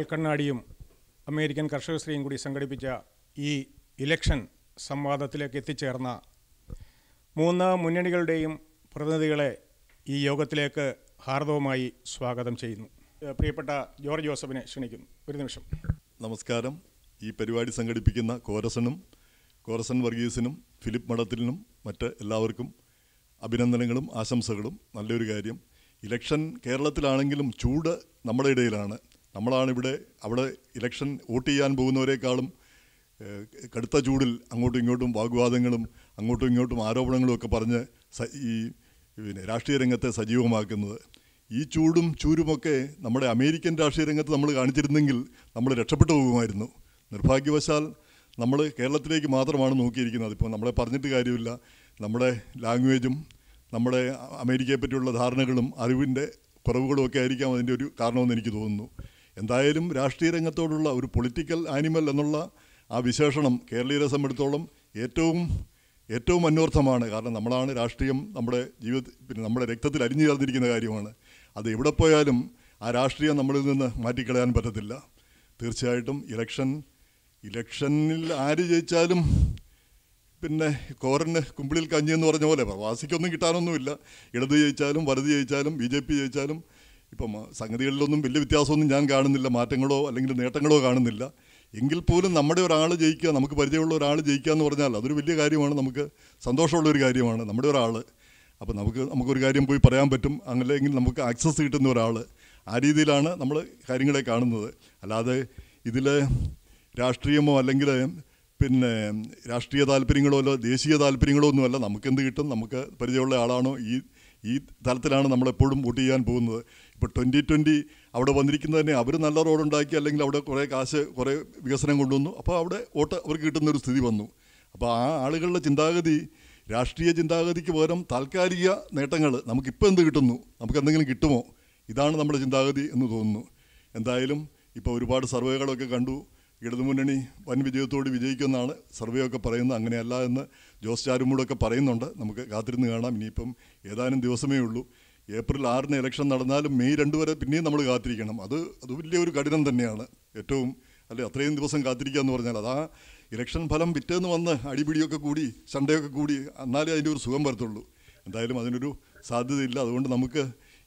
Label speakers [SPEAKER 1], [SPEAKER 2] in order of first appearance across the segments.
[SPEAKER 1] പാൽക്കണ്ണാടിയും American കർഷക സ്ത്രീയും കൂടി സംഘടിപ്പിച്ച ഈ ഇലക്ഷൻ സംവാദത്തിലേക്ക് എത്തിച്ചേർന്ന മൂന്ന് മുന്നണികളുടെയും പ്രതിനിധികളെ ഈ യോഗത്തിലേക്ക് ഹാർദവമായി സ്വാഗതം ചെയ്യുന്നു പ്രിയപ്പെട്ട ജോർജ് ജോസഫിനെ ക്ഷണിക്കുന്നു ഒരു നിമിഷം
[SPEAKER 2] നമസ്കാരം ഈ പരിപാടി സംഘടിപ്പിക്കുന്ന കോരസനും കോരസൻ വർഗീസിനും ഫിലിപ്പ് മഠത്തിനും മറ്റ് എല്ലാവർക്കും അഭിനന്ദനങ്ങളും ആശംസകളും നല്ലൊരു കാര്യം ഇലക്ഷൻ കേരളത്തിലാണെങ്കിലും ചൂട് നമ്മുടെ ഇടയിലാണ് നമ്മളാണ് ഇവിടെ അവിടെ ഇലക്ഷൻ വോട്ട് ചെയ്യാൻ പോകുന്നവരെക്കാളും കടുത്ത ചൂടിൽ അങ്ങോട്ടും ഇങ്ങോട്ടും വാഗ്വാദങ്ങളും അങ്ങോട്ടും ഇങ്ങോട്ടും ആരോപണങ്ങളും ഒക്കെ പറഞ്ഞ് ഈ പിന്നെ രാഷ്ട്രീയ രംഗത്തെ സജീവമാക്കുന്നത് ഈ ചൂടും ചൂരുമൊക്കെ നമ്മുടെ അമേരിക്കൻ രാഷ്ട്രീയ രംഗത്ത് നമ്മൾ കാണിച്ചിരുന്നെങ്കിൽ നമ്മൾ രക്ഷപ്പെട്ടു പോകുമായിരുന്നു നിർഭാഗ്യവശാൽ നമ്മൾ കേരളത്തിലേക്ക് മാത്രമാണ് നോക്കിയിരിക്കുന്നത് ഇപ്പോൾ നമ്മളെ പറഞ്ഞിട്ട് കാര്യമില്ല നമ്മുടെ ലാംഗ്വേജും നമ്മുടെ അമേരിക്കയെ പറ്റിയുള്ള ധാരണകളും അറിവിൻ്റെ കുറവുകളും ഒക്കെ ആയിരിക്കാം അതിൻ്റെ ഒരു കാരണമെന്ന് എനിക്ക് തോന്നുന്നു എന്തായാലും രാഷ്ട്രീയ രംഗത്തോടുള്ള ഒരു പൊളിറ്റിക്കൽ ആനിമൽ എന്നുള്ള ആ വിശേഷണം കേരളീയരെ സംബന്ധിച്ചോളം ഏറ്റവും ഏറ്റവും അന്വർത്ഥമാണ് കാരണം നമ്മളാണ് രാഷ്ട്രീയം നമ്മുടെ ജീവിത പിന്നെ നമ്മുടെ രക്തത്തിൽ അരിഞ്ഞു ചേർന്നിരിക്കുന്ന കാര്യമാണ് അത് എവിടെ പോയാലും ആ രാഷ്ട്രീയം നമ്മളിൽ നിന്ന് മാറ്റിക്കളയാൻ പറ്റത്തില്ല തീർച്ചയായിട്ടും ഇലക്ഷൻ ഇലക്ഷനിൽ ആര് ജയിച്ചാലും പിന്നെ കോരന് കുമ്പിളിൽ കഞ്ഞി എന്ന് പറഞ്ഞ പോലെ പ്രവാസിക്കൊന്നും കിട്ടാനൊന്നുമില്ല ഇടത് ജയിച്ചാലും വലത് ജയിച്ചാലും ബി ജെ പി ജയിച്ചാലും ഇപ്പം സംഗതികളിലൊന്നും വലിയ വ്യത്യാസമൊന്നും ഞാൻ കാണുന്നില്ല മാറ്റങ്ങളോ അല്ലെങ്കിൽ നേട്ടങ്ങളോ കാണുന്നില്ല എങ്കിൽ പോലും നമ്മുടെ ഒരാൾ ജയിക്കുക നമുക്ക് പരിചയമുള്ള ഒരാൾ ജയിക്കുക എന്ന് പറഞ്ഞാൽ അതൊരു വലിയ കാര്യമാണ് നമുക്ക് സന്തോഷമുള്ള ഒരു കാര്യമാണ് നമ്മുടെ ഒരാൾ അപ്പോൾ നമുക്ക് നമുക്കൊരു കാര്യം പോയി പറയാൻ പറ്റും അങ്ങനെയെങ്കിൽ നമുക്ക് ആക്സസ് കിട്ടുന്ന ഒരാൾ ആ രീതിയിലാണ് നമ്മൾ കാര്യങ്ങളെ കാണുന്നത് അല്ലാതെ ഇതിൽ രാഷ്ട്രീയമോ അല്ലെങ്കിൽ പിന്നെ രാഷ്ട്രീയ താല്പര്യങ്ങളോ അല്ല ദേശീയ താല്പര്യങ്ങളോ ഒന്നുമല്ല നമുക്കെന്ത് കിട്ടും നമുക്ക് പരിചയമുള്ള ആളാണോ ഈ ഈ തലത്തിലാണ് നമ്മളെപ്പോഴും വോട്ട് ചെയ്യാൻ പോകുന്നത് ഇപ്പോൾ ട്വൻറ്റി ട്വൻറ്റി അവിടെ വന്നിരിക്കുന്നത് തന്നെ അവർ നല്ല റോഡുണ്ടാക്കി അല്ലെങ്കിൽ അവിടെ കുറേ കാശ് കുറേ വികസനം കൊണ്ടുവന്നു അപ്പോൾ അവിടെ വോട്ട് അവർക്ക് കിട്ടുന്നൊരു സ്ഥിതി വന്നു അപ്പോൾ ആ ആളുകളുടെ ചിന്താഗതി രാഷ്ട്രീയ ചിന്താഗതിക്ക് പകരം താൽക്കാലിക നേട്ടങ്ങൾ നമുക്കിപ്പോൾ എന്ത് കിട്ടുന്നു നമുക്ക് എന്തെങ്കിലും കിട്ടുമോ ഇതാണ് നമ്മുടെ ചിന്താഗതി എന്ന് തോന്നുന്നു എന്തായാലും ഇപ്പോൾ ഒരുപാട് സർവേകളൊക്കെ കണ്ടു ഇടതുമുന്നണി വൻ വിജയത്തോട് വിജയിക്കുമെന്നാണ് സർവേയൊക്കെ പറയുന്നത് അങ്ങനെയല്ല എന്ന് ജോസ് ചാരുമൂടൊക്കെ പറയുന്നുണ്ട് നമുക്ക് കാത്തിരുന്ന് കാണാം ഇനിയിപ്പം ഏതാനും ദിവസമേ ഉള്ളൂ ഏപ്രിൽ ആറിന് ഇലക്ഷൻ നടന്നാലും മെയ് രണ്ട് വരെ പിന്നെയും നമ്മൾ കാത്തിരിക്കണം അത് അത് വലിയൊരു കഠിനം തന്നെയാണ് ഏറ്റവും അല്ലെ അത്രയും ദിവസം കാത്തിരിക്കുക എന്ന് പറഞ്ഞാൽ അതാ ഇലക്ഷൻ ഫലം പിറ്റേന്ന് വന്ന് അടിപിടിയൊക്കെ കൂടി ചണ്ടയൊക്കെ കൂടി എന്നാലേ അതിൻ്റെ ഒരു സുഖം വരത്തുള്ളൂ എന്തായാലും അതിനൊരു സാധ്യതയില്ല അതുകൊണ്ട് നമുക്ക്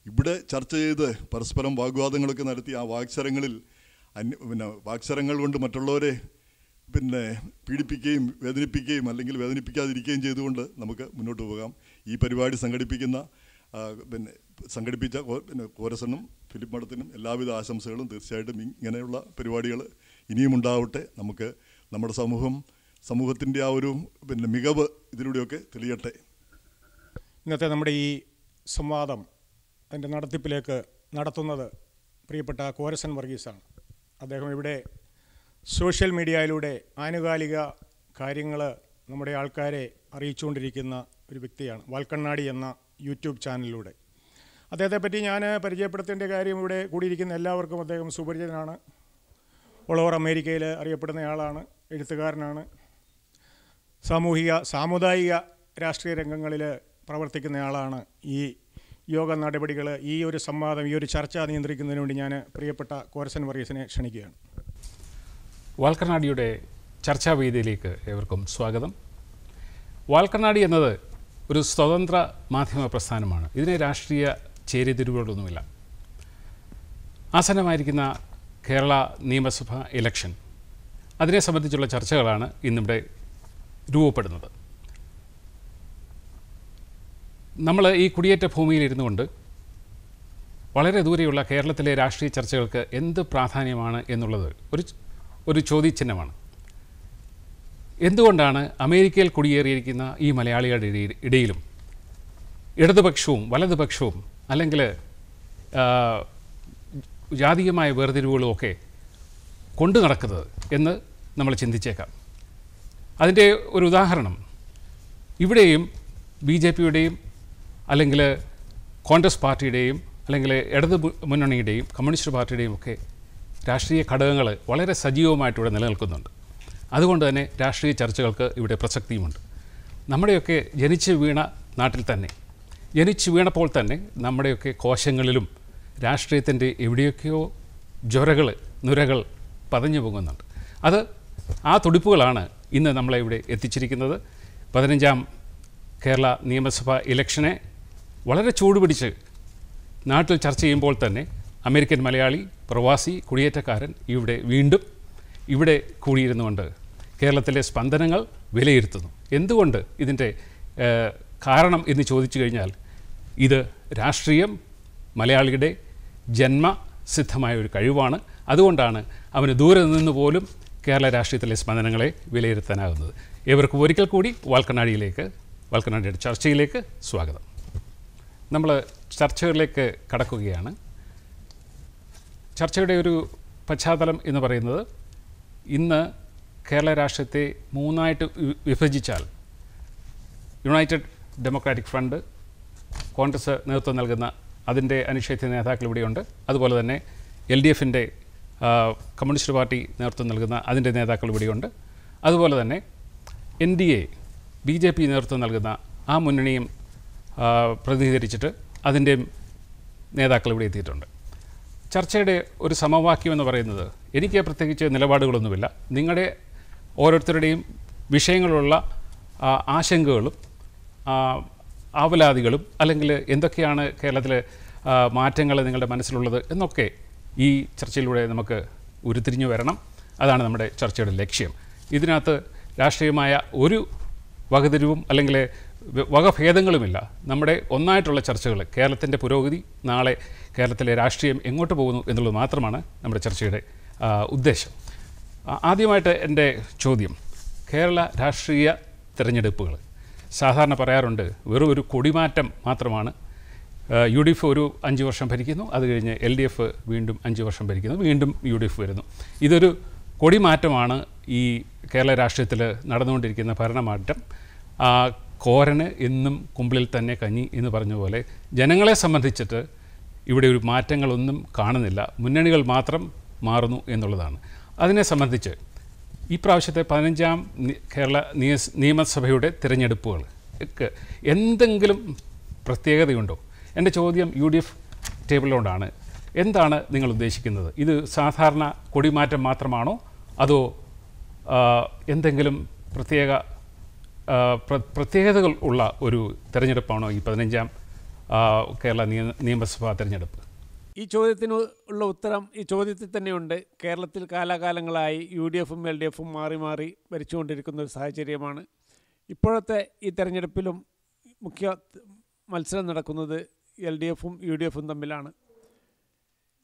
[SPEAKER 2] ഇവിടെ ചർച്ച ചെയ്ത് പരസ്പരം വാഗ്വാദങ്ങളൊക്കെ നടത്തി ആ വാക്സരങ്ങളിൽ അന്യ പിന്നെ വാക്സരങ്ങൾ കൊണ്ട് മറ്റുള്ളവരെ പിന്നെ പീഡിപ്പിക്കുകയും വേദനിപ്പിക്കുകയും അല്ലെങ്കിൽ വേദനിപ്പിക്കാതിരിക്കുകയും ചെയ്തുകൊണ്ട് നമുക്ക് മുന്നോട്ട് പോകാം ഈ പരിപാടി സംഘടിപ്പിക്കുന്ന പിന്നെ സംഘടിപ്പിച്ച പിന്നെ കോരസനും ഫിലിപ്പ് മഠത്തിനും എല്ലാവിധ ആശംസകളും തീർച്ചയായിട്ടും ഇങ്ങനെയുള്ള പരിപാടികൾ ഇനിയും ഉണ്ടാവട്ടെ നമുക്ക് നമ്മുടെ സമൂഹം സമൂഹത്തിൻ്റെ ആ ഒരു പിന്നെ മികവ് ഇതിലൂടെയൊക്കെ തെളിയട്ടെ
[SPEAKER 1] ഇന്നത്തെ നമ്മുടെ ഈ സംവാദം അതിൻ്റെ നടത്തിപ്പിലേക്ക് നടത്തുന്നത് പ്രിയപ്പെട്ട കോരസൻ വർഗീസാണ് അദ്ദേഹം ഇവിടെ സോഷ്യൽ മീഡിയയിലൂടെ ആനുകാലിക കാര്യങ്ങൾ നമ്മുടെ ആൾക്കാരെ അറിയിച്ചുകൊണ്ടിരിക്കുന്ന ഒരു വ്യക്തിയാണ് വാൽക്കണ്ണാടി എന്ന യൂട്യൂബ് ചാനലിലൂടെ അദ്ദേഹത്തെപ്പറ്റി ഞാൻ പരിചയപ്പെടുത്തേണ്ട കാര്യം ഇവിടെ കൂടിയിരിക്കുന്ന എല്ലാവർക്കും അദ്ദേഹം സുപരിചിതനാണ് ഓൾ ഓവർ അമേരിക്കയിൽ ആളാണ് എഴുത്തുകാരനാണ് സാമൂഹിക സാമുദായിക രാഷ്ട്രീയ രംഗങ്ങളിൽ പ്രവർത്തിക്കുന്ന ആളാണ് ഈ യോഗ നടപടികൾ ഈ ഒരു സംവാദം ഈ ഒരു ചർച്ച നിയന്ത്രിക്കുന്നതിന് വേണ്ടി ഞാൻ പ്രിയപ്പെട്ട കോരസൻ വർഗീസിനെ
[SPEAKER 3] ക്ഷണിക്കുകയാണ് വാൽക്കർനാടിയുടെ ചർച്ചാവേദിയിലേക്ക് ഏവർക്കും സ്വാഗതം വാൽക്കർനാടി എന്നത് ഒരു സ്വതന്ത്ര മാധ്യമ പ്രസ്ഥാനമാണ് ഇതിനെ രാഷ്ട്രീയ ചേരിതിരിവുകളൊന്നുമില്ല ആസന്നമായിരിക്കുന്ന കേരള നിയമസഭ ഇലക്ഷൻ അതിനെ സംബന്ധിച്ചുള്ള ചർച്ചകളാണ് ഇന്നിവിടെ രൂപപ്പെടുന്നത് നമ്മൾ ഈ കുടിയേറ്റ ഭൂമിയിലിരുന്നു കൊണ്ട് വളരെ ദൂരെയുള്ള കേരളത്തിലെ രാഷ്ട്രീയ ചർച്ചകൾക്ക് എന്ത് പ്രാധാന്യമാണ് എന്നുള്ളത് ഒരു ഒരു ചോദ്യചിഹ്നമാണ് എന്തുകൊണ്ടാണ് അമേരിക്കയിൽ കുടിയേറിയിരിക്കുന്ന ഈ മലയാളികളുടെ ഇടയിലും ഇടതുപക്ഷവും വലതുപക്ഷവും അല്ലെങ്കിൽ ജാതീയമായ വേർതിരിവുകളും ഒക്കെ കൊണ്ടു നടക്കുന്നത് എന്ന് നമ്മൾ ചിന്തിച്ചേക്കാം അതിൻ്റെ ഒരു ഉദാഹരണം ഇവിടെയും ബി ജെ പിയുടെയും അല്ലെങ്കിൽ കോൺഗ്രസ് പാർട്ടിയുടെയും അല്ലെങ്കിൽ ഇടതു മുന്നണിയുടെയും കമ്മ്യൂണിസ്റ്റ് പാർട്ടിയുടെയും ഒക്കെ രാഷ്ട്രീയ ഘടകങ്ങൾ വളരെ സജീവമായിട്ടിവിടെ നിലനിൽക്കുന്നുണ്ട് അതുകൊണ്ട് തന്നെ രാഷ്ട്രീയ ചർച്ചകൾക്ക് ഇവിടെ പ്രസക്തിയുമുണ്ട് നമ്മുടെയൊക്കെ ജനിച്ച് വീണ നാട്ടിൽ തന്നെ ജനിച്ച് വീണപ്പോൾ തന്നെ നമ്മുടെയൊക്കെ കോശങ്ങളിലും രാഷ്ട്രീയത്തിൻ്റെ എവിടെയൊക്കെയോ ജ്വരകൾ നുരകൾ പതഞ്ഞു പോകുന്നുണ്ട് അത് ആ തുടിപ്പുകളാണ് ഇന്ന് നമ്മളെ ഇവിടെ എത്തിച്ചിരിക്കുന്നത് പതിനഞ്ചാം കേരള നിയമസഭാ ഇലക്ഷനെ വളരെ ചൂടുപിടിച്ച് നാട്ടിൽ ചർച്ച ചെയ്യുമ്പോൾ തന്നെ അമേരിക്കൻ മലയാളി പ്രവാസി കുടിയേറ്റക്കാരൻ ഇവിടെ വീണ്ടും ഇവിടെ കൂടിയിരുന്നുകൊണ്ട് കേരളത്തിലെ സ്പന്ദനങ്ങൾ വിലയിരുത്തുന്നു എന്തുകൊണ്ട് ഇതിൻ്റെ കാരണം എന്ന് ചോദിച്ചു കഴിഞ്ഞാൽ ഇത് രാഷ്ട്രീയം മലയാളിയുടെ ജന്മ സിദ്ധമായ ഒരു കഴിവാണ് അതുകൊണ്ടാണ് അവന് ദൂരെ നിന്ന് പോലും കേരള രാഷ്ട്രീയത്തിലെ സ്പന്ദനങ്ങളെ വിലയിരുത്താനാകുന്നത് ഏവർക്കും ഒരിക്കൽ കൂടി വാൽക്കണ്ണാടിയിലേക്ക് വാൽക്കണ്ണാടിയുടെ ചർച്ചയിലേക്ക് സ്വാഗതം നമ്മൾ ചർച്ചകളിലേക്ക് കടക്കുകയാണ് ചർച്ചയുടെ ഒരു പശ്ചാത്തലം എന്ന് പറയുന്നത് ഇന്ന് കേരള രാഷ്ട്രീയത്തെ മൂന്നായിട്ട് വിഭജിച്ചാൽ യുണൈറ്റഡ് ഡെമോക്രാറ്റിക് ഫ്രണ്ട് കോൺഗ്രസ് നേതൃത്വം നൽകുന്ന അതിൻ്റെ അനുശേഷിച്ച നേതാക്കൾ ഇവിടെയുണ്ട് അതുപോലെ തന്നെ എൽ ഡി എഫിൻ്റെ കമ്മ്യൂണിസ്റ്റ് പാർട്ടി നേതൃത്വം നൽകുന്ന അതിൻ്റെ നേതാക്കൾ ഇവിടെയുണ്ട് അതുപോലെ തന്നെ N D A B J P നേതൃത്വം നൽകുന്ന ആ മുന്നണിയും പ്രതിനിധീകരിച്ചിട്ട് അതിൻ്റെയും നേതാക്കൾ ഇവിടെ എത്തിയിട്ടുണ്ട് ചർച്ചയുടെ ഒരു സമവാക്യം എന്ന് പറയുന്നത് എനിക്ക് പ്രത്യേകിച്ച് നിലപാടുകളൊന്നുമില്ല നിങ്ങളുടെ ഓരോരുത്തരുടെയും വിഷയങ്ങളുള്ള ആശങ്കകളും ആവലാതികളും അല്ലെങ്കിൽ എന്തൊക്കെയാണ് കേരളത്തിലെ മാറ്റങ്ങൾ നിങ്ങളുടെ മനസ്സിലുള്ളത് എന്നൊക്കെ ഈ ചർച്ചയിലൂടെ നമുക്ക് ഉരുത്തിരിഞ്ഞു വരണം അതാണ് നമ്മുടെ ചർച്ചയുടെ ലക്ഷ്യം ഇതിനകത്ത് രാഷ്ട്രീയമായ ഒരു വകതിരിവും അല്ലെങ്കിൽ വകഭേദങ്ങളുമില്ല നമ്മുടെ ഒന്നായിട്ടുള്ള ചർച്ചകൾ കേരളത്തിൻ്റെ പുരോഗതി നാളെ കേരളത്തിലെ രാഷ്ട്രീയം എങ്ങോട്ട് പോകുന്നു എന്നുള്ളത് മാത്രമാണ് നമ്മുടെ ചർച്ചയുടെ ഉദ്ദേശം ആദ്യമായിട്ട് എൻ്റെ ചോദ്യം കേരള രാഷ്ട്രീയ തിരഞ്ഞെടുപ്പുകൾ സാധാരണ പറയാറുണ്ട് വെറും ഒരു കൊടിമാറ്റം മാത്രമാണ് യു ഡി എഫ് ഒരു അഞ്ച് വർഷം ഭരിക്കുന്നു അത് കഴിഞ്ഞ് എൽ ഡി എഫ് വീണ്ടും അഞ്ച് വർഷം ഭരിക്കുന്നു വീണ്ടും യു ഡി എഫ് വരുന്നു ഇതൊരു കൊടിമാറ്റമാണ് ഈ കേരള രാഷ്ട്രീയത്തിൽ നടന്നുകൊണ്ടിരിക്കുന്ന ഭരണമാറ്റം കോരന് എന്നും കുമ്പിളിൽ തന്നെ കഞ്ഞി എന്ന് പറഞ്ഞ പോലെ ജനങ്ങളെ സംബന്ധിച്ചിട്ട് ഇവിടെ ഒരു മാറ്റങ്ങളൊന്നും കാണുന്നില്ല മുന്നണികൾ മാത്രം മാറുന്നു എന്നുള്ളതാണ് അതിനെ സംബന്ധിച്ച് ഈ പ്രാവശ്യത്തെ പതിനഞ്ചാം കേരള നിയസ് നിയമസഭയുടെ തിരഞ്ഞെടുപ്പുകൾ എന്തെങ്കിലും പ്രത്യേകതയുണ്ടോ എൻ്റെ ചോദ്യം യു ഡി എഫ് ടേബിളിലോടാണ് എന്താണ് നിങ്ങൾ ഉദ്ദേശിക്കുന്നത് ഇത് സാധാരണ കൊടിമാറ്റം മാത്രമാണോ അതോ എന്തെങ്കിലും പ്രത്യേക പ്രത്യേകതകൾ ഉള്ള ഒരു തിരഞ്ഞെടുപ്പാണോ ഈ പതിനഞ്ചാം കേരള നിയമസഭാ തിരഞ്ഞെടുപ്പ്
[SPEAKER 4] ഈ ചോദ്യത്തിന് ഉള്ള ഉത്തരം ഈ ചോദ്യത്തിൽ തന്നെയുണ്ട് കേരളത്തിൽ കാലാകാലങ്ങളായി യു ഡി എഫും എൽ ഡി എഫും മാറി മാറി ഭരിച്ചുകൊണ്ടിരിക്കുന്ന ഒരു സാഹചര്യമാണ് ഇപ്പോഴത്തെ ഈ തെരഞ്ഞെടുപ്പിലും മുഖ്യ മത്സരം നടക്കുന്നത് എൽ ഡി എഫും യു ഡി എഫും തമ്മിലാണ്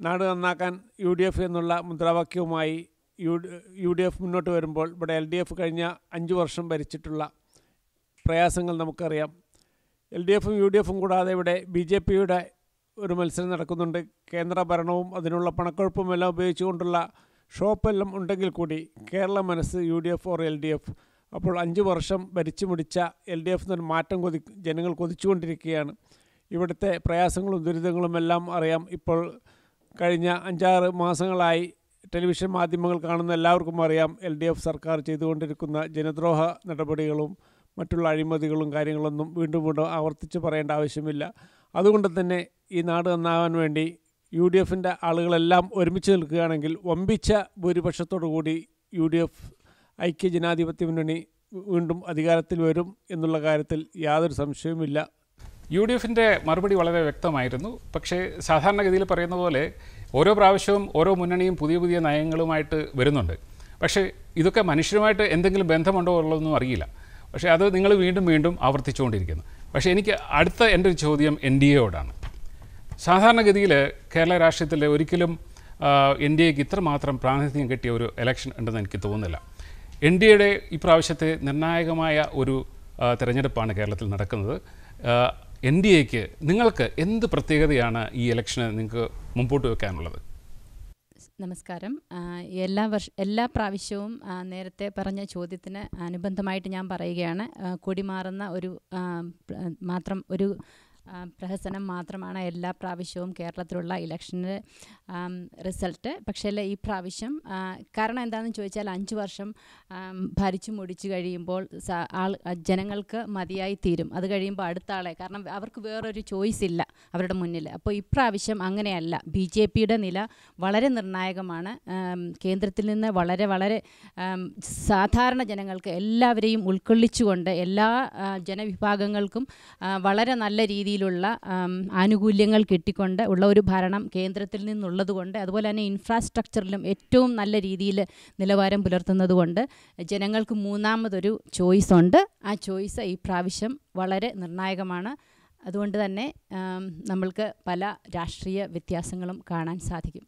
[SPEAKER 4] നാട് നന്നാക്കാൻ യു ഡി എഫ് എന്നുള്ള മുദ്രാവാക്യവുമായി യു യു ഡി എഫ് മുന്നോട്ട് വരുമ്പോൾ ഇവിടെ എൽ ഡി എഫ് കഴിഞ്ഞ അഞ്ച് വർഷം ഭരിച്ചിട്ടുള്ള പ്രയാസങ്ങൾ നമുക്കറിയാം എൽ ഡി എഫും യു ഡി എഫും കൂടാതെ ഇവിടെ ബി ജെ പിയുടെ ഒരു മത്സരം നടക്കുന്നുണ്ട് കേന്ദ്ര ഭരണവും അതിനുള്ള പണക്കൊഴുപ്പുമെല്ലാം ഉപയോഗിച്ചുകൊണ്ടുള്ള ഷോപ്പെല്ലാം ഉണ്ടെങ്കിൽ കൂടി കേരള മനസ്സ് U D F or L D F അപ്പോൾ അഞ്ച് വർഷം ഭരിച്ചു മുടിച്ച എൽ ഡി എഫ് എന്നൊരു മാറ്റം കൊതി ജനങ്ങൾ കൊതിച്ചുകൊണ്ടിരിക്കുകയാണ് ഇവിടുത്തെ പ്രയാസങ്ങളും ദുരിതങ്ങളും എല്ലാം അറിയാം ഇപ്പോൾ കഴിഞ്ഞ അഞ്ചാറ് മാസങ്ങളായി ടെലിവിഷൻ മാധ്യമങ്ങൾ കാണുന്ന എല്ലാവർക്കും അറിയാം എൽ ഡി എഫ് സർക്കാർ ചെയ്തുകൊണ്ടിരിക്കുന്ന ജനദ്രോഹ നടപടികളും മറ്റുള്ള അഴിമതികളും കാര്യങ്ങളൊന്നും വീണ്ടും വീണ്ടും ആവർത്തിച്ച് പറയേണ്ട ആവശ്യമില്ല അതുകൊണ്ട് തന്നെ ഈ നാട് നന്നാവാൻ വേണ്ടി യു ഡി എഫിൻ്റെ ആളുകളെല്ലാം ഒരുമിച്ച് നിൽക്കുകയാണെങ്കിൽ വമ്പിച്ച ഭൂരിപക്ഷത്തോടു കൂടി യു ഡി എഫ് ഐക്യ ജനാധിപത്യ മുന്നണി വീണ്ടും അധികാരത്തിൽ വരും എന്നുള്ള കാര്യത്തിൽ യാതൊരു സംശയവുമില്ല യു ഡി
[SPEAKER 3] എഫിൻ്റെ മറുപടി വളരെ വ്യക്തമായിരുന്നു പക്ഷേ സാധാരണഗതിയിൽ പറയുന്ന പോലെ ഓരോ പ്രാവശ്യവും ഓരോ മുന്നണിയും പുതിയ പുതിയ നയങ്ങളുമായിട്ട് വരുന്നുണ്ട് പക്ഷേ ഇതൊക്കെ മനുഷ്യരുമായിട്ട് എന്തെങ്കിലും ബന്ധമുണ്ടോ ഉള്ളതൊന്നും അറിയില്ല പക്ഷേ അത് നിങ്ങൾ വീണ്ടും വീണ്ടും ആവർത്തിച്ചുകൊണ്ടിരിക്കുന്നു പക്ഷേ എനിക്ക് അടുത്ത എൻ്റെ ചോദ്യം എൻ ഡി എയോടാണ് സാധാരണഗതിയിൽ കേരള രാഷ്ട്രീയത്തിൽ ഒരിക്കലും എൻ ഡി എക്ക് ഇത്രമാത്രം പ്രാതിനിധ്യം കിട്ടിയ ഒരു എലക്ഷൻ ഉണ്ടെന്ന് എനിക്ക് തോന്നുന്നില്ല എൻ ഡി എയുടെ ഇപ്രാവശ്യത്തെ നിർണായകമായ ഒരു തിരഞ്ഞെടുപ്പാണ് കേരളത്തിൽ നടക്കുന്നത് എൻ ഡി എക്ക് നിങ്ങൾക്ക് എന്ത് പ്രത്യേകതയാണ് ഈ ഇലക്ഷന് നിങ്ങൾക്ക് മുമ്പോട്ട് വെക്കാനുള്ളത്
[SPEAKER 5] നമസ്കാരം എല്ലാ വർഷ എല്ലാ പ്രാവശ്യവും നേരത്തെ പറഞ്ഞ ചോദ്യത്തിന് അനുബന്ധമായിട്ട് ഞാൻ പറയുകയാണ് കൂടിമാറുന്ന ഒരു മാത്രം ഒരു പ്രഹസനം മാത്രമാണ് എല്ലാ പ്രാവശ്യവും കേരളത്തിലുള്ള ഇലക്ഷൻ്റെ റിസൾട്ട് പക്ഷേ ഈ പ്രാവശ്യം കാരണം എന്താണെന്ന് ചോദിച്ചാൽ അഞ്ച് വർഷം ഭരിച്ചു മുടിച്ചു കഴിയുമ്പോൾ ആൾ ജനങ്ങൾക്ക് മതിയായി തീരും അത് കഴിയുമ്പോൾ അടുത്ത ആളെ കാരണം അവർക്ക് വേറൊരു ചോയ്സ് ഇല്ല അവരുടെ മുന്നിൽ അപ്പോൾ ഇപ്രാവശ്യം അങ്ങനെയല്ല ബി ജെ പിയുടെ നില വളരെ നിർണായകമാണ് കേന്ദ്രത്തിൽ നിന്ന് വളരെ വളരെ സാധാരണ ജനങ്ങൾക്ക് എല്ലാവരെയും ഉൾക്കൊള്ളിച്ചുകൊണ്ട് എല്ലാ ജനവിഭാഗങ്ങൾക്കും വളരെ നല്ല രീതിയിൽ രീതിയിലുള്ള ആനുകൂല്യങ്ങൾ കിട്ടിക്കൊണ്ട് ഉള്ള ഒരു ഭരണം കേന്ദ്രത്തിൽ നിന്നുള്ളതുകൊണ്ട് അതുപോലെ തന്നെ ഇൻഫ്രാസ്ട്രക്ചറിലും ഏറ്റവും നല്ല രീതിയിൽ നിലവാരം പുലർത്തുന്നതുകൊണ്ട് ജനങ്ങൾക്ക് മൂന്നാമതൊരു ചോയ്സ് ഉണ്ട് ആ ചോയ്സ് ഈ പ്രാവശ്യം വളരെ നിർണായകമാണ് അതുകൊണ്ട് തന്നെ നമ്മൾക്ക് പല രാഷ്ട്രീയ വ്യത്യാസങ്ങളും കാണാൻ സാധിക്കും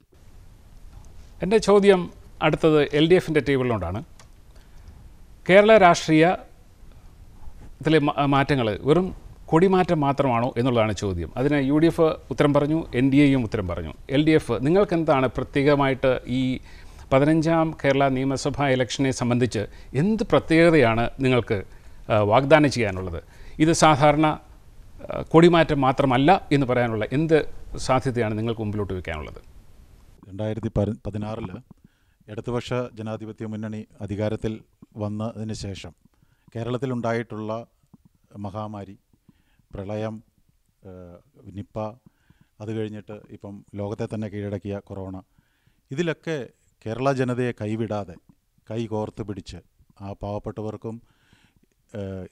[SPEAKER 3] എൻ്റെ ചോദ്യം അടുത്തത് എൽ ഡി എഫിൻ്റെ ടേബിളിലോട്ടാണ് കേരള രാഷ്ട്രീയത്തിലെ മാറ്റങ്ങൾ വെറും കൊടിമാറ്റം മാത്രമാണോ എന്നുള്ളതാണ് ചോദ്യം അതിന് യു ഡി എഫ് ഉത്തരം പറഞ്ഞു എൻ ഡി എയും ഉത്തരം പറഞ്ഞു എൽ ഡി എഫ് നിങ്ങൾക്ക് എന്താണ് പ്രത്യേകമായിട്ട് ഈ പതിനഞ്ചാം കേരള നിയമസഭാ ഇലക്ഷനെ സംബന്ധിച്ച് എന്ത് പ്രത്യേകതയാണ് നിങ്ങൾക്ക് വാഗ്ദാനം ചെയ്യാനുള്ളത് ഇത് സാധാരണ കൊടിമാറ്റം
[SPEAKER 6] മാത്രമല്ല എന്ന് പറയാനുള്ള എന്ത് സാധ്യതയാണ് നിങ്ങൾക്ക് മുമ്പിലോട്ട് വയ്ക്കാനുള്ളത് രണ്ടായിരത്തി പതിനാറിൽ ഇടതുപക്ഷ ജനാധിപത്യ മുന്നണി അധികാരത്തിൽ വന്നതിന് ശേഷം കേരളത്തിലുണ്ടായിട്ടുള്ള മഹാമാരി പ്രളയം നിപ്പ അത് കഴിഞ്ഞിട്ട് ഇപ്പം ലോകത്തെ തന്നെ കീഴടക്കിയ കൊറോണ ഇതിലൊക്കെ കേരള ജനതയെ കൈവിടാതെ കൈ കോർത്ത് പിടിച്ച് ആ പാവപ്പെട്ടവർക്കും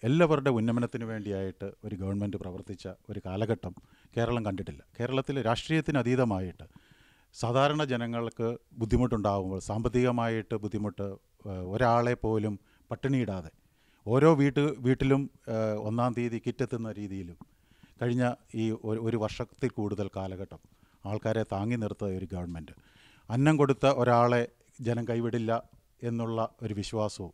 [SPEAKER 6] എല്ലാവരുടെ ഉന്നമനത്തിന് വേണ്ടിയായിട്ട് ഒരു ഗവൺമെൻറ് പ്രവർത്തിച്ച ഒരു കാലഘട്ടം കേരളം കണ്ടിട്ടില്ല കേരളത്തിൽ രാഷ്ട്രീയത്തിന് അതീതമായിട്ട് സാധാരണ ജനങ്ങൾക്ക് ബുദ്ധിമുട്ടുണ്ടാകുമ്പോൾ സാമ്പത്തികമായിട്ട് ബുദ്ധിമുട്ട് ഒരാളെ പോലും പട്ടിണിയിടാതെ ഓരോ വീട്ട് വീട്ടിലും ഒന്നാം തീയതി കിറ്റെത്തുന്ന രീതിയിലും കഴിഞ്ഞ ഈ ഒരു വർഷത്തിൽ കൂടുതൽ കാലഘട്ടം ആൾക്കാരെ താങ്ങി നിർത്ത ഒരു ഗവൺമെൻറ് അന്നം കൊടുത്ത ഒരാളെ ജനം കൈവിടില്ല എന്നുള്ള ഒരു വിശ്വാസവും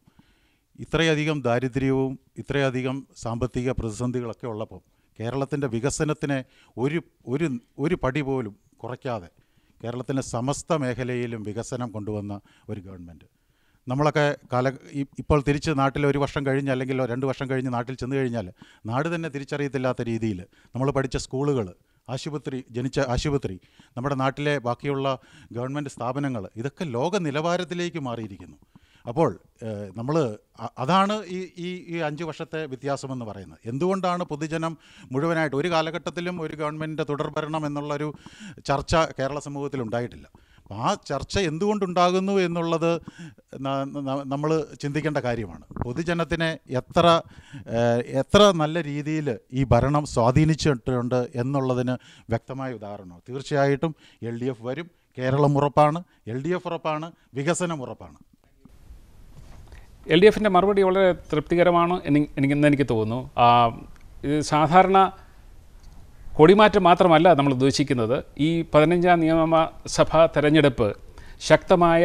[SPEAKER 6] ഇത്രയധികം ദാരിദ്ര്യവും ഇത്രയധികം സാമ്പത്തിക പ്രതിസന്ധികളൊക്കെ ഉള്ളപ്പോൾ കേരളത്തിൻ്റെ വികസനത്തിനെ ഒരു ഒരു ഒരു പടി പോലും കുറയ്ക്കാതെ കേരളത്തിൻ്റെ സമസ്ത മേഖലയിലും വികസനം കൊണ്ടുവന്ന ഒരു ഗവൺമെൻറ് നമ്മളൊക്കെ കാല ഇപ്പോൾ തിരിച്ച് നാട്ടിൽ ഒരു വർഷം കഴിഞ്ഞ് അല്ലെങ്കിൽ രണ്ട് വർഷം കഴിഞ്ഞ് നാട്ടിൽ ചെന്ന് കഴിഞ്ഞാൽ നാട് തന്നെ തിരിച്ചറിയത്തില്ലാത്ത രീതിയിൽ നമ്മൾ പഠിച്ച സ്കൂളുകൾ ആശുപത്രി ജനിച്ച ആശുപത്രി നമ്മുടെ നാട്ടിലെ ബാക്കിയുള്ള ഗവൺമെൻറ് സ്ഥാപനങ്ങൾ ഇതൊക്കെ ലോക നിലവാരത്തിലേക്ക് മാറിയിരിക്കുന്നു അപ്പോൾ നമ്മൾ അതാണ് ഈ ഈ ഈ അഞ്ച് വർഷത്തെ വ്യത്യാസമെന്ന് പറയുന്നത് എന്തുകൊണ്ടാണ് പൊതുജനം മുഴുവനായിട്ട് ഒരു കാലഘട്ടത്തിലും ഒരു ഗവൺമെൻറ്റിൻ്റെ തുടർഭരണം എന്നുള്ളൊരു ചർച്ച കേരള സമൂഹത്തിൽ ഉണ്ടായിട്ടില്ല അപ്പം ആ ചർച്ച എന്തുകൊണ്ടുണ്ടാകുന്നു എന്നുള്ളത് നമ്മൾ ചിന്തിക്കേണ്ട കാര്യമാണ് പൊതുജനത്തിനെ എത്ര എത്ര നല്ല രീതിയിൽ ഈ ഭരണം സ്വാധീനിച്ചിട്ടുണ്ട് എന്നുള്ളതിന് വ്യക്തമായ ഉദാഹരണം തീർച്ചയായിട്ടും എൽ ഡി എഫ് വരും കേരളം ഉറപ്പാണ് എൽ ഡി എഫ് ഉറപ്പാണ് വികസനം ഉറപ്പാണ് എൽ ഡി എഫിൻ്റെ മറുപടി വളരെ
[SPEAKER 3] തൃപ്തികരമാണ് എനിക്ക് എനിക്ക് തോന്നുന്നു സാധാരണ കൊടിമാറ്റം മാത്രമല്ല നമ്മൾ ഉദ്ദേശിക്കുന്നത് ഈ പതിനഞ്ചാം നിയമസഭാ തെരഞ്ഞെടുപ്പ് ശക്തമായ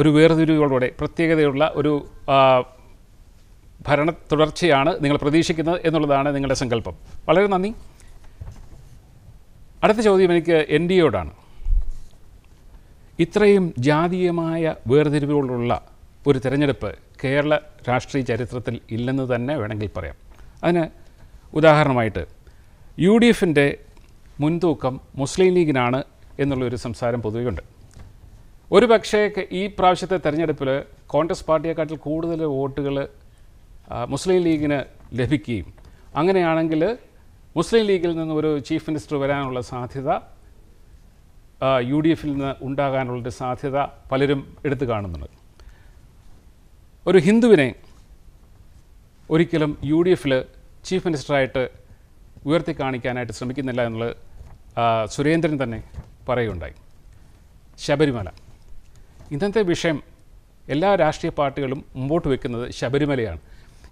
[SPEAKER 3] ഒരു വേർതിരിവുകളോടെ പ്രത്യേകതയുള്ള ഒരു ഭരണ തുടർച്ചയാണ് നിങ്ങൾ പ്രതീക്ഷിക്കുന്നത് എന്നുള്ളതാണ് നിങ്ങളുടെ സങ്കല്പം വളരെ നന്ദി അടുത്ത ചോദ്യം എനിക്ക് എൻ ഡി എയോടാണ് ഇത്രയും ജാതീയമായ വേർതിരിവുകളുള്ള ഒരു തിരഞ്ഞെടുപ്പ് കേരള രാഷ്ട്രീയ ചരിത്രത്തിൽ ഇല്ലെന്ന് തന്നെ വേണമെങ്കിൽ പറയാം അതിന് ഉദാഹരണമായിട്ട് യു ഡി എഫിൻ്റെ മുൻതൂക്കം മുസ്ലിം ലീഗിനാണ് എന്നുള്ളൊരു സംസാരം പൊതുവെയുണ്ട് ഒരു പക്ഷേ ഈ പ്രാവശ്യത്തെ തെരഞ്ഞെടുപ്പിൽ കോൺഗ്രസ് പാർട്ടിയെക്കാട്ടിൽ കൂടുതൽ വോട്ടുകൾ മുസ്ലിം ലീഗിന് ലഭിക്കുകയും അങ്ങനെയാണെങ്കിൽ മുസ്ലിം ലീഗിൽ നിന്ന് ഒരു ചീഫ് മിനിസ്റ്റർ വരാനുള്ള സാധ്യത യു ഡി എഫിൽ നിന്ന് ഉണ്ടാകാനുള്ളൊരു സാധ്യത പലരും എടുത്തു കാണുന്നുണ്ട് ഒരു ഹിന്ദുവിനെ ഒരിക്കലും യു ഡി എഫിൽ ചീഫ് മിനിസ്റ്ററായിട്ട് ഉയർത്തി കാണിക്കാനായിട്ട് ശ്രമിക്കുന്നില്ല എന്നുള്ളത് സുരേന്ദ്രൻ തന്നെ പറയുകയുണ്ടായി ശബരിമല ഇന്നത്തെ വിഷയം എല്ലാ രാഷ്ട്രീയ പാർട്ടികളും മുമ്പോട്ട് വെക്കുന്നത് ശബരിമലയാണ്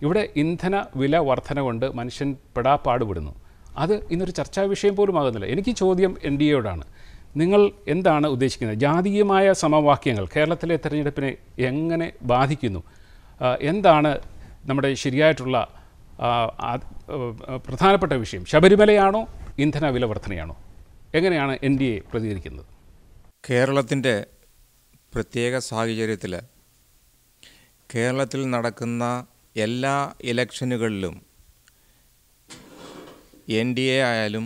[SPEAKER 3] ഇവിടെ ഇന്ധന വില വർധന കൊണ്ട് മനുഷ്യൻ പെടാ പാടുപെടുന്നു അത് ഇന്നൊരു ചർച്ചാ വിഷയം പോലും ആകുന്നില്ല എനിക്ക് ചോദ്യം എൻ ഡി എയോടാണ് നിങ്ങൾ എന്താണ് ഉദ്ദേശിക്കുന്നത് ജാതീയമായ സമവാക്യങ്ങൾ കേരളത്തിലെ തെരഞ്ഞെടുപ്പിനെ എങ്ങനെ ബാധിക്കുന്നു എന്താണ് നമ്മുടെ ശരിയായിട്ടുള്ള പ്രധാനപ്പെട്ട വിഷയം ശബരിമലയാണോ
[SPEAKER 7] ഇന്ധന വില വർധനയാണോ എങ്ങനെയാണ് എൻ ഡി എ പ്രതികരിക്കുന്നത് കേരളത്തിൻ്റെ പ്രത്യേക സാഹചര്യത്തിൽ കേരളത്തിൽ നടക്കുന്ന എല്ലാ ഇലക്ഷനുകളിലും എൻ ഡി എ ആയാലും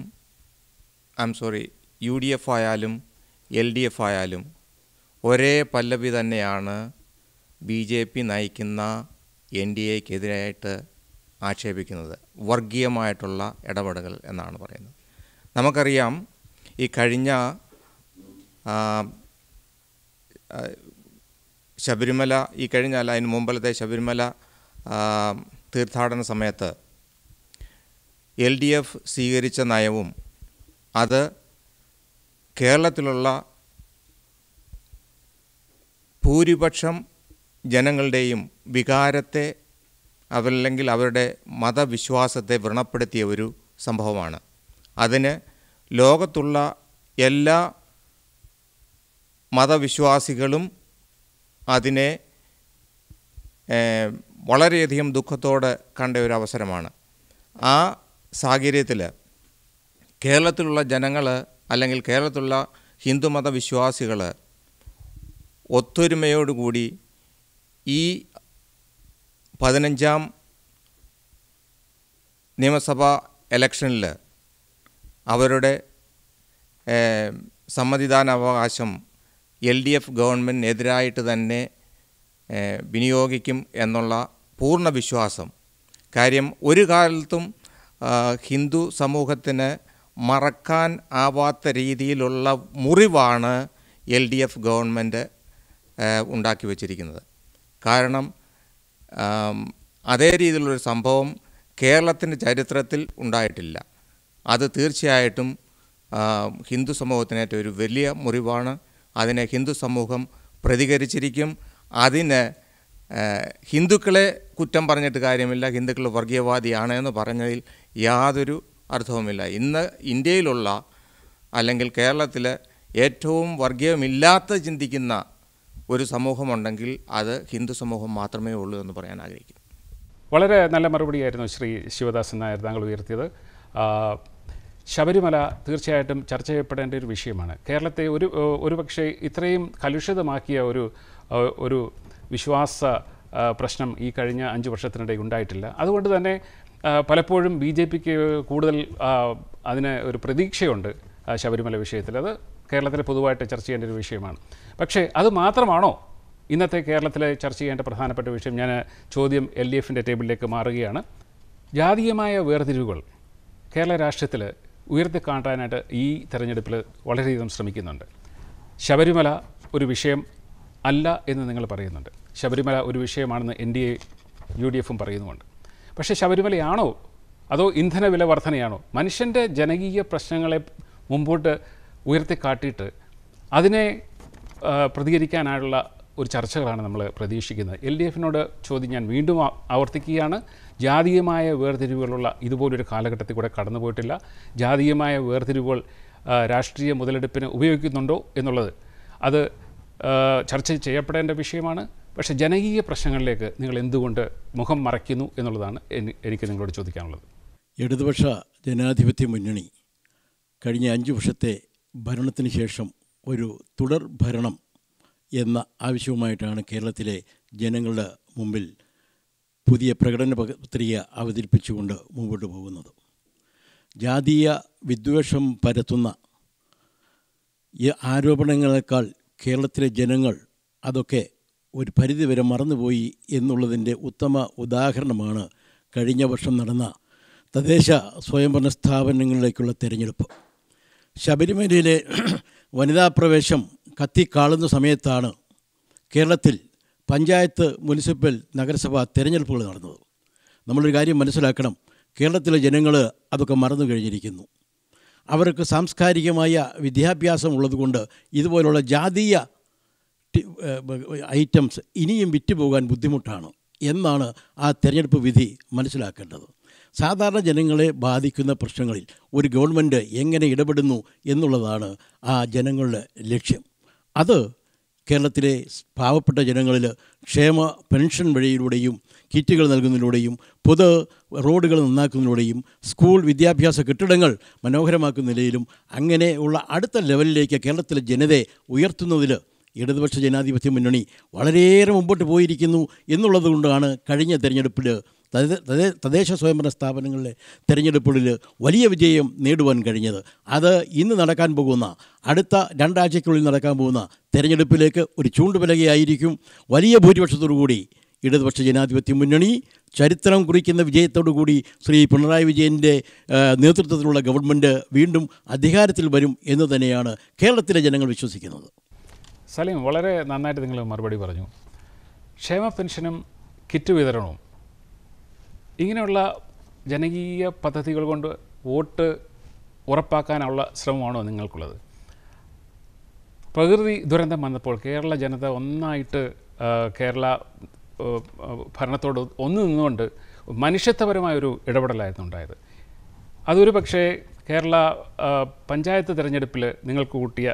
[SPEAKER 7] I M sorry U D F ആയാലും എൽ ഡി എഫ് ആയാലും ഒരേ പല്ലവി തന്നെയാണ് ബി ജെ പി നയിക്കുന്ന എൻ ഡി എക്കെതിരായിട്ട് ആക്ഷേപിക്കുന്നത് വർഗീയമായിട്ടുള്ള ഇടപെടലുകൾ എന്നാണ് പറയുന്നത് നമുക്കറിയാം ഈ കഴിഞ്ഞ ശബരിമല ഈ കഴിഞ്ഞ അല്ല അതിന് മുമ്പലത്തെ ശബരിമല തീർത്ഥാടന സമയത്ത് എൽ ഡി എഫ് സ്വീകരിച്ച നയവും അത് കേരളത്തിലുള്ള ഭൂരിപക്ഷം ജനങ്ങളുടെയും വികാരത്തെ അതല്ലെങ്കിൽ അവരുടെ മതവിശ്വാസത്തെ വ്രണപ്പെടുത്തിയ ഒരു സംഭവമാണ് അതിന് ലോകത്തുള്ള എല്ലാ മതവിശ്വാസികളും അതിനെ വളരെയധികം ദുഃഖത്തോടെ കണ്ട ഒരു അവസരമാണ് ആ സാഹചര്യത്തിൽ കേരളത്തിലുള്ള ജനങ്ങൾ അല്ലെങ്കിൽ കേരളത്തിലുള്ള ഹിന്ദുമത വിശ്വാസികൾ ഒത്തൊരുമയോടുകൂടി ഈ പതിനഞ്ചാം നിയമസഭാ ഇലക്ഷനിൽ അവരുടെ സമ്മതിദാനാവകാശം എൽ ഡി എഫ് ഗവൺമെൻറ്റിനെതിരായിട്ട് തന്നെ വിനിയോഗിക്കും എന്നുള്ള പൂർണ്ണ വിശ്വാസം കാര്യം ഒരു കാലത്തും ഹിന്ദു സമൂഹത്തിന് മറക്കാൻ ആവാത്ത രീതിയിലുള്ള മുറിവാണ് എൽ ഡി എഫ് ഗവൺമെൻറ് ഉണ്ടാക്കി വച്ചിരിക്കുന്നത് കാരണം അതേ രീതിയിലുള്ളൊരു സംഭവം കേരളത്തിൻ്റെ ചരിത്രത്തിൽ ഉണ്ടായിട്ടില്ല അത് തീർച്ചയായിട്ടും ഹിന്ദു സമൂഹത്തിനേറ്റ ഒരു വലിയ മുറിവാണ് അതിനെ ഹിന്ദു സമൂഹം പ്രതികരിച്ചിരിക്കും അതിന് ഹിന്ദുക്കളെ കുറ്റം പറഞ്ഞിട്ട് കാര്യമില്ല ഹിന്ദുക്കൾ വർഗീയവാദിയാണ് എന്ന് പറഞ്ഞതിൽ യാതൊരു അർത്ഥവുമില്ല ഇന്ന് ഇന്ത്യയിലുള്ള അല്ലെങ്കിൽ കേരളത്തിൽ ഏറ്റവും വർഗീയമില്ലാത്ത ചിന്തിക്കുന്ന ഒരു സമൂഹമുണ്ടെങ്കിൽ അത് ഹിന്ദു സമൂഹം മാത്രമേ ഉള്ളൂ എന്ന് പറയാൻ ആഗ്രഹിക്കുന്നു വളരെ നല്ല മറുപടിയായിരുന്നു ശ്രീ ശിവദാസൻ നായർ താങ്കൾ ഉയർത്തിയത്
[SPEAKER 3] ശബരിമല തീർച്ചയായിട്ടും ചർച്ച ചെയ്യപ്പെടേണ്ട ഒരു വിഷയമാണ് കേരളത്തെ ഒരു ഒരു പക്ഷേ ഇത്രയും കലുഷിതമാക്കിയ ഒരു ഒരു വിശ്വാസ പ്രശ്നം ഈ കഴിഞ്ഞ അഞ്ച് വർഷത്തിനിടെ ഉണ്ടായിട്ടില്ല അതുകൊണ്ട് തന്നെ പലപ്പോഴും ബി ജെ പിക്ക് കൂടുതൽ അതിന് ഒരു പ്രതീക്ഷയുണ്ട് ശബരിമല വിഷയത്തിൽ അത് കേരളത്തിൽ പൊതുവായിട്ട് ചർച്ച ചെയ്യേണ്ട ഒരു വിഷയമാണ് പക്ഷേ അത് മാത്രമാണോ ഇന്നത്തെ കേരളത്തിലെ ചർച്ച ചെയ്യേണ്ട പ്രധാനപ്പെട്ട വിഷയം ഞാൻ ചോദ്യം എൽ ഡി എഫിൻ്റെ ടേബിളിലേക്ക് മാറുകയാണ് ജാതീയമായ വേർതിരിവുകൾ കേരള രാഷ്ട്രീയത്തിൽ ഉയർത്തി കാണാനായിട്ട് ഈ തെരഞ്ഞെടുപ്പിൽ വളരെയധികം ശ്രമിക്കുന്നുണ്ട് ശബരിമല ഒരു വിഷയം അല്ല എന്ന് നിങ്ങൾ പറയുന്നുണ്ട് ശബരിമല ഒരു വിഷയമാണെന്ന് N D A U D എഫും പറയുന്നുമുണ്ട് പക്ഷേ ശബരിമലയാണോ അതോ ഇന്ധന വില വർധനയാണോ മനുഷ്യൻ്റെ ജനകീയ പ്രശ്നങ്ങളെ മുമ്പോട്ട് ഉയർത്തിക്കാട്ടിയിട്ട് അതിനെ പ്രതികരിക്കാനായുള്ള ഒരു ചർച്ചകളാണ് നമ്മൾ പ്രതീക്ഷിക്കുന്നത് എൽ ഡി എഫിനോട് ചോദ്യം ഞാൻ വീണ്ടും ആവർത്തിക്കുകയാണ് ജാതീയമായ വേർതിരിവുകളുള്ള ഇതുപോലൊരു കാലഘട്ടത്തിൽ കൂടെ കടന്നുപോയിട്ടില്ല ജാതീയമായ വേർതിരിവുകൾ രാഷ്ട്രീയ മുതലെടുപ്പിന് ഉപയോഗിക്കുന്നുണ്ടോ എന്നുള്ളത് അത് ചർച്ച ചെയ്യപ്പെടേണ്ട വിഷയമാണ് പക്ഷേ ജനകീയ പ്രശ്നങ്ങളിലേക്ക് നിങ്ങൾ എന്തുകൊണ്ട് മുഖം മറയ്ക്കുന്നു എന്നുള്ളതാണ് എനിക്ക് നിങ്ങളോട് ചോദിക്കാനുള്ളത് ഇടതുപക്ഷ
[SPEAKER 8] ജനാധിപത്യ മുന്നണി കഴിഞ്ഞ അഞ്ച് വർഷത്തെ ഭരണത്തിന് ശേഷം ഒരു തുടർ ഭരണം എന്ന ആവശ്യവുമായിട്ടാണ് കേരളത്തിലെ ജനങ്ങളുടെ മുമ്പിൽ പുതിയ പ്രകടന പത്രിക അവതരിപ്പിച്ചുകൊണ്ട് മുമ്പോട്ട് പോകുന്നത് ജാതീയ വിദ്വേഷം പരത്തുന്ന ഈ ആരോപണങ്ങളെക്കാൾ കേരളത്തിലെ ജനങ്ങൾ അതൊക്കെ ഒരു പരിധിവരെ മറന്നുപോയി എന്നുള്ളതിൻ്റെ ഉത്തമ ഉദാഹരണമാണ് കഴിഞ്ഞ വർഷം നടന്ന തദ്ദേശ സ്വയംഭരണ സ്ഥാപനങ്ങളിലേക്കുള്ള തിരഞ്ഞെടുപ്പ് ശബരിമലയിലെ വനിതാ പ്രവേശം കത്തിക്കാളുന്ന സമയത്താണ് കേരളത്തിൽ പഞ്ചായത്ത് മുനിസിപ്പൽ നഗരസഭ തിരഞ്ഞെടുപ്പുകൾ നടന്നത് നമ്മളൊരു കാര്യം മനസ്സിലാക്കണം കേരളത്തിലെ ജനങ്ങൾ അതൊക്കെ മറന്നു കഴിഞ്ഞിരിക്കുന്നു അവർക്ക് സാംസ്കാരികമായ വിദ്യാഭ്യാസം ഉള്ളതുകൊണ്ട് ഇതുപോലുള്ള ജാതീയ ഐറ്റംസ് ഇനിയും വിറ്റുപോകാൻ ബുദ്ധിമുട്ടാണ് എന്നാണ് ആ തിരഞ്ഞെടുപ്പ് വിധി മനസ്സിലാക്കേണ്ടത് സാധാരണ ജനങ്ങളെ ബാധിക്കുന്ന പ്രശ്നങ്ങളിൽ ഒരു ഗവൺമെൻറ് എങ്ങനെ ഇടപെടുന്നു എന്നുള്ളതാണ് ആ ജനങ്ങളുടെ ലക്ഷ്യം അത് കേരളത്തിലെ പാവപ്പെട്ട ജനങ്ങളിൽ ക്ഷേമ പെൻഷൻ വഴിയിലൂടെയും കിറ്റുകൾ നൽകുന്നതിലൂടെയും പൊതു റോഡുകൾ നന്നാക്കുന്നതിലൂടെയും സ്കൂൾ വിദ്യാഭ്യാസ കെട്ടിടങ്ങൾ മനോഹരമാക്കുന്ന നിലയിലും അങ്ങനെയുള്ള അടുത്ത ലെവലിലേക്ക് കേരളത്തിലെ ജനതയെ ഉയർത്തുന്നതിൽ ഇടതുപക്ഷ ജനാധിപത്യ മുന്നണി വളരെയേറെ മുമ്പോട്ട് പോയിരിക്കുന്നു എന്നുള്ളത് കഴിഞ്ഞ തെരഞ്ഞെടുപ്പിൽ തദ്ദേശ സ്വയംഭരണ സ്ഥാപനങ്ങളിലെ തെരഞ്ഞെടുപ്പുകളിൽ വലിയ വിജയം നേടുവാൻ കഴിഞ്ഞത് അത് ഇന്ന് നടക്കാൻ പോകുന്ന അടുത്ത രണ്ടാഴ്ചയ്ക്കുള്ളിൽ നടക്കാൻ പോകുന്ന തെരഞ്ഞെടുപ്പിലേക്ക് ഒരു ചൂണ്ടുപലകയായിരിക്കും വലിയ ഭൂരിപക്ഷത്തോടുകൂടി ഇടതുപക്ഷ ജനാധിപത്യ മുന്നണി ചരിത്രം കുറിക്കുന്ന കൂടി ശ്രീ പിണറായി വിജയൻ്റെ നേതൃത്വത്തിലുള്ള ഗവൺമെൻറ് വീണ്ടും അധികാരത്തിൽ വരും എന്ന് തന്നെയാണ് കേരളത്തിലെ ജനങ്ങൾ വിശ്വസിക്കുന്നത് സലീം
[SPEAKER 3] വളരെ നന്നായിട്ട് നിങ്ങൾ മറുപടി പറഞ്ഞു ക്ഷേമ പെൻഷനും കിറ്റ് വിതരണവും ഇങ്ങനെയുള്ള ജനകീയ പദ്ധതികൾ കൊണ്ട് വോട്ട് ഉറപ്പാക്കാനുള്ള ശ്രമമാണോ നിങ്ങൾക്കുള്ളത് പ്രകൃതി ദുരന്തം വന്നപ്പോൾ കേരള ജനത ഒന്നായിട്ട് കേരള ഭരണത്തോട് ഒന്നു നിന്നുകൊണ്ട് മനുഷ്യത്വപരമായ ഒരു ഇടപെടലായിരുന്നു ഉണ്ടായത് അതൊരു പക്ഷേ കേരള പഞ്ചായത്ത് തിരഞ്ഞെടുപ്പിൽ നിങ്ങൾക്ക് കൂട്ടിയ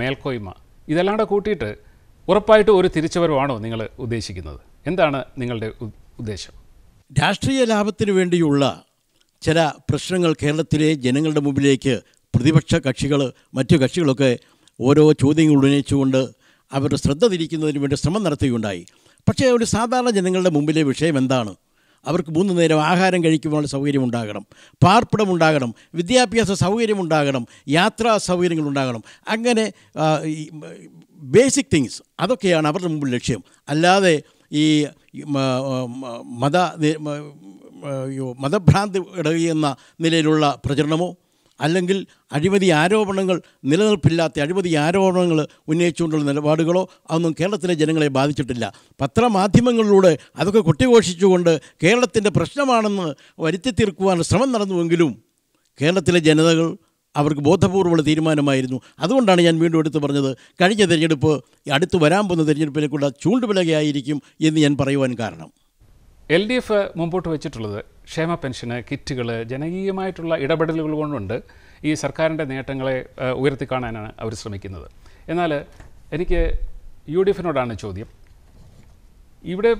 [SPEAKER 3] മേൽക്കോയ്മ ഇതല്ലാണ്ട് കൂട്ടിയിട്ട് ഉറപ്പായിട്ടും ഒരു തിരിച്ചുവരവാണോ നിങ്ങൾ ഉദ്ദേശിക്കുന്നത് എന്താണ് നിങ്ങളുടെ ഉദ്ദേശം
[SPEAKER 8] രാഷ്ട്രീയ ലാഭത്തിന് വേണ്ടിയുള്ള ചില പ്രശ്നങ്ങൾ കേരളത്തിലെ ജനങ്ങളുടെ മുമ്പിലേക്ക് പ്രതിപക്ഷ കക്ഷികൾ മറ്റു കക്ഷികളൊക്കെ ഓരോ ചോദ്യങ്ങൾ ഉന്നയിച്ചുകൊണ്ട് അവരുടെ ശ്രദ്ധ തിരിക്കുന്നതിന് വേണ്ടി ശ്രമം നടത്തുകയുണ്ടായി പക്ഷേ ഒരു സാധാരണ ജനങ്ങളുടെ മുമ്പിലെ വിഷയം എന്താണ് അവർക്ക് മൂന്ന് നേരം ആഹാരം കഴിക്കുവാനുള്ള സൗകര്യം ഉണ്ടാകണം പാർപ്പിടം ഉണ്ടാകണം വിദ്യാഭ്യാസ സൗകര്യം ഉണ്ടാകണം യാത്രാ സൗകര്യങ്ങൾ ഉണ്ടാകണം അങ്ങനെ ബേസിക് തിങ്സ് അതൊക്കെയാണ് അവരുടെ മുമ്പിൽ ലക്ഷ്യം അല്ലാതെ ഈ മത മതഭ്രാന്തി ഇടയുന്ന നിലയിലുള്ള പ്രചരണമോ അല്ലെങ്കിൽ അഴിമതി ആരോപണങ്ങൾ നിലനിൽപ്പില്ലാത്ത അഴിമതി ആരോപണങ്ങൾ ഉന്നയിച്ചുകൊണ്ടുള്ള നിലപാടുകളോ അതൊന്നും കേരളത്തിലെ ജനങ്ങളെ ബാധിച്ചിട്ടില്ല പത്രമാധ്യമങ്ങളിലൂടെ അതൊക്കെ കൊട്ടിഘോഷിച്ചുകൊണ്ട് കേരളത്തിൻ്റെ പ്രശ്നമാണെന്ന് വരുത്തി തീർക്കുവാൻ ശ്രമം നടന്നുവെങ്കിലും കേരളത്തിലെ ജനതകൾ അവർക്ക് ബോധപൂർവമുള്ള തീരുമാനമായിരുന്നു അതുകൊണ്ടാണ് ഞാൻ വീണ്ടും എടുത്തു പറഞ്ഞത് കഴിഞ്ഞ തിരഞ്ഞെടുപ്പ് അടുത്ത് വരാൻ പോകുന്ന തിരഞ്ഞെടുപ്പിലേക്കുള്ള ചൂണ്ടുപിലകയായിരിക്കും എന്ന് ഞാൻ പറയുവാൻ കാരണം
[SPEAKER 3] എൽ ഡി എഫ് മുമ്പോട്ട് വെച്ചിട്ടുള്ളത് ക്ഷേമ പെൻഷന് കിറ്റുകൾ ജനകീയമായിട്ടുള്ള ഇടപെടലുകൾ കൊണ്ടുണ്ട് ഈ സർക്കാരിൻ്റെ നേട്ടങ്ങളെ ഉയർത്തിക്കാണാനാണ് അവർ ശ്രമിക്കുന്നത് എന്നാൽ എനിക്ക് യു ഡി എഫിനോടാണ് ചോദ്യം ഇവിടെ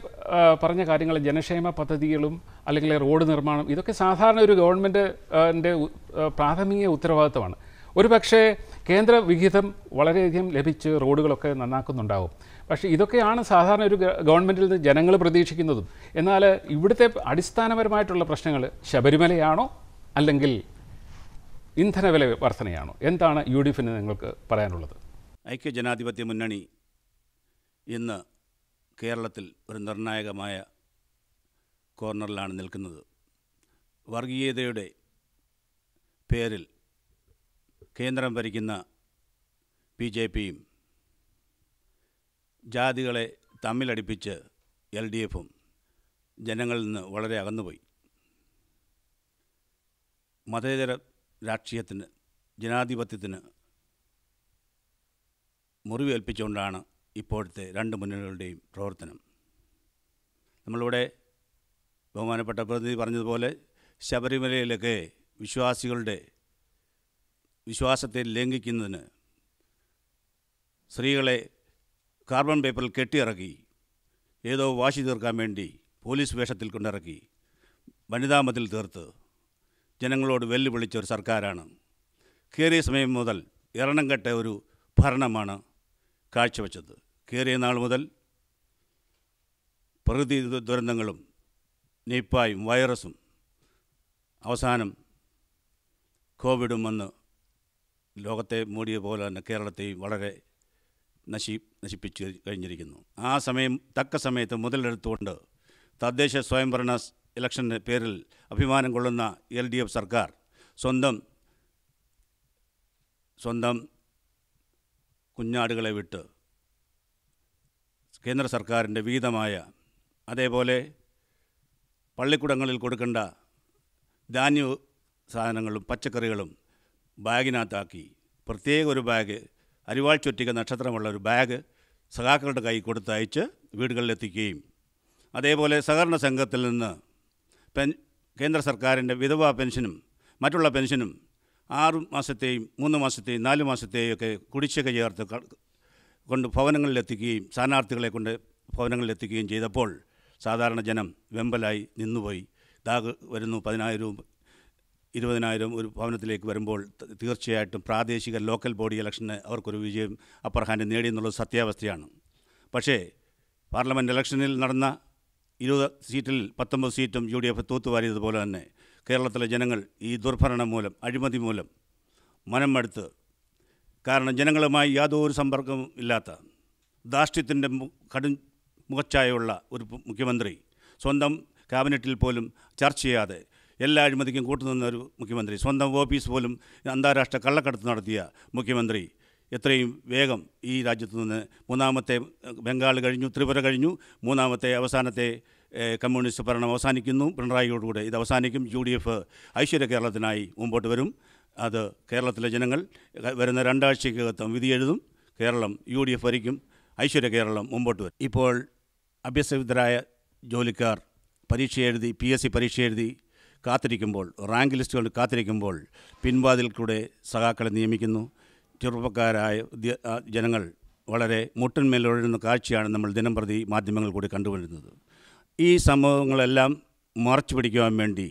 [SPEAKER 3] പറഞ്ഞ കാര്യങ്ങൾ ജനക്ഷേമ പദ്ധതികളും അല്ലെങ്കിൽ റോഡ് നിർമ്മാണം ഇതൊക്കെ സാധാരണ ഒരു ഗവൺമെൻറ്റിൻ്റെ പ്രാഥമിക ഉത്തരവാദിത്തമാണ് ഒരു പക്ഷേ കേന്ദ്ര വിഹിതം വളരെയധികം ലഭിച്ച് റോഡുകളൊക്കെ നന്നാക്കുന്നുണ്ടാവും പക്ഷേ ഇതൊക്കെയാണ് സാധാരണ ഒരു ഗവൺമെൻറ്റിൽ നിന്ന് ജനങ്ങൾ പ്രതീക്ഷിക്കുന്നതും എന്നാൽ ഇവിടുത്തെ അടിസ്ഥാനപരമായിട്ടുള്ള പ്രശ്നങ്ങൾ ശബരിമലയാണോ അല്ലെങ്കിൽ ഇന്ധനവില വർധനയാണോ എന്താണ് യു ഡി എഫിന് നിങ്ങൾക്ക് പറയാനുള്ളത്
[SPEAKER 9] ഐക്യ ജനാധിപത്യ മുന്നണി ഇന്ന് കേരളത്തിൽ ഒരു നിർണായകമായ കോർണറിലാണ് നിൽക്കുന്നത് വർഗീയതയുടെ പേരിൽ കേന്ദ്രം ഭരിക്കുന്ന ബി ജെ പിയും ജാതികളെ തമ്മിലടിപ്പിച്ച് എൽ ഡി എഫും ജനങ്ങളിൽ നിന്ന് വളരെ അകന്നുപോയി മതേതര രാഷ്ട്രീയത്തിന് ജനാധിപത്യത്തിന് മുറിവേൽപ്പിച്ചുകൊണ്ടാണ് ഇപ്പോഴത്തെ രണ്ട് മുന്നണികളുടെയും പ്രവർത്തനം നമ്മളിവിടെ ബഹുമാനപ്പെട്ട പ്രതിനിധി പറഞ്ഞതുപോലെ ശബരിമലയിലൊക്കെ വിശ്വാസികളുടെ വിശ്വാസത്തെ ലംഘിക്കുന്നതിന് സ്ത്രീകളെ കാർബൺ പേപ്പറിൽ കെട്ടിയിറക്കി ഏതോ വാശി തീർക്കാൻ വേണ്ടി പോലീസ് വേഷത്തിൽ കൊണ്ടിറക്കി വനിതാമതിൽ തീർത്ത് ജനങ്ങളോട് വെല്ലുവിളിച്ച ഒരു സർക്കാരാണ് കയറിയ സമയം മുതൽ ഇറണം കെട്ട ഒരു ഭരണമാണ് കാഴ്ചവെച്ചത് കയറിയ നാൾ മുതൽ പ്രകൃതി ദുരന്തങ്ങളും നിപ്പായും വൈറസും അവസാനം കോവിഡും വന്ന് ലോകത്തെ മൂടിയ പോലെ തന്നെ കേരളത്തെയും വളരെ നശി നശിപ്പിച്ച് കഴിഞ്ഞിരിക്കുന്നു ആ സമയം തക്ക സമയത്ത് മുതലെടുത്തുകൊണ്ട് തദ്ദേശ സ്വയംഭരണ ഇലക്ഷൻ്റെ പേരിൽ അഭിമാനം കൊള്ളുന്ന എൽ ഡി എഫ് സർക്കാർ സ്വന്തം സ്വന്തം കുഞ്ഞാടുകളെ വിട്ട് കേന്ദ്ര സർക്കാരിൻ്റെ വീതമായ അതേപോലെ പള്ളിക്കുടങ്ങളിൽ കൊടുക്കേണ്ട ധാന്യ സാധനങ്ങളും പച്ചക്കറികളും ബാഗിനകത്താക്കി പ്രത്യേക ഒരു ബാഗ് അരിവാൾ ചുറ്റിക്ക നക്ഷത്രമുള്ള ഒരു ബാഗ് സഖാക്കളുടെ കൈ കൊടുത്തയച്ച് വീടുകളിലെത്തിക്കുകയും അതേപോലെ സഹകരണ സംഘത്തിൽ നിന്ന് പെൻ കേന്ദ്ര സർക്കാരിൻ്റെ വിധവാ പെൻഷനും മറ്റുള്ള പെൻഷനും ആറു മാസത്തെയും മൂന്ന് മാസത്തെയും നാല് മാസത്തെയും ഒക്കെ കുടിശ്ശിക ചേർത്ത് കൊണ്ട് ഭവനങ്ങളിലെത്തിക്കുകയും സ്ഥാനാർത്ഥികളെ കൊണ്ട് ഭവനങ്ങളിലെത്തിക്കുകയും ചെയ്തപ്പോൾ സാധാരണ ജനം വെമ്പലായി നിന്നുപോയി ദാഗ് വരുന്നു പതിനായിരവും ഇരുപതിനായിരം ഒരു ഭവനത്തിലേക്ക് വരുമ്പോൾ തീർച്ചയായിട്ടും പ്രാദേശിക ലോക്കൽ ബോഡി ഇലക്ഷന് അവർക്കൊരു വിജയം അപ്പർ ഹാൻഡ് നേടിയെന്നുള്ളത് സത്യാവസ്ഥയാണ് പക്ഷേ പാർലമെൻ്റ് ഇലക്ഷനിൽ നടന്ന ഇരുപത് സീറ്റിൽ പത്തൊമ്പത് സീറ്റും യു ഡി എഫ് തൂത്തുവാരിയതുപോലെ തന്നെ കേരളത്തിലെ ജനങ്ങൾ ഈ ദുർഭരണം മൂലം അഴിമതി മൂലം മനമെടുത്ത് കാരണം ജനങ്ങളുമായി യാതൊരു സമ്പർക്കവും ഇല്ലാത്ത ധാർഷ്ട്യത്തിൻ്റെ കടും മുഖച്ചായുള്ള ഒരു മുഖ്യമന്ത്രി സ്വന്തം ക്യാബിനറ്റിൽ പോലും ചർച്ച ചെയ്യാതെ എല്ലാ അഴിമതിക്കും കൂട്ടുനിന്ന ഒരു മുഖ്യമന്ത്രി സ്വന്തം ഓഫീസ് പോലും അന്താരാഷ്ട്ര കള്ളക്കടത്ത് നടത്തിയ മുഖ്യമന്ത്രി എത്രയും വേഗം ഈ രാജ്യത്തു നിന്ന് മൂന്നാമത്തെ ബംഗാൾ കഴിഞ്ഞു ത്രിപുര കഴിഞ്ഞു മൂന്നാമത്തെ അവസാനത്തെ കമ്മ്യൂണിസ്റ്റ് ഭരണം അവസാനിക്കുന്നു പിണറായിയോടുകൂടെ ഇത് അവസാനിക്കും യു ഡി എഫ് ഐശ്വര്യ കേരളത്തിനായി മുമ്പോട്ട് വരും അത് കേരളത്തിലെ ജനങ്ങൾ വരുന്ന വിധി എഴുതും കേരളം യു ഡി എഫ് ഭരിക്കും ഐശ്വര്യ കേരളം മുമ്പോട്ട് വരും ഇപ്പോൾ അഭ്യസവിദ്ധരായ ജോലിക്കാർ പരീക്ഷ എഴുതി പി എസ് സി പരീക്ഷ എഴുതി കാത്തിരിക്കുമ്പോൾ റാങ്ക് ലിസ്റ്റുകൾ കാത്തിരിക്കുമ്പോൾ പിൻവാതിൽ കൂടെ സഖാക്കളെ നിയമിക്കുന്നു ചെറുപ്പക്കാരായ ജനങ്ങൾ വളരെ മുട്ടന്മേലൊഴുന്ന കാഴ്ചയാണ് നമ്മൾ ദിനം പ്രതി മാധ്യമങ്ങൾ കൂടി കണ്ടുവരുന്നത് ഈ സംഭവങ്ങളെല്ലാം മറച്ചു പിടിക്കുവാൻ വേണ്ടി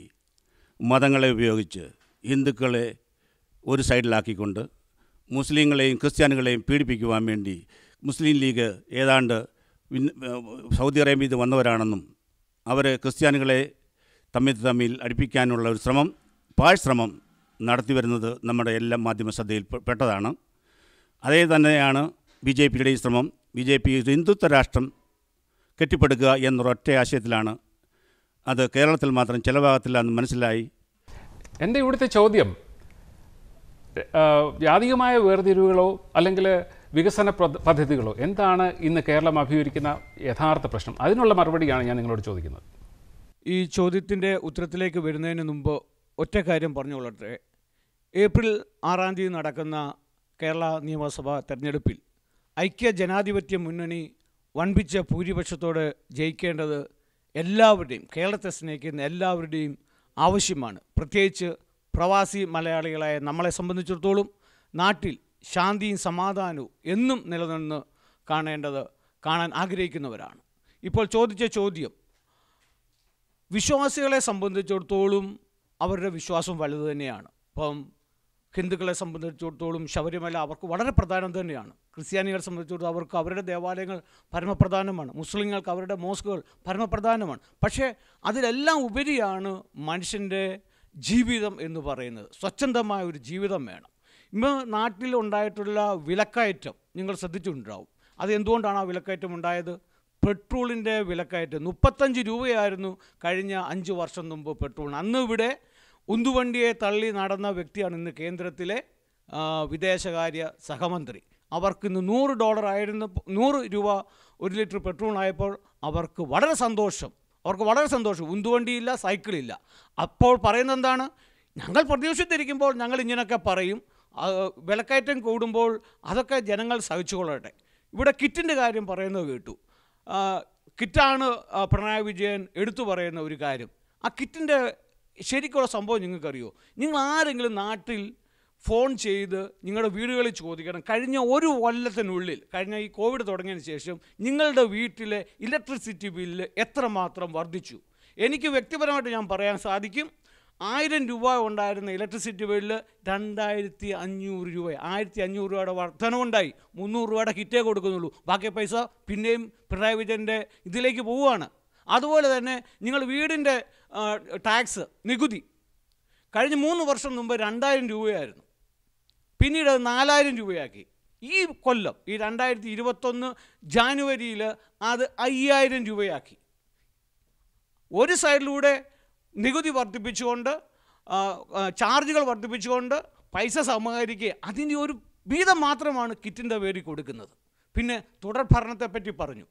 [SPEAKER 9] മതങ്ങളെ ഉപയോഗിച്ച് ഹിന്ദുക്കളെ ഒരു സൈഡിലാക്കിക്കൊണ്ട് മുസ്ലിങ്ങളെയും ക്രിസ്ത്യാനികളെയും പീഡിപ്പിക്കുവാൻ വേണ്ടി മുസ്ലിം ലീഗ് ഏതാണ്ട് സൗദി അറേബ്യയിൽ നിന്ന് വന്നവരാണെന്നും അവർ ക്രിസ്ത്യാനികളെ തമ്മിൽ തമ്മിൽ അടുപ്പിക്കാനുള്ള ഒരു ശ്രമം പാഴ്ശ്രമം നടത്തി വരുന്നത് നമ്മുടെ എല്ലാ മാധ്യമ ശ്രദ്ധയിൽ പെട്ടതാണ് അതേ തന്നെയാണ് ബി ജെ പിയുടെ ഈ ശ്രമം ബി ജെ പി ഹിന്ദുത്വ രാഷ്ട്രം കെട്ടിപ്പടുക്കുക എന്നൊരൊറ്റ ആശയത്തിലാണ് അത് കേരളത്തിൽ മാത്രം ചിലവാകത്തില്ല എന്ന് മനസ്സിലായി എൻ്റെ ഇവിടുത്തെ ചോദ്യം
[SPEAKER 3] ജാതീയമായ വേർതിരിവുകളോ അല്ലെങ്കിൽ വികസന പദ്ധതികളോ എന്താണ് ഇന്ന് കേരളം അഭിമുഖിക്കുന്ന യഥാർത്ഥ പ്രശ്നം അതിനുള്ള മറുപടിയാണ് ഞാൻ നിങ്ങളോട് ചോദിക്കുന്നത് ഈ
[SPEAKER 10] ചോദ്യത്തിൻ്റെ ഉത്തരത്തിലേക്ക് വരുന്നതിന് മുമ്പ് ഒറ്റ കാര്യം പറഞ്ഞുകൊള്ളട്ടെ ഏപ്രിൽ ആറാം തീയതി നടക്കുന്ന കേരള നിയമസഭാ തെരഞ്ഞെടുപ്പിൽ ഐക്യ ജനാധിപത്യ മുന്നണി വൺപിച്ച ഭൂരിപക്ഷത്തോട് ജയിക്കേണ്ടത് എല്ലാവരുടെയും കേരളത്തെ സ്നേഹിക്കുന്ന എല്ലാവരുടെയും ആവശ്യമാണ് പ്രത്യേകിച്ച് പ്രവാസി മലയാളികളായ നമ്മളെ സംബന്ധിച്ചിടത്തോളം നാട്ടിൽ ശാന്തിയും സമാധാനവും എന്നും നിലനിന്ന് കാണേണ്ടത് കാണാൻ ആഗ്രഹിക്കുന്നവരാണ് ഇപ്പോൾ ചോദിച്ച ചോദ്യം വിശ്വാസികളെ സംബന്ധിച്ചിടത്തോളം അവരുടെ വിശ്വാസം വലുത് തന്നെയാണ് ഇപ്പം ഹിന്ദുക്കളെ സംബന്ധിച്ചിടത്തോളം ശബരിമല അവർക്ക് വളരെ പ്രധാനം തന്നെയാണ് ക്രിസ്ത്യാനികളെ സംബന്ധിച്ചിടത്തോളം അവർക്ക് അവരുടെ ദേവാലയങ്ങൾ പരമപ്രധാനമാണ് മുസ്ലിങ്ങൾക്ക് അവരുടെ മോസ്കുകൾ പരമപ്രധാനമാണ് പക്ഷേ അതിലെല്ലാം ഉപരിയാണ് മനുഷ്യൻ്റെ ജീവിതം എന്ന് പറയുന്നത് സ്വച്ഛന്തമായ ഒരു ജീവിതം വേണം ഇന്ന് നാട്ടിലുണ്ടായിട്ടുള്ള വിലക്കയറ്റം നിങ്ങൾ ശ്രദ്ധിച്ചിട്ടുണ്ടാവും അത് എന്തുകൊണ്ടാണ് ആ വിലക്കയറ്റം ഉണ്ടായത് പെട്രോളിൻ്റെ വിലക്കയറ്റം മുപ്പത്തഞ്ച് രൂപയായിരുന്നു കഴിഞ്ഞ അഞ്ച് വർഷം മുമ്പ് പെട്രോളിന് അന്ന് ഇവിടെ ഉന്തുവണ്ടിയെ തള്ളി നടന്ന വ്യക്തിയാണ് ഇന്ന് കേന്ദ്രത്തിലെ വിദേശകാര്യ സഹമന്ത്രി അവർക്കിന്ന് നൂറ് ഡോളർ ആയിരുന്നു നൂറ് രൂപ ഒരു ലിറ്റർ പെട്രോൾ ആയപ്പോൾ അവർക്ക് വളരെ സന്തോഷം അവർക്ക് വളരെ സന്തോഷം ഉന്തുവണ്ടിയില്ല സൈക്കിളില്ല അപ്പോൾ പറയുന്നത് എന്താണ് ഞങ്ങൾ പ്രതീക്ഷിച്ചിരിക്കുമ്പോൾ ഞങ്ങൾ ഇങ്ങനെയൊക്കെ പറയും വിലക്കയറ്റം കൂടുമ്പോൾ അതൊക്കെ ജനങ്ങൾ സഹിച്ചുകൊള്ളട്ടെ ഇവിടെ കിറ്റിൻ്റെ കാര്യം പറയുന്നത് കേട്ടു കിറ്റാണ് പിണറായി വിജയൻ എടുത്തു പറയുന്ന ഒരു കാര്യം ആ കിറ്റിൻ്റെ ശരിക്കുള്ള സംഭവം നിങ്ങൾക്കറിയോ നിങ്ങൾ ആരെങ്കിലും നാട്ടിൽ ഫോൺ ചെയ്ത് നിങ്ങളുടെ വീടുകളിൽ ചോദിക്കണം കഴിഞ്ഞ ഒരു കൊല്ലത്തിനുള്ളിൽ കഴിഞ്ഞ ഈ കോവിഡ് തുടങ്ങിയതിന് ശേഷം നിങ്ങളുടെ വീട്ടിലെ ഇലക്ട്രിസിറ്റി ബില്ല് എത്രമാത്രം വർദ്ധിച്ചു എനിക്ക് വ്യക്തിപരമായിട്ട് ഞാൻ പറയാൻ സാധിക്കും ആയിരം രൂപ ഉണ്ടായിരുന്ന ഇലക്ട്രിസിറ്റി ബില്ല് രണ്ടായിരത്തി അഞ്ഞൂറ് രൂപ ആയിരത്തി അഞ്ഞൂറ് രൂപയുടെ വർധനമുണ്ടായി മുന്നൂറ് രൂപയുടെ കിറ്റേ കൊടുക്കുന്നുള്ളൂ ബാക്കി പൈസ പിന്നെയും പിണറായി വിജയൻ്റെ ഇതിലേക്ക് പോവുകയാണ് അതുപോലെ തന്നെ നിങ്ങൾ വീടിൻ്റെ ടാക്സ് നികുതി കഴിഞ്ഞ മൂന്ന് വർഷം മുമ്പ് രണ്ടായിരം രൂപയായിരുന്നു പിന്നീട് അത് നാലായിരം രൂപയാക്കി ഈ കൊല്ലം ഈ രണ്ടായിരത്തി ഇരുപത്തൊന്ന് ജാനുവരിയിൽ അത് അയ്യായിരം രൂപയാക്കി ഒരു സൈഡിലൂടെ നികുതി വർദ്ധിപ്പിച്ചുകൊണ്ട് ചാർജുകൾ വർദ്ധിപ്പിച്ചുകൊണ്ട് പൈസ സമാഹരിക്കുക അതിൻ്റെ ഒരു വീതം മാത്രമാണ് കിറ്റിൻ്റെ പേരിൽ കൊടുക്കുന്നത് പിന്നെ തുടർ പറ്റി പറഞ്ഞു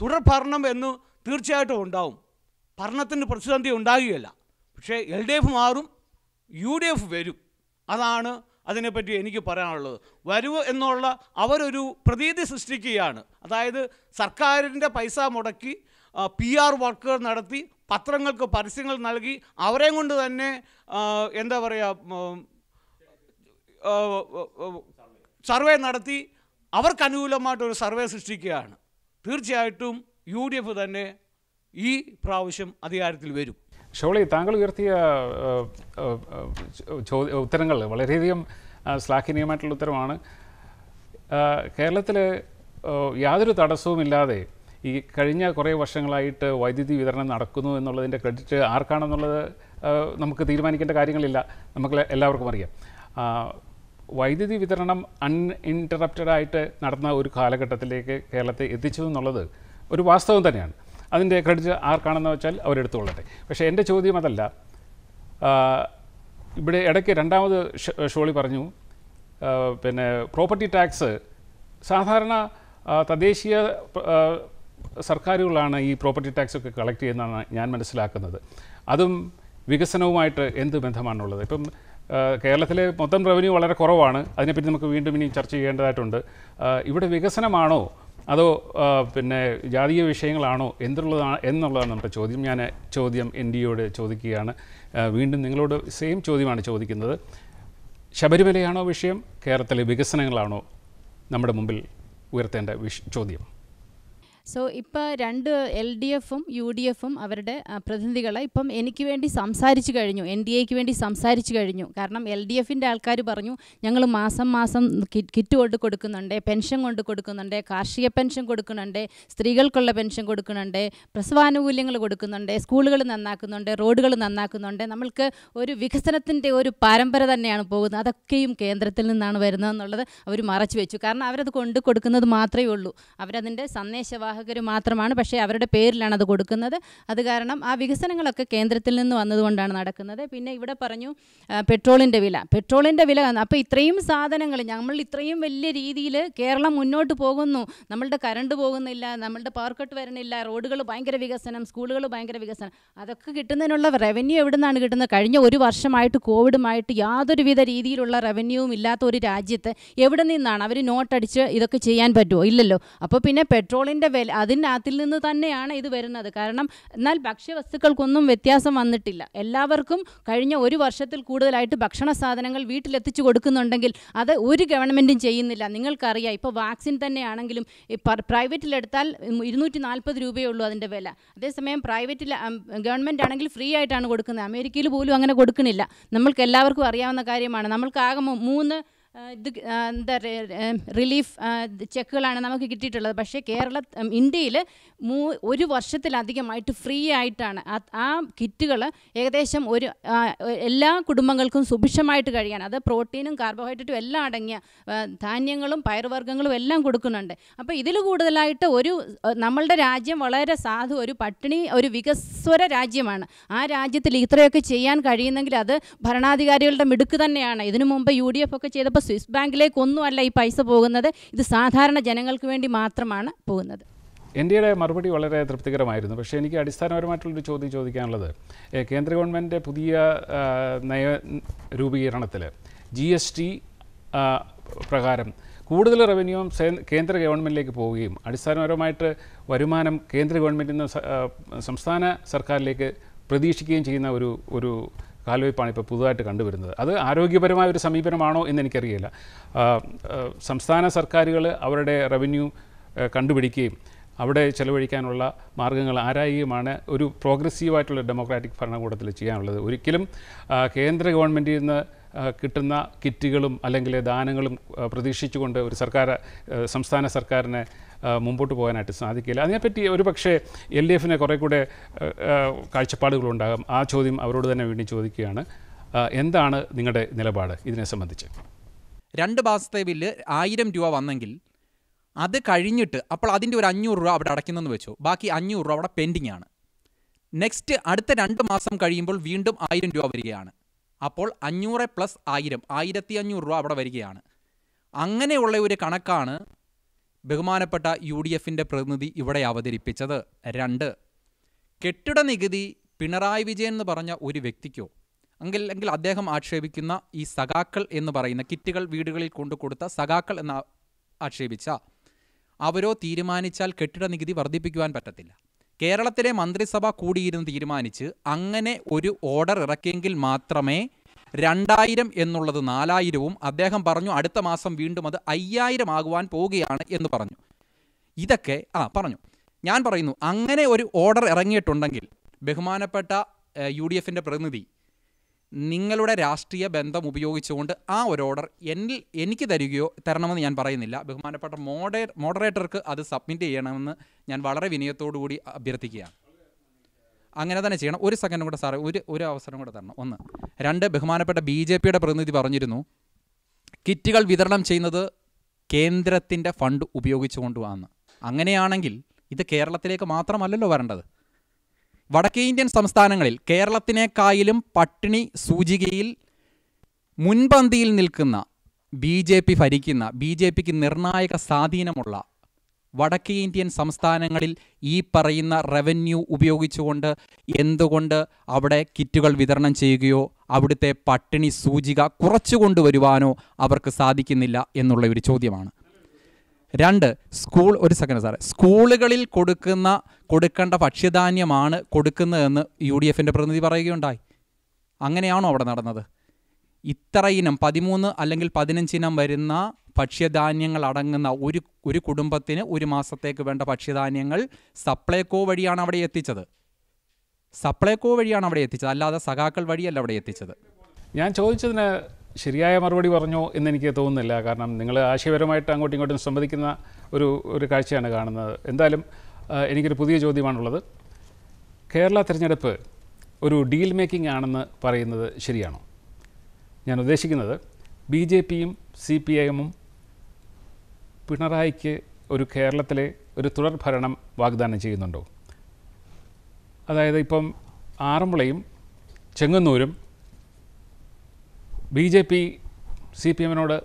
[SPEAKER 10] തുടർഭരണം എന്ന് തീർച്ചയായിട്ടും ഉണ്ടാവും ഭരണത്തിന് പ്രതിസന്ധി ഉണ്ടാകുകയല്ല പക്ഷേ എൽ ഡി എഫ് മാറും യു ഡി എഫ് വരും അതാണ് അതിനെപ്പറ്റി എനിക്ക് പറയാനുള്ളത് വരൂ എന്നുള്ള അവരൊരു പ്രതീതി സൃഷ്ടിക്കുകയാണ് അതായത് സർക്കാരിൻ്റെ പൈസ മുടക്കി പി ആർ വർക്കുകൾ നടത്തി പത്രങ്ങൾക്ക് പരസ്യങ്ങൾ നൽകി അവരെ കൊണ്ട് തന്നെ എന്താ പറയുക സർവേ നടത്തി അവർക്ക് സർവേ സൃഷ്ടിക്കുകയാണ് തീർച്ചയായിട്ടും യു ഡി എഫ് തന്നെ ഈ പ്രാവശ്യം അധികാരത്തിൽ വരും
[SPEAKER 3] ഷോളി താങ്കൾ ഉയർത്തിയ ചോദ്യ ഉത്തരങ്ങൾ വളരെയധികം ശ്ലാഘനീയമായിട്ടുള്ള ഉത്തരമാണ് കേരളത്തിൽ യാതൊരു തടസ്സവുമില്ലാതെ ഈ കഴിഞ്ഞ കുറേ വർഷങ്ങളായിട്ട് വൈദ്യുതി വിതരണം നടക്കുന്നു എന്നുള്ളതിൻ്റെ ക്രെഡിറ്റ് ആർക്കാണെന്നുള്ളത് നമുക്ക് തീരുമാനിക്കേണ്ട കാര്യങ്ങളില്ല നമുക്ക് എല്ലാവർക്കും അറിയാം വൈദ്യുതി വിതരണം ഇൻറ്ററപ്റ്റഡായിട്ട് നടന്ന ഒരു കാലഘട്ടത്തിലേക്ക് കേരളത്തെ എത്തിച്ചു എന്നുള്ളത് ഒരു വാസ്തവം തന്നെയാണ് അതിൻ്റെ ക്രെഡിറ്റ് ആർക്കാണെന്ന് വെച്ചാൽ അവരെടുത്തുകൊള്ളട്ടെ പക്ഷേ എൻ്റെ ചോദ്യം അതല്ല ഇവിടെ ഇടയ്ക്ക് രണ്ടാമത് ഷോളി പറഞ്ഞു പിന്നെ പ്രോപ്പർട്ടി ടാക്സ് സാധാരണ തദ്ദേശീയ സർക്കാരുകളാണ് ഈ പ്രോപ്പർട്ടി ടാക്സ് ഒക്കെ കളക്ട് ചെയ്യുന്നതെന്നാണ് ഞാൻ മനസ്സിലാക്കുന്നത് അതും വികസനവുമായിട്ട് എന്ത് ബന്ധമാണുള്ളത് ഇപ്പം കേരളത്തിലെ മൊത്തം റവന്യൂ വളരെ കുറവാണ് അതിനെപ്പറ്റി നമുക്ക് വീണ്ടും ഇനി ചർച്ച ചെയ്യേണ്ടതായിട്ടുണ്ട് ഇവിടെ വികസനമാണോ അതോ പിന്നെ ജാതീയ വിഷയങ്ങളാണോ എന്തുള്ളതാണ് എന്നുള്ളതാണ് നമ്മുടെ ചോദ്യം ഞാൻ ചോദ്യം എൻ ഡി എയോട് ചോദിക്കുകയാണ് വീണ്ടും നിങ്ങളോട് സെയിം ചോദ്യമാണ് ചോദിക്കുന്നത് ശബരിമലയാണോ വിഷയം കേരളത്തിലെ വികസനങ്ങളാണോ നമ്മുടെ മുമ്പിൽ ഉയർത്തേണ്ട ചോദ്യം
[SPEAKER 5] സോ ഇപ്പോൾ രണ്ട് എൽ ഡി എഫും യു ഡി എഫും അവരുടെ പ്രതിനിധികളെ ഇപ്പം എനിക്ക് വേണ്ടി സംസാരിച്ചു കഴിഞ്ഞു എൻ ഡി എക്ക് വേണ്ടി സംസാരിച്ചു കഴിഞ്ഞു കാരണം എൽ ഡി എഫിൻ്റെ ആൾക്കാർ പറഞ്ഞു ഞങ്ങൾ മാസം മാസം കിറ്റ് കൊണ്ട് കൊടുക്കുന്നുണ്ട് പെൻഷൻ കൊണ്ട് കൊടുക്കുന്നുണ്ട് കാർഷിക പെൻഷൻ കൊടുക്കുന്നുണ്ട് സ്ത്രീകൾക്കുള്ള പെൻഷൻ കൊടുക്കുന്നുണ്ട് പ്രസവാനുകൂല്യങ്ങൾ കൊടുക്കുന്നുണ്ട് സ്കൂളുകൾ നന്നാക്കുന്നുണ്ട് റോഡുകൾ നന്നാക്കുന്നുണ്ട് നമ്മൾക്ക് ഒരു വികസനത്തിൻ്റെ ഒരു പരമ്പര തന്നെയാണ് പോകുന്നത് അതൊക്കെയും കേന്ദ്രത്തിൽ നിന്നാണ് വരുന്നതെന്നുള്ളത് അവർ മറച്ചു വെച്ചു കാരണം അവരത് കൊണ്ട് കൊടുക്കുന്നത് മാത്രമേ ഉള്ളൂ അവരതിൻ്റെ സന്ദേശവാഹ നിർവാഹകർ മാത്രമാണ് പക്ഷേ അവരുടെ പേരിലാണ് അത് കൊടുക്കുന്നത് അത് കാരണം ആ വികസനങ്ങളൊക്കെ കേന്ദ്രത്തിൽ നിന്ന് വന്നതുകൊണ്ടാണ് നടക്കുന്നത് പിന്നെ ഇവിടെ പറഞ്ഞു പെട്രോളിൻ്റെ വില പെട്രോളിൻ്റെ വില അപ്പോൾ ഇത്രയും സാധനങ്ങൾ നമ്മൾ ഇത്രയും വലിയ രീതിയിൽ കേരളം മുന്നോട്ട് പോകുന്നു നമ്മളുടെ കറണ്ട് പോകുന്നില്ല നമ്മളുടെ പവർ കട്ട് വരണില്ല റോഡുകൾ ഭയങ്കര വികസനം സ്കൂളുകൾ ഭയങ്കര വികസനം അതൊക്കെ കിട്ടുന്നതിനുള്ള റവന്യൂ എവിടെ നിന്നാണ് കിട്ടുന്നത് കഴിഞ്ഞ ഒരു വർഷമായിട്ട് കോവിഡുമായിട്ട് യാതൊരു വിധ രീതിയിലുള്ള റവന്യൂവും ഇല്ലാത്ത ഒരു രാജ്യത്ത് എവിടെ നിന്നാണ് അവർ നോട്ടടിച്ച് ഇതൊക്കെ ചെയ്യാൻ പറ്റുമോ ഇല്ലല്ലോ അപ്പോൾ പിന്നെ പെട്രോളിൻ്റെ വില അതിൽ അതിനകത്തിൽ നിന്ന് തന്നെയാണ് ഇത് വരുന്നത് കാരണം എന്നാൽ ഭക്ഷ്യവസ്തുക്കൾക്കൊന്നും വ്യത്യാസം വന്നിട്ടില്ല എല്ലാവർക്കും കഴിഞ്ഞ ഒരു വർഷത്തിൽ കൂടുതലായിട്ട് ഭക്ഷണ സാധനങ്ങൾ വീട്ടിലെത്തിച്ചു കൊടുക്കുന്നുണ്ടെങ്കിൽ അത് ഒരു ഗവൺമെൻറ്റും ചെയ്യുന്നില്ല നിങ്ങൾക്കറിയാം ഇപ്പോൾ വാക്സിൻ തന്നെയാണെങ്കിലും പ്രൈവറ്റിലെടുത്താൽ ഇരുന്നൂറ്റി നാൽപ്പത് രൂപയേ ഉള്ളൂ അതിൻ്റെ വില അതേസമയം പ്രൈവറ്റിൽ ഗവൺമെൻറ് ആണെങ്കിൽ ഫ്രീ ആയിട്ടാണ് കൊടുക്കുന്നത് അമേരിക്കയിൽ പോലും അങ്ങനെ കൊടുക്കുന്നില്ല നമ്മൾക്ക് എല്ലാവർക്കും അറിയാവുന്ന കാര്യമാണ് നമ്മൾക്ക് ആകെ മൂന്ന് ഇത് എന്താ റിലീഫ് ചെക്കുകളാണ് നമുക്ക് കിട്ടിയിട്ടുള്ളത് പക്ഷേ കേരള ഇന്ത്യയിൽ മൂ ഒരു വർഷത്തിലധികമായിട്ട് ഫ്രീ ആയിട്ടാണ് ആ കിറ്റുകൾ ഏകദേശം ഒരു എല്ലാ കുടുംബങ്ങൾക്കും സുഭിക്ഷമായിട്ട് കഴിയാണ് അത് പ്രോട്ടീനും കാർബോഹൈഡ്രേറ്റും എല്ലാം അടങ്ങിയ ധാന്യങ്ങളും പയറുവർഗ്ഗങ്ങളും എല്ലാം കൊടുക്കുന്നുണ്ട് അപ്പോൾ ഇതിൽ കൂടുതലായിട്ട് ഒരു നമ്മളുടെ രാജ്യം വളരെ സാധു ഒരു പട്ടിണി ഒരു വികസ്വര രാജ്യമാണ് ആ രാജ്യത്തിൽ ഇത്രയൊക്കെ ചെയ്യാൻ കഴിയുന്നെങ്കിൽ അത് ഭരണാധികാരികളുടെ മിടുക്ക് തന്നെയാണ് ഇതിനു മുമ്പ് യു ഡി എഫ് ഒക്കെ ചെയ്തപ്പോൾ സ്വിസ് ഒന്നുമല്ല ഈ പൈസ പോകുന്നത് ഇത് സാധാരണ ജനങ്ങൾക്ക് വേണ്ടി മാത്രമാണ് പോകുന്നത്
[SPEAKER 3] ഇന്ത്യയുടെ മറുപടി വളരെ തൃപ്തികരമായിരുന്നു പക്ഷേ എനിക്ക് അടിസ്ഥാനപരമായിട്ടുള്ളൊരു ചോദ്യം ചോദിക്കാനുള്ളത് കേന്ദ്ര ഗവൺമെൻറ് പുതിയ നയ രൂപീകരണത്തിൽ ജി എസ് ടി പ്രകാരം കൂടുതൽ റവന്യൂവും കേന്ദ്ര ഗവൺമെൻറ്റിലേക്ക് പോവുകയും അടിസ്ഥാനപരമായിട്ട് വരുമാനം കേന്ദ്ര ഗവൺമെൻറ്റിൽ നിന്ന് സംസ്ഥാന സർക്കാരിലേക്ക് പ്രതീക്ഷിക്കുകയും ചെയ്യുന്ന ഒരു ഒരു കാൽവയ്പ്പാണ് ഇപ്പോൾ പുതുതായിട്ട് കണ്ടുവരുന്നത് അത് ആരോഗ്യപരമായ ഒരു സമീപനമാണോ എന്ന് എനിക്കറിയില്ല സംസ്ഥാന സർക്കാരുകൾ അവരുടെ റവന്യൂ കണ്ടുപിടിക്കുകയും അവിടെ ചെലവഴിക്കാനുള്ള മാർഗങ്ങൾ ആരായുകയുമാണ് ഒരു പ്രോഗ്രസീവായിട്ടുള്ള ഡെമോക്രാറ്റിക് ഭരണകൂടത്തിൽ ചെയ്യാനുള്ളത് ഒരിക്കലും കേന്ദ്ര ഗവൺമെൻറ്റിൽ നിന്ന് കിട്ടുന്ന കിറ്റുകളും അല്ലെങ്കിൽ ദാനങ്ങളും പ്രതീക്ഷിച്ചുകൊണ്ട് ഒരു സർക്കാർ സംസ്ഥാന സർക്കാരിനെ മുമ്പോട്ട് പോകാനായിട്ട് സാധിക്കില്ല അതിനെപ്പറ്റി ഒരു പക്ഷേ എൽ ഡി എഫിന് കുറേ കൂടെ കാഴ്ചപ്പാടുകളുണ്ടാകും ആ ചോദ്യം അവരോട് തന്നെ വീണ്ടും ചോദിക്കുകയാണ് എന്താണ് നിങ്ങളുടെ നിലപാട് ഇതിനെ സംബന്ധിച്ച്
[SPEAKER 11] രണ്ട് മാസത്തെ ബില്ല് ആയിരം രൂപ വന്നെങ്കിൽ അത് കഴിഞ്ഞിട്ട് അപ്പോൾ അതിൻ്റെ ഒരു അഞ്ഞൂറ് രൂപ അവിടെ അടയ്ക്കുന്നെന്ന് വെച്ചു ബാക്കി അഞ്ഞൂറ് രൂപ അവിടെ പെൻഡിങ് ആണ് നെക്സ്റ്റ് അടുത്ത രണ്ട് മാസം കഴിയുമ്പോൾ വീണ്ടും ആയിരം രൂപ വരികയാണ് അപ്പോൾ അഞ്ഞൂറ് പ്ലസ് ആയിരം ആയിരത്തി അഞ്ഞൂറ് രൂപ അവിടെ വരികയാണ് അങ്ങനെയുള്ള ഒരു കണക്കാണ് ബഹുമാനപ്പെട്ട യു ഡി എഫിൻ്റെ പ്രതിനിധി ഇവിടെ അവതരിപ്പിച്ചത് രണ്ട് കെട്ടിട നികുതി പിണറായി വിജയൻ എന്ന് പറഞ്ഞ ഒരു വ്യക്തിക്കോ എങ്കിൽ അല്ലെങ്കിൽ അദ്ദേഹം ആക്ഷേപിക്കുന്ന ഈ സഖാക്കൾ എന്ന് പറയുന്ന കിറ്റുകൾ വീടുകളിൽ കൊണ്ടു കൊടുത്ത സഖാക്കൾ എന്ന് ആക്ഷേപിച്ച അവരോ തീരുമാനിച്ചാൽ കെട്ടിട നികുതി വർദ്ധിപ്പിക്കുവാൻ പറ്റത്തില്ല കേരളത്തിലെ മന്ത്രിസഭ കൂടിയിരുന്ന് തീരുമാനിച്ച് അങ്ങനെ ഒരു ഓർഡർ ഇറക്കിയെങ്കിൽ മാത്രമേ രണ്ടായിരം എന്നുള്ളത് നാലായിരവും അദ്ദേഹം പറഞ്ഞു അടുത്ത മാസം വീണ്ടും അത് അയ്യായിരം ആകുവാൻ പോവുകയാണ് എന്ന് പറഞ്ഞു ഇതൊക്കെ ആ പറഞ്ഞു ഞാൻ പറയുന്നു അങ്ങനെ ഒരു ഓർഡർ ഇറങ്ങിയിട്ടുണ്ടെങ്കിൽ ബഹുമാനപ്പെട്ട യു ഡി എഫിൻ്റെ പ്രതിനിധി നിങ്ങളുടെ രാഷ്ട്രീയ ബന്ധം ഉപയോഗിച്ചുകൊണ്ട് ആ ഒരു ഓർഡർ എന്നിൽ എനിക്ക് തരികയോ തരണമെന്ന് ഞാൻ പറയുന്നില്ല ബഹുമാനപ്പെട്ട മോഡേ മോഡറേറ്റർക്ക് അത് സബ്മിറ്റ് ചെയ്യണമെന്ന് ഞാൻ വളരെ വിനയത്തോടു കൂടി അഭ്യർത്ഥിക്കുകയാണ് അങ്ങനെ തന്നെ ചെയ്യണം ഒരു സെക്കൻഡും കൂടെ സാറേ ഒരു ഒരു അവസരം കൂടെ തരണം ഒന്ന് രണ്ട് ബഹുമാനപ്പെട്ട ബി ജെ പിയുടെ പ്രതിനിധി പറഞ്ഞിരുന്നു കിറ്റുകൾ വിതരണം ചെയ്യുന്നത് കേന്ദ്രത്തിൻ്റെ ഫണ്ട് ഉപയോഗിച്ചുകൊണ്ടുമാണ് അങ്ങനെയാണെങ്കിൽ ഇത് കേരളത്തിലേക്ക് മാത്രമല്ലല്ലോ വരേണ്ടത് വടക്കേ ഇന്ത്യൻ സംസ്ഥാനങ്ങളിൽ കേരളത്തിനേക്കായാലും പട്ടിണി സൂചികയിൽ മുൻപന്തിയിൽ നിൽക്കുന്ന ബി ജെ പി ഭരിക്കുന്ന ബി ജെ പിക്ക് നിർണായക സ്വാധീനമുള്ള വടക്കേ ഇന്ത്യൻ സംസ്ഥാനങ്ങളിൽ ഈ പറയുന്ന റവന്യൂ ഉപയോഗിച്ചുകൊണ്ട് എന്തുകൊണ്ട് അവിടെ കിറ്റുകൾ വിതരണം ചെയ്യുകയോ അവിടുത്തെ പട്ടിണി സൂചിക കുറച്ചു കൊണ്ടുവരുവാനോ അവർക്ക് സാധിക്കുന്നില്ല എന്നുള്ള ഒരു ചോദ്യമാണ് രണ്ട് സ്കൂൾ ഒരു സെക്കൻഡ് സാറേ സ്കൂളുകളിൽ കൊടുക്കുന്ന കൊടുക്കേണ്ട ഭക്ഷ്യധാന്യമാണ് കൊടുക്കുന്നതെന്ന് യു ഡി എഫിൻ്റെ പ്രതിനിധി പറയുകയുണ്ടായി അങ്ങനെയാണോ അവിടെ നടന്നത് ഇത്ര ഇനം പതിമൂന്ന് അല്ലെങ്കിൽ പതിനഞ്ചിനം വരുന്ന ഭക്ഷ്യധാന്യങ്ങൾ അടങ്ങുന്ന ഒരു ഒരു കുടുംബത്തിന് ഒരു മാസത്തേക്ക് വേണ്ട ഭക്ഷ്യധാന്യങ്ങൾ സപ്ലൈകോ വഴിയാണ് അവിടെ എത്തിച്ചത് സപ്ലൈകോ വഴിയാണ് അവിടെ എത്തിച്ചത് അല്ലാതെ സഖാക്കൾ വഴിയല്ല അവിടെ എത്തിച്ചത് ഞാൻ ചോദിച്ചതിന് ശരിയായ മറുപടി പറഞ്ഞു
[SPEAKER 3] എനിക്ക് തോന്നുന്നില്ല കാരണം നിങ്ങൾ ആശയപരമായിട്ട് അങ്ങോട്ടും ഇങ്ങോട്ടും സംവദിക്കുന്ന ഒരു ഒരു കാഴ്ചയാണ് കാണുന്നത് എന്തായാലും എനിക്കൊരു പുതിയ ചോദ്യമാണുള്ളത് കേരള തിരഞ്ഞെടുപ്പ് ഒരു ഡീൽ മേക്കിംഗ് ആണെന്ന് പറയുന്നത് ശരിയാണോ ഞാൻ ഉദ്ദേശിക്കുന്നത് ബി ജെ പിയും സി പി ഐ എമ്മും പിണറായിക്ക് ഒരു കേരളത്തിലെ ഒരു തുടർഭരണം വാഗ്ദാനം ചെയ്യുന്നുണ്ടോ അതായത് ഇപ്പം ആറന്മുളയും ചെങ്ങന്നൂരും B J P C P എമ്മിനോട്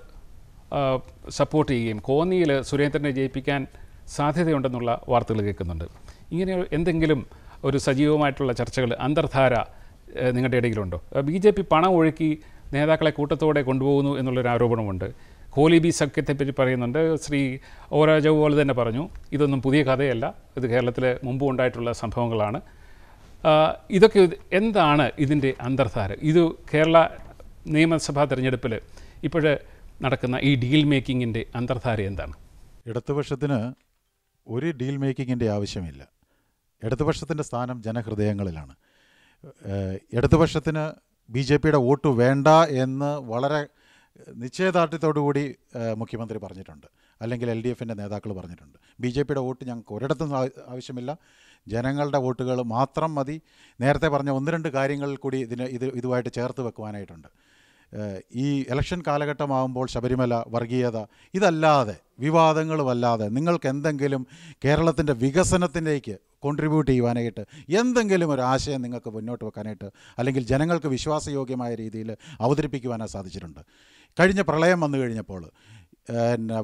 [SPEAKER 3] സപ്പോർട്ട് ചെയ്യുകയും കോന്നിയിൽ സുരേന്ദ്രനെ ജയിപ്പിക്കാൻ സാധ്യതയുണ്ടെന്നുള്ള വാർത്തകൾ കേൾക്കുന്നുണ്ട് ഇങ്ങനെ എന്തെങ്കിലും ഒരു സജീവമായിട്ടുള്ള ചർച്ചകൾ അന്തർധാര നിങ്ങളുടെ ഇടയിലുണ്ടോ ബി ജെ പി പണം ഒഴുക്കി നേതാക്കളെ കൂട്ടത്തോടെ കൊണ്ടുപോകുന്നു എന്നുള്ളൊരു ആരോപണമുണ്ട് കോലിബി സഖ്യത്തെപ്പറ്റി പറയുന്നുണ്ട് ശ്രീ ഓ പോലെ തന്നെ പറഞ്ഞു ഇതൊന്നും പുതിയ കഥയല്ല ഇത് കേരളത്തിൽ മുമ്പ് ഉണ്ടായിട്ടുള്ള സംഭവങ്ങളാണ് ഇതൊക്കെ എന്താണ് ഇതിൻ്റെ അന്തർധാര ഇത് കേരള നിയമസഭാ തെരഞ്ഞെടുപ്പിൽ ഇപ്പോൾ
[SPEAKER 6] നടക്കുന്ന ഈ ഡീൽ മേക്കിങ്ങിൻ്റെ അന്തർധാര എന്താണ് ഇടതുപക്ഷത്തിന് ഒരു ഡീൽ മേക്കിങ്ങിൻ്റെ ആവശ്യമില്ല ഇടതുപക്ഷത്തിൻ്റെ സ്ഥാനം ജനഹൃദയങ്ങളിലാണ് ഇടതുപക്ഷത്തിന് ബി ജെ പിയുടെ വോട്ട് വേണ്ട എന്ന് വളരെ നിശ്ചയദാർഢ്യത്തോടുകൂടി മുഖ്യമന്ത്രി പറഞ്ഞിട്ടുണ്ട് അല്ലെങ്കിൽ എൽ ഡി എഫിൻ്റെ നേതാക്കൾ പറഞ്ഞിട്ടുണ്ട് ബി ജെ പിയുടെ വോട്ട് ഞങ്ങൾക്ക് ഒരിടത്തും ആവശ്യമില്ല ജനങ്ങളുടെ വോട്ടുകൾ മാത്രം മതി നേരത്തെ പറഞ്ഞ ഒന്ന് രണ്ട് കാര്യങ്ങൾ കൂടി ഇതിന് ഇത് ഇതുമായിട്ട് ചേർത്ത് വെക്കുവാനായിട്ടുണ്ട് ഈ ഇലക്ഷൻ കാലഘട്ടമാകുമ്പോൾ ശബരിമല വർഗീയത ഇതല്ലാതെ വിവാദങ്ങളുമല്ലാതെ നിങ്ങൾക്ക് എന്തെങ്കിലും കേരളത്തിൻ്റെ വികസനത്തിലേക്ക് കോൺട്രിബ്യൂട്ട് ചെയ്യുവാനായിട്ട് എന്തെങ്കിലും ഒരു ആശയം നിങ്ങൾക്ക് മുന്നോട്ട് വെക്കാനായിട്ട് അല്ലെങ്കിൽ ജനങ്ങൾക്ക് വിശ്വാസയോഗ്യമായ രീതിയിൽ അവതരിപ്പിക്കുവാനാണ് സാധിച്ചിട്ടുണ്ട് കഴിഞ്ഞ പ്രളയം വന്നു കഴിഞ്ഞപ്പോൾ പിന്നെ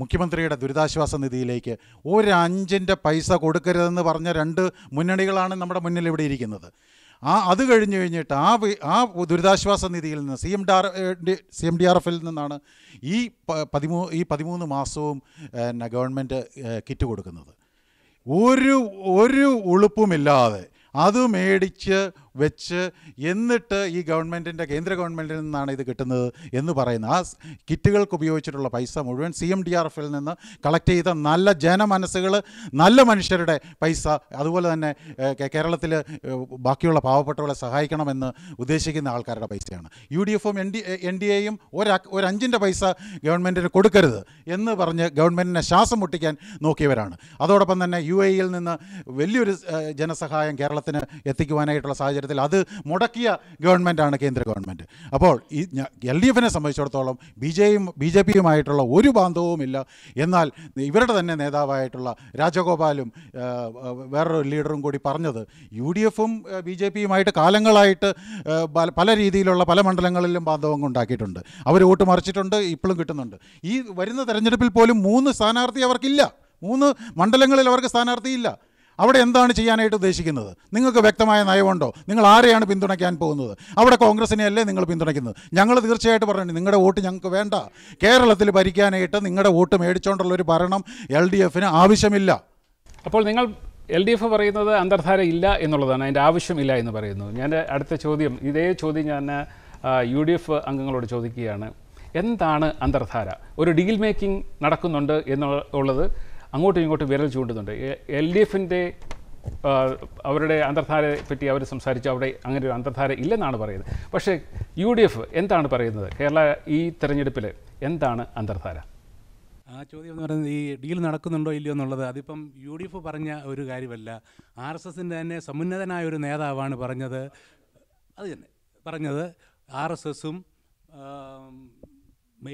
[SPEAKER 6] മുഖ്യമന്ത്രിയുടെ ദുരിതാശ്വാസ നിധിയിലേക്ക് ഒരു അഞ്ചിൻ്റെ പൈസ കൊടുക്കരുതെന്ന് പറഞ്ഞ രണ്ട് മുന്നണികളാണ് നമ്മുടെ മുന്നിൽ ഇവിടെ ഇരിക്കുന്നത് ആ അത് കഴിഞ്ഞ് കഴിഞ്ഞിട്ട് ആ ആ ദുരിതാശ്വാസ നിധിയിൽ നിന്ന് C M D R C M D R എഫിൽ നിന്നാണ് ഈ പതിമൂ ഈ പതിമൂന്ന് മാസവും പിന്നെ ഗവൺമെൻറ് കിറ്റ് കൊടുക്കുന്നത് ഒരു ഒരു ഉളുപ്പുമില്ലാതെ അത് മേടിച്ച് വെച്ച് എന്നിട്ട് ഈ ഗവൺമെൻറ്റിൻ്റെ കേന്ദ്ര ഗവൺമെൻറ്റിൽ നിന്നാണ് ഇത് കിട്ടുന്നത് എന്ന് പറയുന്ന ആ കിറ്റുകൾക്ക് ഉപയോഗിച്ചിട്ടുള്ള പൈസ മുഴുവൻ സി എം ഡി ആർ എഫിൽ നിന്ന് കളക്ട് ചെയ്ത നല്ല ജനമനസ്സുകൾ നല്ല മനുഷ്യരുടെ പൈസ അതുപോലെ തന്നെ കേരളത്തിൽ ബാക്കിയുള്ള പാവപ്പെട്ടവരെ സഹായിക്കണമെന്ന് ഉദ്ദേശിക്കുന്ന ആൾക്കാരുടെ പൈസയാണ് യു ഡി എഫും എൻ ഡി എൻ ഡി എയും ഒരു അഞ്ചിൻ്റെ പൈസ ഗവൺമെൻറ്റിന് കൊടുക്കരുത് എന്ന് പറഞ്ഞ് ഗവൺമെൻറ്റിനെ ശ്വാസം മുട്ടിക്കാൻ നോക്കിയവരാണ് അതോടൊപ്പം തന്നെ യു എയിൽ നിന്ന് വലിയൊരു ജനസഹായം കേരളത്തിന് എത്തിക്കുവാനായിട്ടുള്ള സാഹചര്യം സാഹചര്യത്തിൽ അത് മുടക്കിയ ഗവൺമെൻറ്റാണ് കേന്ദ്ര ഗവൺമെൻറ് അപ്പോൾ ഈ എൽ ഡി എഫിനെ സംബന്ധിച്ചിടത്തോളം ബി യും ബി ജെ പിയുമായിട്ടുള്ള ഒരു ബാന്ധവുമില്ല എന്നാൽ ഇവരുടെ തന്നെ നേതാവായിട്ടുള്ള രാജഗോപാലും വേറൊരു ലീഡറും കൂടി പറഞ്ഞത് യു ഡി എഫും ബി ജെ പിയുമായിട്ട് കാലങ്ങളായിട്ട് പല രീതിയിലുള്ള പല മണ്ഡലങ്ങളിലും ബാന്ധവങ്ങൾ ഉണ്ടാക്കിയിട്ടുണ്ട് അവർ വോട്ട് മറിച്ചിട്ടുണ്ട് ഇപ്പോഴും കിട്ടുന്നുണ്ട് ഈ വരുന്ന തെരഞ്ഞെടുപ്പിൽ പോലും മൂന്ന് സ്ഥാനാർത്ഥി അവർക്കില്ല മൂന്ന് മണ്ഡലങ്ങളിൽ അവർക്ക് സ്ഥാനാർത്ഥിയില്ല അവിടെ എന്താണ് ചെയ്യാനായിട്ട് ഉദ്ദേശിക്കുന്നത് നിങ്ങൾക്ക് വ്യക്തമായ നയമുണ്ടോ നിങ്ങൾ ആരെയാണ് പിന്തുണയ്ക്കാൻ പോകുന്നത് അവിടെ കോൺഗ്രസിനെയല്ലേ നിങ്ങൾ പിന്തുണയ്ക്കുന്നത് ഞങ്ങൾ തീർച്ചയായിട്ടും പറഞ്ഞു നിങ്ങളുടെ വോട്ട് ഞങ്ങൾക്ക് വേണ്ട കേരളത്തിൽ ഭരിക്കാനായിട്ട് നിങ്ങളുടെ വോട്ട് മേടിച്ചുകൊണ്ടുള്ള ഒരു ഭരണം എൽ ഡി എഫിന് ആവശ്യമില്ല അപ്പോൾ നിങ്ങൾ എൽ ഡി എഫ് പറയുന്നത് അന്തർധാര ഇല്ല എന്നുള്ളതാണ് അതിൻ്റെ ആവശ്യമില്ല എന്ന് പറയുന്നു ഞാൻ
[SPEAKER 3] അടുത്ത ചോദ്യം ഇതേ ചോദ്യം ഞാൻ യു ഡി എഫ് അംഗങ്ങളോട് ചോദിക്കുകയാണ് എന്താണ് അന്തർധാര ഒരു ഡീൽ മേക്കിംഗ് നടക്കുന്നുണ്ട് എന്നുള്ളത് അങ്ങോട്ടും ഇങ്ങോട്ടും വിരൽ ചൂണ്ടുന്നുണ്ട് എൽ ഡി എഫിൻ്റെ അവരുടെ അന്തർധാരയെ പറ്റി അവർ സംസാരിച്ച് അവിടെ അങ്ങനെ ഒരു അന്തർധാര ഇല്ലെന്നാണ് പറയുന്നത് പക്ഷേ യു ഡി എഫ് എന്താണ് പറയുന്നത് കേരള ഈ തെരഞ്ഞെടുപ്പിൽ
[SPEAKER 12] എന്താണ് അന്തർധാര ആ ചോദ്യം എന്ന് പറയുന്നത് ഈ ഡീൽ നടക്കുന്നുണ്ടോ ഇല്ലയോ എന്നുള്ളത് അതിപ്പം യു ഡി എഫ് പറഞ്ഞ ഒരു കാര്യമല്ല ആർ എസ് എസിൻ്റെ തന്നെ സമുന്നതനായ ഒരു നേതാവാണ് പറഞ്ഞത് അത് തന്നെ പറഞ്ഞത് ആർ എസ് എസും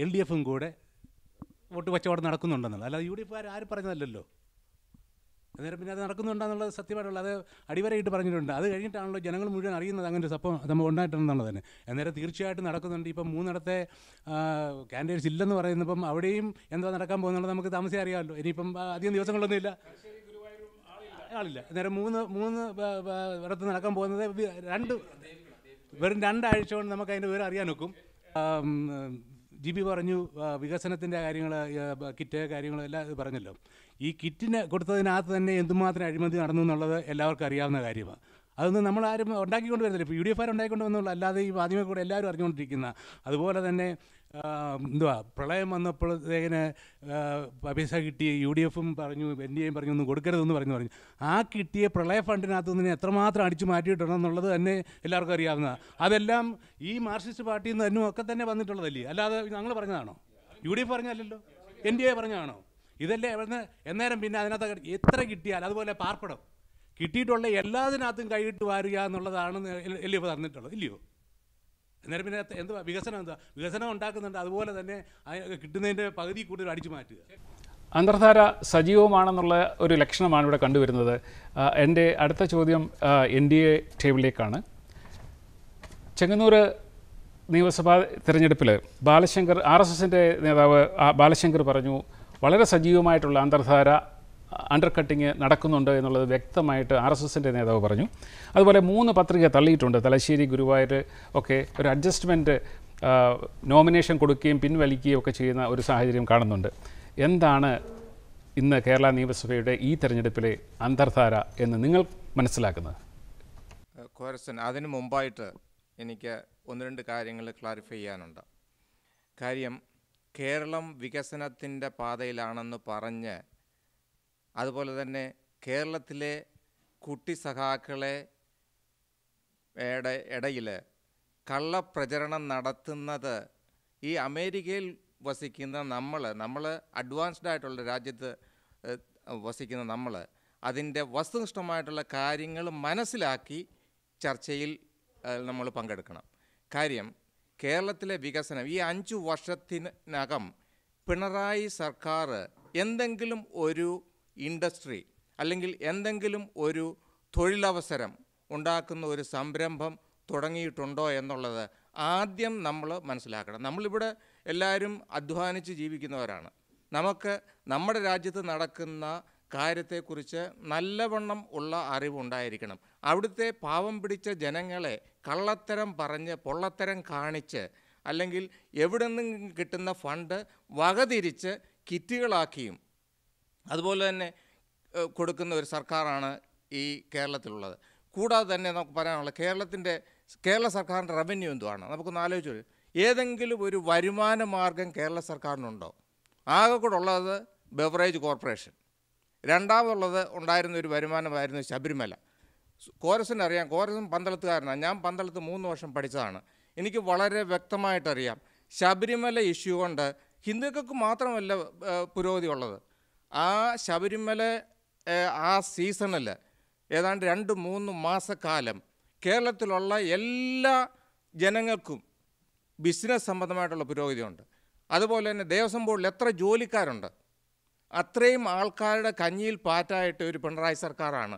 [SPEAKER 12] എൽ ഡി എഫും കൂടെ വോട്ട് കച്ചവടം നടക്കുന്നുണ്ടെന്നുള്ളത് അല്ലാതെ യു ഡി എഫ് ആരും പറഞ്ഞതല്ലല്ലോ അന്നേരം പിന്നെ അത് നടക്കുന്നുണ്ടെന്നുള്ളത് സത്യമായിട്ടുള്ളത് അത് അടിവരയിട്ട് പറഞ്ഞിട്ടുണ്ട് അത് കഴിഞ്ഞിട്ടാണല്ലോ ജനങ്ങൾ മുഴുവൻ അറിയുന്നത് അങ്ങനെ ഒരു സംഭവം നമ്മൾ ഉണ്ടായിട്ടുണ്ടെന്നുള്ളത് തന്നെ അന്നേരം തീർച്ചയായിട്ടും നടക്കുന്നുണ്ട് ഇപ്പം മൂന്നിടത്തെ കാൻഡിഡേറ്റ്സ് ഇല്ലെന്ന് പറയുന്നപ്പം അവിടെയും എന്താ നടക്കാൻ പോകുന്നുള്ളത് നമുക്ക് താമസിയാ അറിയാമല്ലോ ഇനിയിപ്പം അധികം ദിവസങ്ങളൊന്നും ഇല്ല ആളില്ല അന്നേരം മൂന്ന് മൂന്ന് ഇടത്ത് നടക്കാൻ പോകുന്നത് രണ്ട് വെറും രണ്ടാഴ്ച കൊണ്ട് നമുക്ക് അതിൻ്റെ വിവരം അറിയാൻ നോക്കും ബി പറഞ്ഞു വികസനത്തിൻ്റെ കാര്യങ്ങൾ കിറ്റ് കാര്യങ്ങളെല്ലാം എല്ലാം പറഞ്ഞല്ലോ ഈ കിറ്റിന് കൊടുത്തതിനകത്ത് തന്നെ എന്തുമാത്രം അഴിമതി നടന്നു എന്നുള്ളത് എല്ലാവർക്കും അറിയാവുന്ന കാര്യമാണ് അതൊന്നും നമ്മൾ ആരും ഉണ്ടാക്കിക്കൊണ്ട് വരുന്നില്ല ഇപ്പോൾ യു ഡി എഫ് ആർ ഉണ്ടാക്കിക്കൊണ്ട് വന്നുള്ളൂ അല്ലാതെ ഈ മാധ്യമ കൂടെ എല്ലാവരും അറിഞ്ഞുകൊണ്ടിരിക്കുന്ന അതുപോലെ തന്നെ എന്തുവാ പ്രളയം വന്നപ്പോഴത്തേക്കിന് പൈസ കിട്ടിയ യു ഡി എഫും പറഞ്ഞു എൻ ഡി എയും പറഞ്ഞു ഒന്നും കൊടുക്കരുതെന്ന് പറഞ്ഞു പറഞ്ഞു ആ കിട്ടിയ പ്രളയ ഫണ്ടിനകത്ത് നിന്ന് എത്രമാത്രം അടിച്ചു മാറ്റിയിട്ടുണ്ടെന്നുള്ളത് തന്നെ എല്ലാവർക്കും അറിയാവുന്നതാണ് അതെല്ലാം ഈ മാർക്സിസ്റ്റ് പാർട്ടിയിൽ നിന്ന് തന്നെ ഒക്കെ തന്നെ വന്നിട്ടുള്ളതല്ലേ അല്ലാതെ ഞങ്ങൾ പറഞ്ഞതാണോ യു ഡി എഫ് പറഞ്ഞല്ലല്ലോ എൻ ഡി എ പറഞ്ഞാണോ ഇതല്ലേ എവിടുന്ന് എന്നേരം പിന്നെ അതിനകത്ത് എത്ര കിട്ടിയാൽ അതുപോലെ പാർപ്പിടം കിട്ടിയിട്ടുള്ള എല്ലാത്തിനകത്തും കൈയിട്ട് വാരുക എന്നുള്ളതാണ് എൽ എഫ് തന്നിട്ടുള്ളത് ഇല്ലയോ അന്നേരം പിന്നെ എന്ത് വികസനം എന്താ വികസനം ഉണ്ടാക്കുന്നുണ്ട് അതുപോലെ തന്നെ കിട്ടുന്നതിൻ്റെ പകുതി കൂടുതൽ അടിച്ചു മാറ്റുക
[SPEAKER 3] അന്തർധാര സജീവമാണെന്നുള്ള ഒരു ലക്ഷണമാണ് ഇവിടെ കണ്ടുവരുന്നത് എൻ്റെ അടുത്ത ചോദ്യം എൻ ഡി എ ടേബിളിലേക്കാണ് ചെങ്ങന്നൂർ നിയമസഭാ തിരഞ്ഞെടുപ്പിൽ ബാലശങ്കർ ആർ എസ് എസിൻ്റെ നേതാവ് ബാലശങ്കർ പറഞ്ഞു വളരെ സജീവമായിട്ടുള്ള അന്തർധാര അണ്ടർ കട്ടിങ് നടക്കുന്നുണ്ട് എന്നുള്ളത് വ്യക്തമായിട്ട് ആർ എസ് എസിൻ്റെ നേതാവ് പറഞ്ഞു അതുപോലെ മൂന്ന് പത്രിക തള്ളിയിട്ടുണ്ട് തലശ്ശേരി ഗുരുവായൂർ ഒക്കെ ഒരു അഡ്ജസ്റ്റ്മെൻറ്റ് നോമിനേഷൻ കൊടുക്കുകയും പിൻവലിക്കുകയും ഒക്കെ ചെയ്യുന്ന ഒരു സാഹചര്യം കാണുന്നുണ്ട് എന്താണ് ഇന്ന് കേരള നിയമസഭയുടെ ഈ തെരഞ്ഞെടുപ്പിലെ അന്തർധാര എന്ന് നിങ്ങൾ മനസ്സിലാക്കുന്നത്
[SPEAKER 7] കോരസൻ അതിന് മുമ്പായിട്ട് എനിക്ക് ഒന്ന് രണ്ട് കാര്യങ്ങൾ ക്ലാരിഫൈ ചെയ്യാനുണ്ട് കാര്യം കേരളം വികസനത്തിൻ്റെ പാതയിലാണെന്ന് പറഞ്ഞ് അതുപോലെ തന്നെ കേരളത്തിലെ കുട്ടി സഖാക്കളെ ഇടയിൽ കള്ളപ്രചരണം നടത്തുന്നത് ഈ അമേരിക്കയിൽ വസിക്കുന്ന നമ്മൾ നമ്മൾ അഡ്വാൻസ്ഡ് ആയിട്ടുള്ള രാജ്യത്ത് വസിക്കുന്ന നമ്മൾ അതിൻ്റെ വസ്തുനിഷ്ഠമായിട്ടുള്ള കാര്യങ്ങൾ മനസ്സിലാക്കി ചർച്ചയിൽ നമ്മൾ പങ്കെടുക്കണം കാര്യം കേരളത്തിലെ വികസനം ഈ അഞ്ചു വർഷത്തിനകം പിണറായി സർക്കാർ എന്തെങ്കിലും ഒരു ഇൻഡസ്ട്രി അല്ലെങ്കിൽ എന്തെങ്കിലും ഒരു തൊഴിലവസരം ഉണ്ടാക്കുന്ന ഒരു സംരംഭം തുടങ്ങിയിട്ടുണ്ടോ എന്നുള്ളത് ആദ്യം നമ്മൾ മനസ്സിലാക്കണം നമ്മളിവിടെ എല്ലാവരും അധ്വാനിച്ച് ജീവിക്കുന്നവരാണ് നമുക്ക് നമ്മുടെ രാജ്യത്ത് നടക്കുന്ന കാര്യത്തെക്കുറിച്ച് നല്ലവണ്ണം ഉള്ള അറിവുണ്ടായിരിക്കണം അവിടുത്തെ പാവം പിടിച്ച ജനങ്ങളെ കള്ളത്തരം പറഞ്ഞ് പൊള്ളത്തരം കാണിച്ച് അല്ലെങ്കിൽ എവിടെ നിന്നും കിട്ടുന്ന ഫണ്ട് വകതിരിച്ച് കിറ്റുകളാക്കിയും അതുപോലെ തന്നെ കൊടുക്കുന്ന ഒരു സർക്കാരാണ് ഈ കേരളത്തിലുള്ളത് കൂടാതെ തന്നെ നമുക്ക് പറയാനുള്ള കേരളത്തിൻ്റെ കേരള സർക്കാരിൻ്റെ റവന്യൂ എന്തുവാണ് നമുക്കൊന്ന് ആലോചിച്ചു ഏതെങ്കിലും ഒരു വരുമാന മാർഗം കേരള സർക്കാരിനുണ്ടോ ആകെ കൂടെ ഉള്ളത് ബവറേജ് കോർപ്പറേഷൻ രണ്ടാമതുള്ളത് ഉണ്ടായിരുന്ന ഒരു വരുമാനമായിരുന്നു ശബരിമല കോരസിന് അറിയാം കോരസും പന്തളത്തുകാരനാണ് ഞാൻ പന്തളത്ത് മൂന്ന് വർഷം പഠിച്ചതാണ് എനിക്ക് വളരെ വ്യക്തമായിട്ടറിയാം ശബരിമല ഇഷ്യൂ കൊണ്ട് ഹിന്ദുക്കൾക്ക് മാത്രമല്ല പുരോഗതി ഉള്ളത് ആ ശബരിമല ആ സീസണിൽ ഏതാണ്ട് രണ്ട് മൂന്ന് മാസക്കാലം കേരളത്തിലുള്ള എല്ലാ ജനങ്ങൾക്കും ബിസിനസ് സംബന്ധമായിട്ടുള്ള പുരോഗതിയുണ്ട് അതുപോലെ തന്നെ ദേവസ്വം ബോർഡിൽ എത്ര ജോലിക്കാരുണ്ട് അത്രയും ആൾക്കാരുടെ കഞ്ഞിയിൽ പാറ്റായിട്ട് ഒരു പിണറായി സർക്കാരാണ്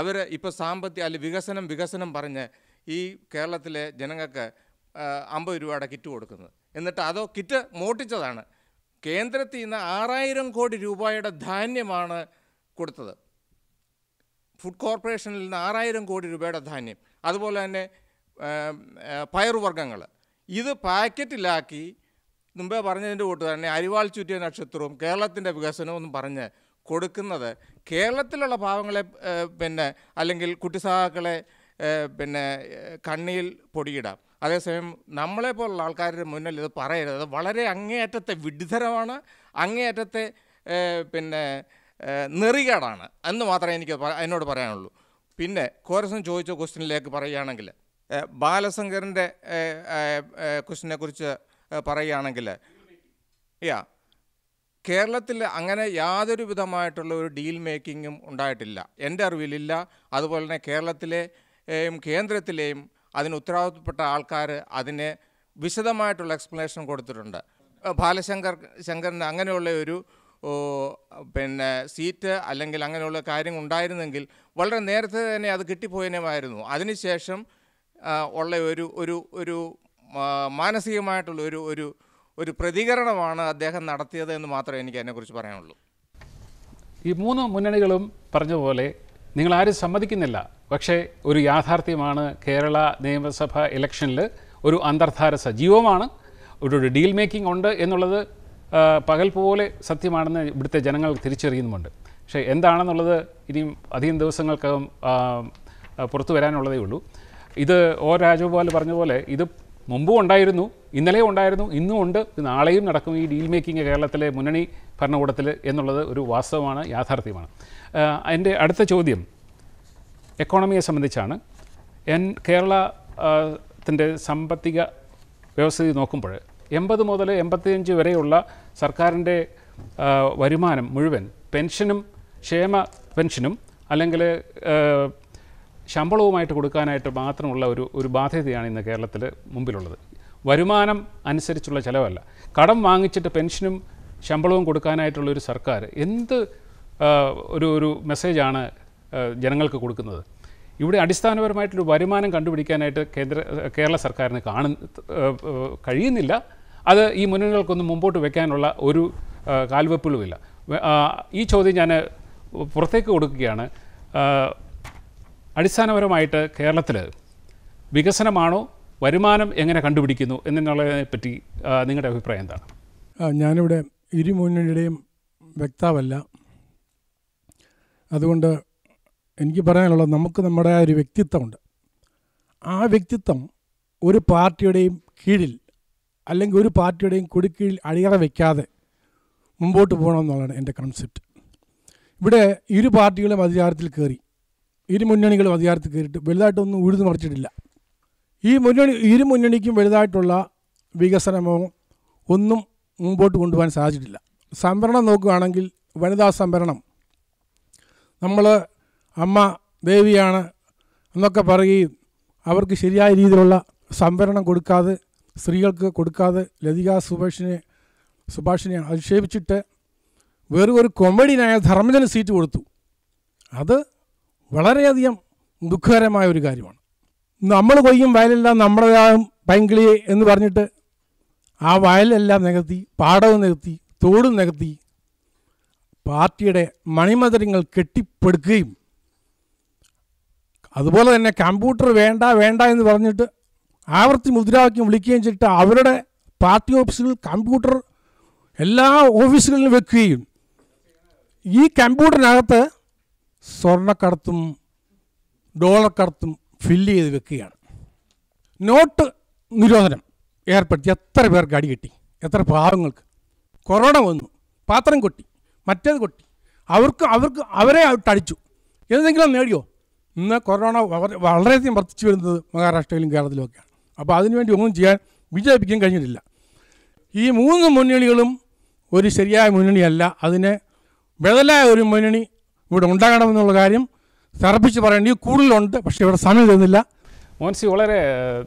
[SPEAKER 7] അവർ ഇപ്പോൾ സാമ്പത്തിക അല്ലെങ്കിൽ വികസനം വികസനം പറഞ്ഞ് ഈ കേരളത്തിലെ ജനങ്ങൾക്ക് അമ്പത് രൂപയുടെ കിറ്റ് കൊടുക്കുന്നത് എന്നിട്ട് അതോ കിറ്റ് മോട്ടിച്ചതാണ് കേന്ദ്രത്തിൽ നിന്ന് ആറായിരം കോടി രൂപയുടെ ധാന്യമാണ് കൊടുത്തത് ഫുഡ് കോർപ്പറേഷനിൽ നിന്ന് ആറായിരം കോടി രൂപയുടെ ധാന്യം അതുപോലെ തന്നെ പയറുവർഗ്ഗങ്ങൾ ഇത് പാക്കറ്റിലാക്കി മുമ്പേ പറഞ്ഞതിൻ്റെ കൂട്ട് തന്നെ അരിവാൾ ചുറ്റിയ നക്ഷത്രവും കേരളത്തിൻ്റെ വികസനവും എന്നും പറഞ്ഞ് കൊടുക്കുന്നത് കേരളത്തിലുള്ള പാവങ്ങളെ പിന്നെ അല്ലെങ്കിൽ കുട്ടിസഹാക്കളെ പിന്നെ കണ്ണിയിൽ പൊടിയിടാം അതേസമയം നമ്മളെ പോലുള്ള ആൾക്കാരുടെ മുന്നിൽ ഇത് പറയരുത് വളരെ അങ്ങേയറ്റത്തെ വിഡ്ഢിതരമാണ് അങ്ങേയറ്റത്തെ പിന്നെ നെറികേടാണ് എന്ന് മാത്രമേ എനിക്ക് എന്നോട് പറയാനുള്ളൂ പിന്നെ കോരസൻ ചോദിച്ച ക്വസ്റ്റിനിലേക്ക് പറയുകയാണെങ്കിൽ ബാലശങ്കറിൻ്റെ ക്വസ്റ്റിനെ കുറിച്ച് പറയുകയാണെങ്കിൽ യാ കേരളത്തിൽ അങ്ങനെ യാതൊരു വിധമായിട്ടുള്ള ഒരു ഡീൽ മേക്കിങ്ങും ഉണ്ടായിട്ടില്ല എൻ്റെ അറിവിലില്ല അതുപോലെ തന്നെ കേരളത്തിലെയും കേന്ദ്രത്തിലെയും അതിന് ഉത്തരവാദിത്തപ്പെട്ട ആൾക്കാർ അതിനെ വിശദമായിട്ടുള്ള എക്സ്പ്ലനേഷൻ കൊടുത്തിട്ടുണ്ട് ബാലശങ്കർ ശങ്കറിന് അങ്ങനെയുള്ള ഒരു പിന്നെ സീറ്റ് അല്ലെങ്കിൽ അങ്ങനെയുള്ള കാര്യം ഉണ്ടായിരുന്നെങ്കിൽ വളരെ നേരത്തെ തന്നെ അത് കിട്ടിപ്പോയനുമായിരുന്നു അതിനുശേഷം ഉള്ള ഒരു ഒരു ഒരു മാനസികമായിട്ടുള്ള ഒരു ഒരു ഒരു പ്രതികരണമാണ് അദ്ദേഹം നടത്തിയത് എന്ന് മാത്രമേ എനിക്ക് അതിനെക്കുറിച്ച് പറയാനുള്ളൂ
[SPEAKER 3] ഈ മൂന്ന് മുന്നണികളും പറഞ്ഞ പോലെ നിങ്ങൾ ആരും സമ്മതിക്കുന്നില്ല പക്ഷേ ഒരു യാഥാർത്ഥ്യമാണ് കേരള നിയമസഭ ഇലക്ഷനിൽ ഒരു അന്തർധാര സജീവമാണ് ഒരു ഡീൽ മേക്കിംഗ് ഉണ്ട് എന്നുള്ളത് പകൽ പോലെ സത്യമാണെന്ന് ഇവിടുത്തെ ജനങ്ങൾ തിരിച്ചറിയുന്നുമുണ്ട് പക്ഷേ എന്താണെന്നുള്ളത് ഇനിയും അധികം ദിവസങ്ങൾക്കകം പുറത്തു വരാനുള്ളതേ ഉള്ളൂ ഇത് ഓ രാജഗോപാൽ പറഞ്ഞ പോലെ ഇത് മുമ്പും ഉണ്ടായിരുന്നു ഇന്നലെയും ഉണ്ടായിരുന്നു ഇന്നും ഉണ്ട് നാളെയും നടക്കും ഈ ഡീൽ മേക്കിംഗ് കേരളത്തിലെ മുന്നണി ഭരണകൂടത്തിൽ എന്നുള്ളത് ഒരു വാസ്തവമാണ് യാഥാർത്ഥ്യമാണ് എൻ്റെ അടുത്ത ചോദ്യം എക്കോണമിയെ സംബന്ധിച്ചാണ് എൻ കേരളത്തിൻ്റെ സാമ്പത്തിക വ്യവസ്ഥിതി നോക്കുമ്പോൾ എൺപത് മുതൽ എൺപത്തിയഞ്ച് വരെയുള്ള സർക്കാരിൻ്റെ വരുമാനം മുഴുവൻ പെൻഷനും ക്ഷേമ പെൻഷനും അല്ലെങ്കിൽ ശമ്പളവുമായിട്ട് കൊടുക്കാനായിട്ട് മാത്രമുള്ള ഒരു ഒരു ബാധ്യതയാണ് ഇന്ന് കേരളത്തിൽ മുമ്പിലുള്ളത് വരുമാനം അനുസരിച്ചുള്ള ചിലവല്ല കടം വാങ്ങിച്ചിട്ട് പെൻഷനും ശമ്പളവും കൊടുക്കാനായിട്ടുള്ള ഒരു സർക്കാർ എന്ത് ഒരു ഒരു മെസ്സേജാണ് ജനങ്ങൾക്ക് കൊടുക്കുന്നത് ഇവിടെ അടിസ്ഥാനപരമായിട്ടൊരു വരുമാനം കണ്ടുപിടിക്കാനായിട്ട് കേന്ദ്ര കേരള സർക്കാരിന് കാണു കഴിയുന്നില്ല അത് ഈ മുന്നണികൾക്കൊന്നും മുമ്പോട്ട് വെക്കാനുള്ള ഒരു കാൽവെപ്പുകളുമില്ല ഈ ചോദ്യം ഞാൻ പുറത്തേക്ക് കൊടുക്കുകയാണ് അടിസ്ഥാനപരമായിട്ട് കേരളത്തിൽ വികസനമാണോ വരുമാനം എങ്ങനെ കണ്ടുപിടിക്കുന്നു എന്നുള്ളതിനെ പറ്റി നിങ്ങളുടെ അഭിപ്രായം എന്താണ്
[SPEAKER 13] ഞാനിവിടെ ഇരുമുന്നണിയുടെയും വ്യക്താവല്ല അതുകൊണ്ട് എനിക്ക് പറയാനുള്ളത് നമുക്ക് നമ്മുടെ ഒരു വ്യക്തിത്വമുണ്ട് ആ വ്യക്തിത്വം ഒരു പാർട്ടിയുടെയും കീഴിൽ അല്ലെങ്കിൽ ഒരു പാർട്ടിയുടെയും കുടുക്കീഴിൽ അടിയറ വയ്ക്കാതെ മുമ്പോട്ട് പോകണമെന്നുള്ളതാണ് എൻ്റെ കൺസെപ്റ്റ് ഇവിടെ ഇരു പാർട്ടികളും അധികാരത്തിൽ കയറി ഇരു മുന്നണികളും അധികാരത്തിൽ കയറിയിട്ട് വലുതായിട്ടൊന്നും ഉഴുതു മറിച്ചിട്ടില്ല ഈ മുന്നണി ഇരു മുന്നണിക്കും വലുതായിട്ടുള്ള വികസനമോ ഒന്നും മുമ്പോട്ട് കൊണ്ടുപോകാൻ സാധിച്ചിട്ടില്ല സംവരണം നോക്കുകയാണെങ്കിൽ വനിതാ സംവരണം നമ്മൾ അമ്മ ദേവിയാണ് എന്നൊക്കെ പറയുകയും അവർക്ക് ശരിയായ രീതിയിലുള്ള സംവരണം കൊടുക്കാതെ സ്ത്രീകൾക്ക് കൊടുക്കാതെ ലതിക സുഭാഷിനെ സുഭാഷിനെ അധിക്ഷേപിച്ചിട്ട് വേറെ ഒരു കൊമഡിയനായ ധർമ്മജന് സീറ്റ് കൊടുത്തു അത് വളരെയധികം ദുഃഖകരമായ ഒരു കാര്യമാണ് നമ്മൾ കൊയ്യും വയലെല്ലാം നമ്മുടേതാകും പൈങ്കിളി എന്ന് പറഞ്ഞിട്ട് ആ വയലെല്ലാം നികത്തി പാടവും നികത്തി തോടും നികത്തി പാർട്ടിയുടെ മണിമന്ദിരങ്ങൾ കെട്ടിപ്പടുക്കുകയും അതുപോലെ തന്നെ കമ്പ്യൂട്ടർ വേണ്ട വേണ്ട എന്ന് പറഞ്ഞിട്ട് ആവർത്തി മുദ്രാവാക്യം വിളിക്കുകയും ചെയ്തിട്ട് അവരുടെ പാർട്ടി ഓഫീസുകൾ കമ്പ്യൂട്ടർ എല്ലാ ഓഫീസുകളിലും വെക്കുകയും ഈ കമ്പ്യൂട്ടറിനകത്ത് സ്വർണ്ണക്കടത്തും ഡോളർ കടത്തും ഫില്ല് ചെയ്ത് വെക്കുകയാണ് നോട്ട് നിരോധനം ഏർപ്പെടുത്തി എത്ര പേർക്ക് അടി കിട്ടി എത്ര പാവങ്ങൾക്ക് കൊറോണ വന്നു പാത്രം കൊട്ടി മറ്റേത് കൊട്ടി അവർക്ക് അവർക്ക് അവരെ അടിച്ചു എന്തെങ്കിലും നേടിയോ ഇന്ന് കൊറോണ വളരെയധികം വർദ്ധിച്ചു വരുന്നത് മഹാരാഷ്ട്രയിലും കേരളത്തിലുമൊക്കെയാണ് അപ്പോൾ അതിനുവേണ്ടി ഒന്നും ചെയ്യാൻ ബി ജെ പിക്കും കഴിഞ്ഞിട്ടില്ല ഈ മൂന്ന് മുന്നണികളും ഒരു ശരിയായ മുന്നണിയല്ല അതിനെ ബദലായ ഒരു മുന്നണി ഇവിടെ ഉണ്ടാകണമെന്നുള്ള കാര്യം സർപ്പിച്ച് പറയേണ്ടി കൂടുതലുണ്ട് പക്ഷേ ഇവിടെ സമയം തരുന്നില്ല മോൻസി
[SPEAKER 3] വളരെ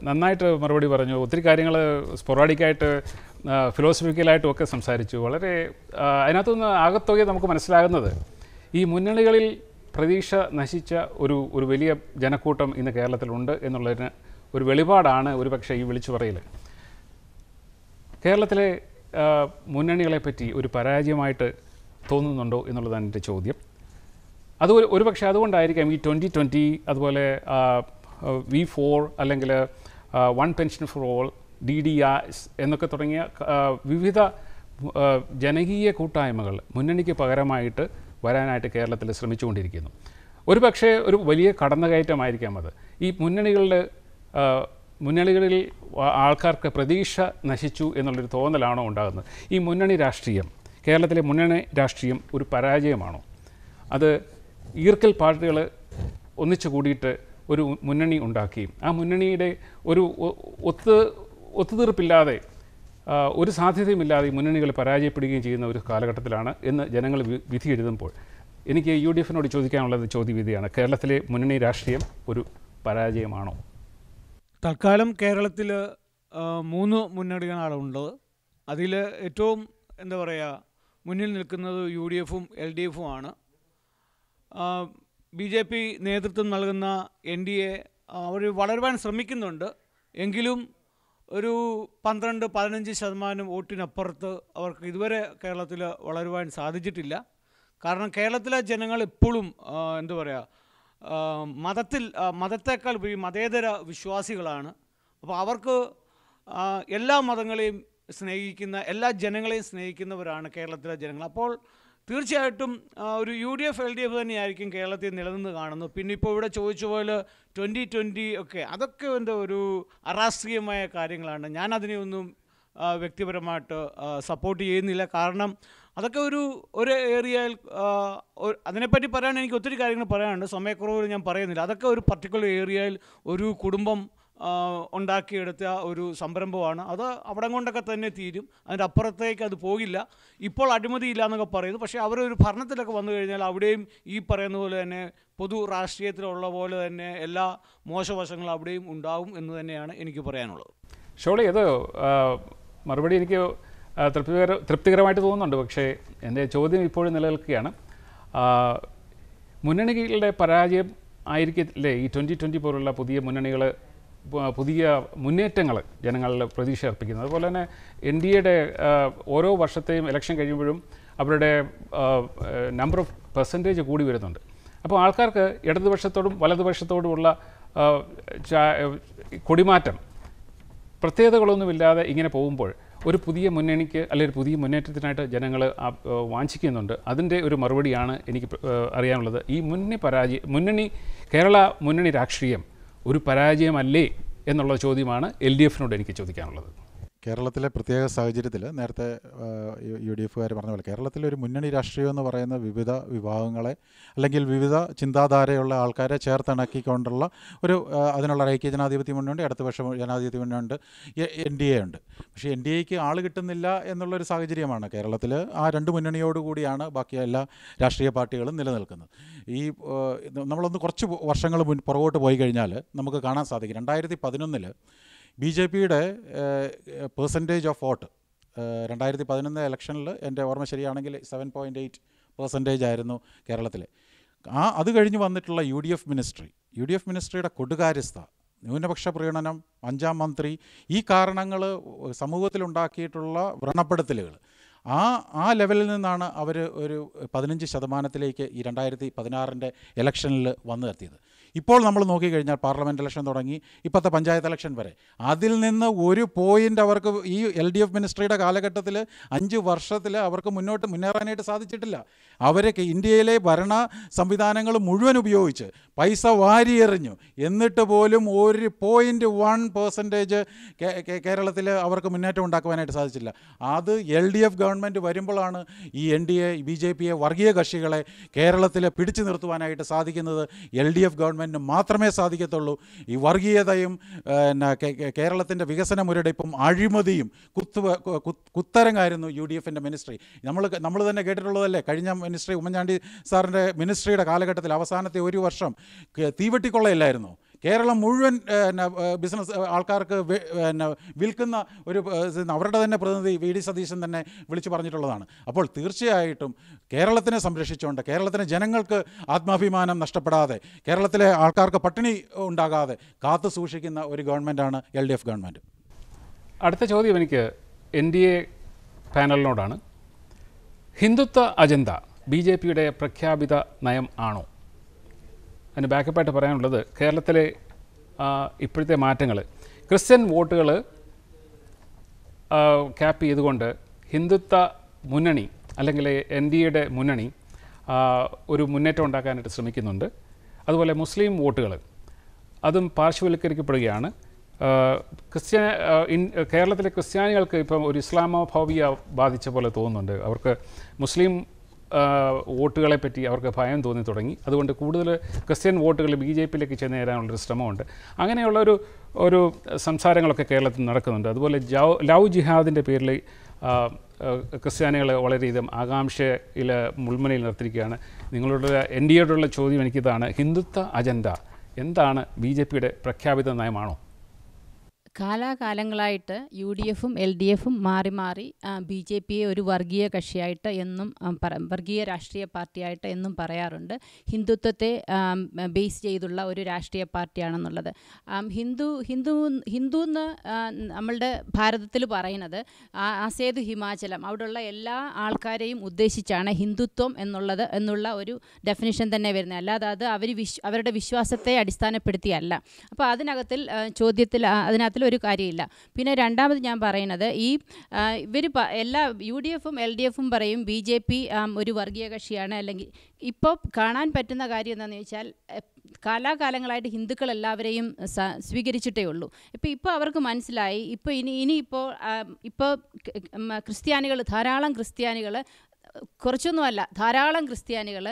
[SPEAKER 3] നന്നായിട്ട് മറുപടി പറഞ്ഞു ഒത്തിരി കാര്യങ്ങൾ സ്പൊറാഡിക്കായിട്ട് ഫിലോസഫിക്കലായിട്ടും ഒക്കെ സംസാരിച്ചു വളരെ അതിനകത്തുനിന്ന് ആകത്തുകയെ നമുക്ക് മനസ്സിലാകുന്നത് ഈ മുന്നണികളിൽ പ്രതീക്ഷ നശിച്ച ഒരു ഒരു വലിയ ജനക്കൂട്ടം ഇന്ന് കേരളത്തിലുണ്ട് എന്നുള്ളതിന് ഒരു വെളിപാടാണ് പക്ഷേ ഈ വിളിച്ചു പറയൽ കേരളത്തിലെ മുന്നണികളെ പറ്റി ഒരു പരാജയമായിട്ട് തോന്നുന്നുണ്ടോ എന്നുള്ളതാണ് എൻ്റെ ചോദ്യം അത് ഒരു പക്ഷേ അതുകൊണ്ടായിരിക്കാം ഈ ട്വൻറ്റി ട്വൻറ്റി അതുപോലെ വി ഫോർ അല്ലെങ്കിൽ one pension for all D D ആസ് എന്നൊക്കെ തുടങ്ങിയ വിവിധ ജനകീയ കൂട്ടായ്മകൾ മുന്നണിക്ക് പകരമായിട്ട് വരാനായിട്ട് കേരളത്തിൽ ശ്രമിച്ചുകൊണ്ടിരിക്കുന്നു ഒരു പക്ഷേ ഒരു വലിയ കടന്നുകയറ്റമായിരിക്കാം അത് ഈ മുന്നണികളുടെ മുന്നണികളിൽ ആൾക്കാർക്ക് പ്രതീക്ഷ നശിച്ചു എന്നുള്ളൊരു തോന്നലാണോ ഉണ്ടാകുന്നത് ഈ മുന്നണി രാഷ്ട്രീയം കേരളത്തിലെ മുന്നണി രാഷ്ട്രീയം ഒരു പരാജയമാണോ അത് ഈർക്കൽ പാർട്ടികൾ ഒന്നിച്ചു കൂടിയിട്ട് ഒരു മുന്നണി ഉണ്ടാക്കി ആ മുന്നണിയുടെ ഒരു ഒത്ത് ഒത്തുതീർപ്പില്ലാതെ ഒരു സാധ്യതയുമില്ലാതെ ഈ മുന്നണികൾ പരാജയപ്പെടുകയും ചെയ്യുന്ന ഒരു കാലഘട്ടത്തിലാണ് എന്ന് ജനങ്ങൾ വിധി എഴുതുമ്പോൾ എനിക്ക് യു ഡി എഫിനോട് ചോദിക്കാനുള്ളത് ചോദ്യവിധിയാണ് കേരളത്തിലെ മുന്നണി രാഷ്ട്രീയം ഒരു പരാജയമാണോ
[SPEAKER 10] തൽക്കാലം കേരളത്തിൽ മൂന്ന് മുന്നണികളാണുണ്ട് അതിൽ ഏറ്റവും എന്താ പറയുക മുന്നിൽ നിൽക്കുന്നത് യു ഡി എഫും എൽ ഡി എഫും ആണ് ബി ജെ പി നേതൃത്വം നൽകുന്ന എൻ ഡി എ അവർ വളരുവാൻ ശ്രമിക്കുന്നുണ്ട് എങ്കിലും ഒരു പന്ത്രണ്ട് പതിനഞ്ച് ശതമാനം വോട്ടിനപ്പുറത്ത് അവർക്ക് ഇതുവരെ കേരളത്തിൽ വളരുവാൻ സാധിച്ചിട്ടില്ല കാരണം കേരളത്തിലെ ജനങ്ങൾ ഇപ്പോഴും എന്താ പറയുക മതത്തിൽ മതത്തെക്കാൾ ഉപരി മതേതര വിശ്വാസികളാണ് അപ്പോൾ അവർക്ക് എല്ലാ മതങ്ങളെയും സ്നേഹിക്കുന്ന എല്ലാ ജനങ്ങളെയും സ്നേഹിക്കുന്നവരാണ് കേരളത്തിലെ ജനങ്ങൾ അപ്പോൾ തീർച്ചയായിട്ടും ഒരു U D F L D F തന്നെയായിരിക്കും കേരളത്തിൽ നിലനിന്ന് കാണുന്നത് പിന്നെ ഇപ്പോൾ ഇവിടെ ചോദിച്ച പോലെ ട്വൻറ്റി ട്വൻറ്റി ഒക്കെ അതൊക്കെ എന്താ ഒരു അരാഷ്ട്രീയമായ കാര്യങ്ങളാണ് ഞാൻ ഒന്നും വ്യക്തിപരമായിട്ട് സപ്പോർട്ട് ചെയ്യുന്നില്ല കാരണം അതൊക്കെ ഒരു ഒരു ഏരിയയിൽ അതിനെപ്പറ്റി പറയാൻ എനിക്ക് ഒത്തിരി കാര്യങ്ങൾ പറയാനുണ്ട് സമയക്കുറവ് ഞാൻ പറയുന്നില്ല അതൊക്കെ ഒരു പർട്ടിക്കുലർ ഏരിയയിൽ ഒരു കുടുംബം ഉണ്ടാക്കിയെടുത്ത ഒരു സംരംഭമാണ് അത് അവിടെ കൊണ്ടൊക്കെ തന്നെ തീരും അതിൻ്റെ അപ്പുറത്തേക്ക് അത് പോകില്ല ഇപ്പോൾ ഇല്ല എന്നൊക്കെ പറയുന്നു പക്ഷേ അവരൊരു ഭരണത്തിലൊക്കെ വന്നു കഴിഞ്ഞാൽ അവിടെയും ഈ പറയുന്ന പോലെ തന്നെ പൊതു രാഷ്ട്രീയത്തിലുള്ള പോലെ തന്നെ എല്ലാ മോശവശങ്ങളും അവിടെയും ഉണ്ടാവും എന്ന് തന്നെയാണ് എനിക്ക് പറയാനുള്ളത്
[SPEAKER 3] ഷോളി അത് മറുപടി എനിക്ക് തൃപ്തികര തൃപ്തികരമായിട്ട് തോന്നുന്നുണ്ട് പക്ഷേ എൻ്റെ ചോദ്യം ഇപ്പോഴും നിലനിൽക്കുകയാണ് മുന്നണികളുടെ പരാജയം ആയിരിക്കില്ലേ ഈ ട്വൻറ്റി ട്വൻറ്റി പോലുള്ള പുതിയ മുന്നണികൾ പുതിയ മുന്നേറ്റങ്ങൾ ജനങ്ങളിൽ പ്രതീക്ഷ അർപ്പിക്കുന്നത് അതുപോലെ തന്നെ എൻ ഡി എയുടെ ഓരോ വർഷത്തെയും ഇലക്ഷൻ കഴിയുമ്പോഴും അവരുടെ നമ്പർ ഓഫ് പെർസെൻറ്റേജ് കൂടി വരുന്നുണ്ട് അപ്പോൾ ആൾക്കാർക്ക് ഇടതുപക്ഷത്തോടും വലതുപക്ഷത്തോടുമുള്ള കൊടിമാറ്റം പ്രത്യേകതകളൊന്നുമില്ലാതെ ഇങ്ങനെ പോകുമ്പോൾ ഒരു പുതിയ മുന്നണിക്ക് അല്ലെങ്കിൽ ഒരു പുതിയ മുന്നേറ്റത്തിനായിട്ട് ജനങ്ങൾ വാഞ്ചിക്കുന്നുണ്ട് അതിൻ്റെ ഒരു മറുപടിയാണ് എനിക്ക് അറിയാനുള്ളത് ഈ മുന്നണി പരാജയം മുന്നണി കേരള മുന്നണി രാഷ്ട്രീയം ഒരു പരാജയമല്ലേ എന്നുള്ള ചോദ്യമാണ് എൽ ഡി എഫിനോട് എനിക്ക് ചോദിക്കാനുള്ളത്
[SPEAKER 6] കേരളത്തിലെ പ്രത്യേക സാഹചര്യത്തിൽ നേരത്തെ യു ഡി എഫുകാർ പറഞ്ഞ പോലെ കേരളത്തിലെ ഒരു മുന്നണി രാഷ്ട്രീയം എന്ന് പറയുന്ന വിവിധ വിഭാഗങ്ങളെ അല്ലെങ്കിൽ വിവിധ ചിന്താധാരയുള്ള ആൾക്കാരെ ചേർത്തിണക്കിക്കൊണ്ടുള്ള ഒരു അതിനുള്ള ഐക്യ ജനാധിപത്യ മുന്നണിയുണ്ട് അടുത്ത വർഷം ജനാധിപത്യ മുന്നണിയുണ്ട് എൻ ഡി എ ഉണ്ട് പക്ഷേ എൻ ഡി എക്ക് ആൾ കിട്ടുന്നില്ല എന്നുള്ളൊരു സാഹചര്യമാണ് കേരളത്തിൽ ആ രണ്ട് മുന്നണിയോടുകൂടിയാണ് ബാക്കി എല്ലാ രാഷ്ട്രീയ പാർട്ടികളും നിലനിൽക്കുന്നത് ഈ നമ്മളൊന്ന് കുറച്ച് വർഷങ്ങൾ മുൻ പുറകോട്ട് പോയി കഴിഞ്ഞാൽ നമുക്ക് കാണാൻ സാധിക്കും രണ്ടായിരത്തി പതിനൊന്നിൽ ബി ജെ പിയുടെ പെർസെൻറ്റേജ് ഓഫ് വോട്ട് രണ്ടായിരത്തി പതിനൊന്ന് ഇലക്ഷനിൽ എൻ്റെ ഓർമ്മ ശരിയാണെങ്കിൽ സെവൻ പോയിൻ്റ് എയ്റ്റ് പെർസെൻറ്റേജ് ആയിരുന്നു കേരളത്തിലെ ആ അത് കഴിഞ്ഞ് വന്നിട്ടുള്ള U D F ministry U D F മിനിസ്ട്രിയുടെ കൊടുകാര്യസ്ഥ ന്യൂനപക്ഷ പ്രീണനം അഞ്ചാം മന്ത്രി ഈ കാരണങ്ങൾ സമൂഹത്തിലുണ്ടാക്കിയിട്ടുള്ള വ്രണപ്പെടുത്തലുകൾ ആ ആ ലെവലിൽ നിന്നാണ് അവർ ഒരു പതിനഞ്ച് ശതമാനത്തിലേക്ക് ഈ രണ്ടായിരത്തി പതിനാറിൻ്റെ ഇലക്ഷനിൽ വന്നു എത്തിയത് ഇപ്പോൾ നമ്മൾ നോക്കിക്കഴിഞ്ഞാൽ പാർലമെൻറ്റ് ഇലക്ഷൻ തുടങ്ങി ഇപ്പോഴത്തെ പഞ്ചായത്ത് ഇലക്ഷൻ വരെ അതിൽ നിന്ന് ഒരു പോയിൻ്റ് അവർക്ക് ഈ എൽ ഡി എഫ് മിനിസ്ട്രിയുടെ കാലഘട്ടത്തിൽ അഞ്ച് വർഷത്തിൽ അവർക്ക് മുന്നോട്ട് മുന്നേറാനായിട്ട് സാധിച്ചിട്ടില്ല അവരൊക്കെ ഇന്ത്യയിലെ ഭരണ സംവിധാനങ്ങൾ മുഴുവൻ ഉപയോഗിച്ച് പൈസ വാരിയെറിഞ്ഞു എന്നിട്ട് പോലും ഒരു പോയിൻറ്റ് വൺ പേഴ്സൻറ്റേജ് കേരളത്തിൽ അവർക്ക് മുന്നേറ്റം ഉണ്ടാക്കുവാനായിട്ട് സാധിച്ചില്ല അത് എൽ ഡി എഫ് ഗവൺമെൻറ് വരുമ്പോഴാണ് ഈ N D A B J A വർഗീയ കക്ഷികളെ കേരളത്തിൽ പിടിച്ചു നിർത്തുവാനായിട്ട് സാധിക്കുന്നത് എൽ ഡി എഫ് ഗവൺമെൻറ് ഗവൺമെൻറ്റിന് മാത്രമേ സാധിക്കത്തുള്ളൂ ഈ വർഗീയതയും പിന്നെ കേരളത്തിൻ്റെ വികസന മുരടിപ്പും അഴിമതിയും കുത്തു കുത്തരങ്ങായിരുന്നു യു ഡി എഫിൻ്റെ മിനിസ്ട്രി നമ്മൾ നമ്മൾ തന്നെ കേട്ടിട്ടുള്ളതല്ലേ കഴിഞ്ഞ മിനിസ്ട്രി ഉമ്മൻചാണ്ടി സാറിൻ്റെ മിനിസ്ട്രിയുടെ കാലഘട്ടത്തിൽ അവസാനത്തെ ഒരു വർഷം തീവെട്ടിക്കൊള്ളയില്ലായിരുന്നു കേരളം മുഴുവൻ ബിസിനസ് ആൾക്കാർക്ക് പിന്നെ വിൽക്കുന്ന ഒരു അവരുടെ തന്നെ പ്രതിനിധി വി ഡി സതീശൻ തന്നെ വിളിച്ചു പറഞ്ഞിട്ടുള്ളതാണ് അപ്പോൾ തീർച്ചയായിട്ടും കേരളത്തിനെ സംരക്ഷിച്ചുകൊണ്ട് കേരളത്തിലെ ജനങ്ങൾക്ക് ആത്മാഭിമാനം നഷ്ടപ്പെടാതെ കേരളത്തിലെ ആൾക്കാർക്ക് പട്ടിണി ഉണ്ടാകാതെ കാത്തു സൂക്ഷിക്കുന്ന ഒരു ഗവൺമെൻറ്റാണ് എൽ ഡി എഫ് ഗവൺമെൻറ് അടുത്ത ചോദ്യം എനിക്ക് എൻ ഡി എ
[SPEAKER 3] പാനലിനോടാണ് ഹിന്ദുത്വ അജണ്ട ബി ജെ പിയുടെ പ്രഖ്യാപിത നയം ആണോ അതിന് ബാക്കപ്പായിട്ട് പറയാനുള്ളത് കേരളത്തിലെ ഇപ്പോഴത്തെ മാറ്റങ്ങൾ ക്രിസ്ത്യൻ വോട്ടുകൾ ക്യാപ്പ് ചെയ്തുകൊണ്ട് ഹിന്ദുത്വ മുന്നണി അല്ലെങ്കിൽ എൻ ഡി എയുടെ മുന്നണി ഒരു മുന്നേറ്റം ഉണ്ടാക്കാനായിട്ട് ശ്രമിക്കുന്നുണ്ട് അതുപോലെ മുസ്ലിം വോട്ടുകൾ അതും പാർശ്വവൽക്കരിക്കപ്പെടുകയാണ് ക്രിസ്ത്യ കേരളത്തിലെ ക്രിസ്ത്യാനികൾക്ക് ഇപ്പം ഒരു ഇസ്ലാമോഭാവിയ ബാധിച്ച പോലെ തോന്നുന്നുണ്ട് അവർക്ക് മുസ്ലിം വോട്ടുകളെ പറ്റി അവർക്ക് ഭയം തോന്നി തുടങ്ങി അതുകൊണ്ട് കൂടുതൽ ക്രിസ്ത്യൻ വോട്ടുകൾ ബി ജെ പിയിലേക്ക് ചെന്ന് ചേരാനുള്ളൊരു ശ്രമമുണ്ട് അങ്ങനെയുള്ള ഒരു ഒരു സംസാരങ്ങളൊക്കെ കേരളത്തിൽ നടക്കുന്നുണ്ട് അതുപോലെ ലവ് ജിഹാദിൻ്റെ പേരിൽ ക്രിസ്ത്യാനികളെ വളരെയധികം ആകാംക്ഷയിൽ മുൾമുനയിൽ നിർത്തിയിരിക്കുകയാണ് നിങ്ങളുടെ എൻ ഡി എയുടെ ചോദ്യം എനിക്കിതാണ് ഹിന്ദുത്വ അജണ്ട എന്താണ് ബി ജെ പിയുടെ പ്രഖ്യാപിത നയമാണോ
[SPEAKER 5] കാലാകാലങ്ങളായിട്ട് യു ഡി എഫും എൽ ഡി എഫും മാറി മാറി ബി ജെ പിയെ ഒരു വർഗീയ കക്ഷിയായിട്ട് എന്നും വർഗീയ രാഷ്ട്രീയ പാർട്ടിയായിട്ട് എന്നും പറയാറുണ്ട് ഹിന്ദുത്വത്തെ ബേസ് ചെയ്തുള്ള ഒരു രാഷ്ട്രീയ പാർട്ടിയാണെന്നുള്ളത് ഹിന്ദു ഹിന്ദു ഹിന്ദു എന്ന് നമ്മളുടെ ഭാരതത്തിൽ പറയുന്നത് അസേതു ഹിമാചലം അവിടെയുള്ള എല്ലാ ആൾക്കാരെയും ഉദ്ദേശിച്ചാണ് ഹിന്ദുത്വം എന്നുള്ളത് എന്നുള്ള ഒരു ഡെഫിനിഷൻ തന്നെ വരുന്നത് അല്ലാതെ അത് അവർ വിശ് അവരുടെ വിശ്വാസത്തെ അടിസ്ഥാനപ്പെടുത്തിയല്ല അപ്പോൾ അതിനകത്തിൽ ചോദ്യത്തിൽ അതിനകത്തിൽ ഒരു കാര്യമില്ല പിന്നെ രണ്ടാമത് ഞാൻ പറയുന്നത് ഈ ഇവർ എല്ലാ യു ഡി എഫും എൽ ഡി എഫും പറയും ബി ജെ പി ഒരു വർഗീയ കക്ഷിയാണ് അല്ലെങ്കിൽ ഇപ്പോൾ കാണാൻ പറ്റുന്ന കാര്യം എന്താണെന്ന് വെച്ചാൽ കാലാകാലങ്ങളായിട്ട് ഹിന്ദുക്കൾ എല്ലാവരെയും സ സ്വീകരിച്ചിട്ടേ ഉള്ളൂ ഇപ്പോൾ ഇപ്പോൾ അവർക്ക് മനസ്സിലായി ഇപ്പോൾ ഇനി ഇനിയിപ്പോൾ ഇപ്പോൾ ക്രിസ്ത്യാനികൾ ധാരാളം ക്രിസ്ത്യാനികൾ കുറച്ചൊന്നുമല്ല ധാരാളം ക്രിസ്ത്യാനികൾ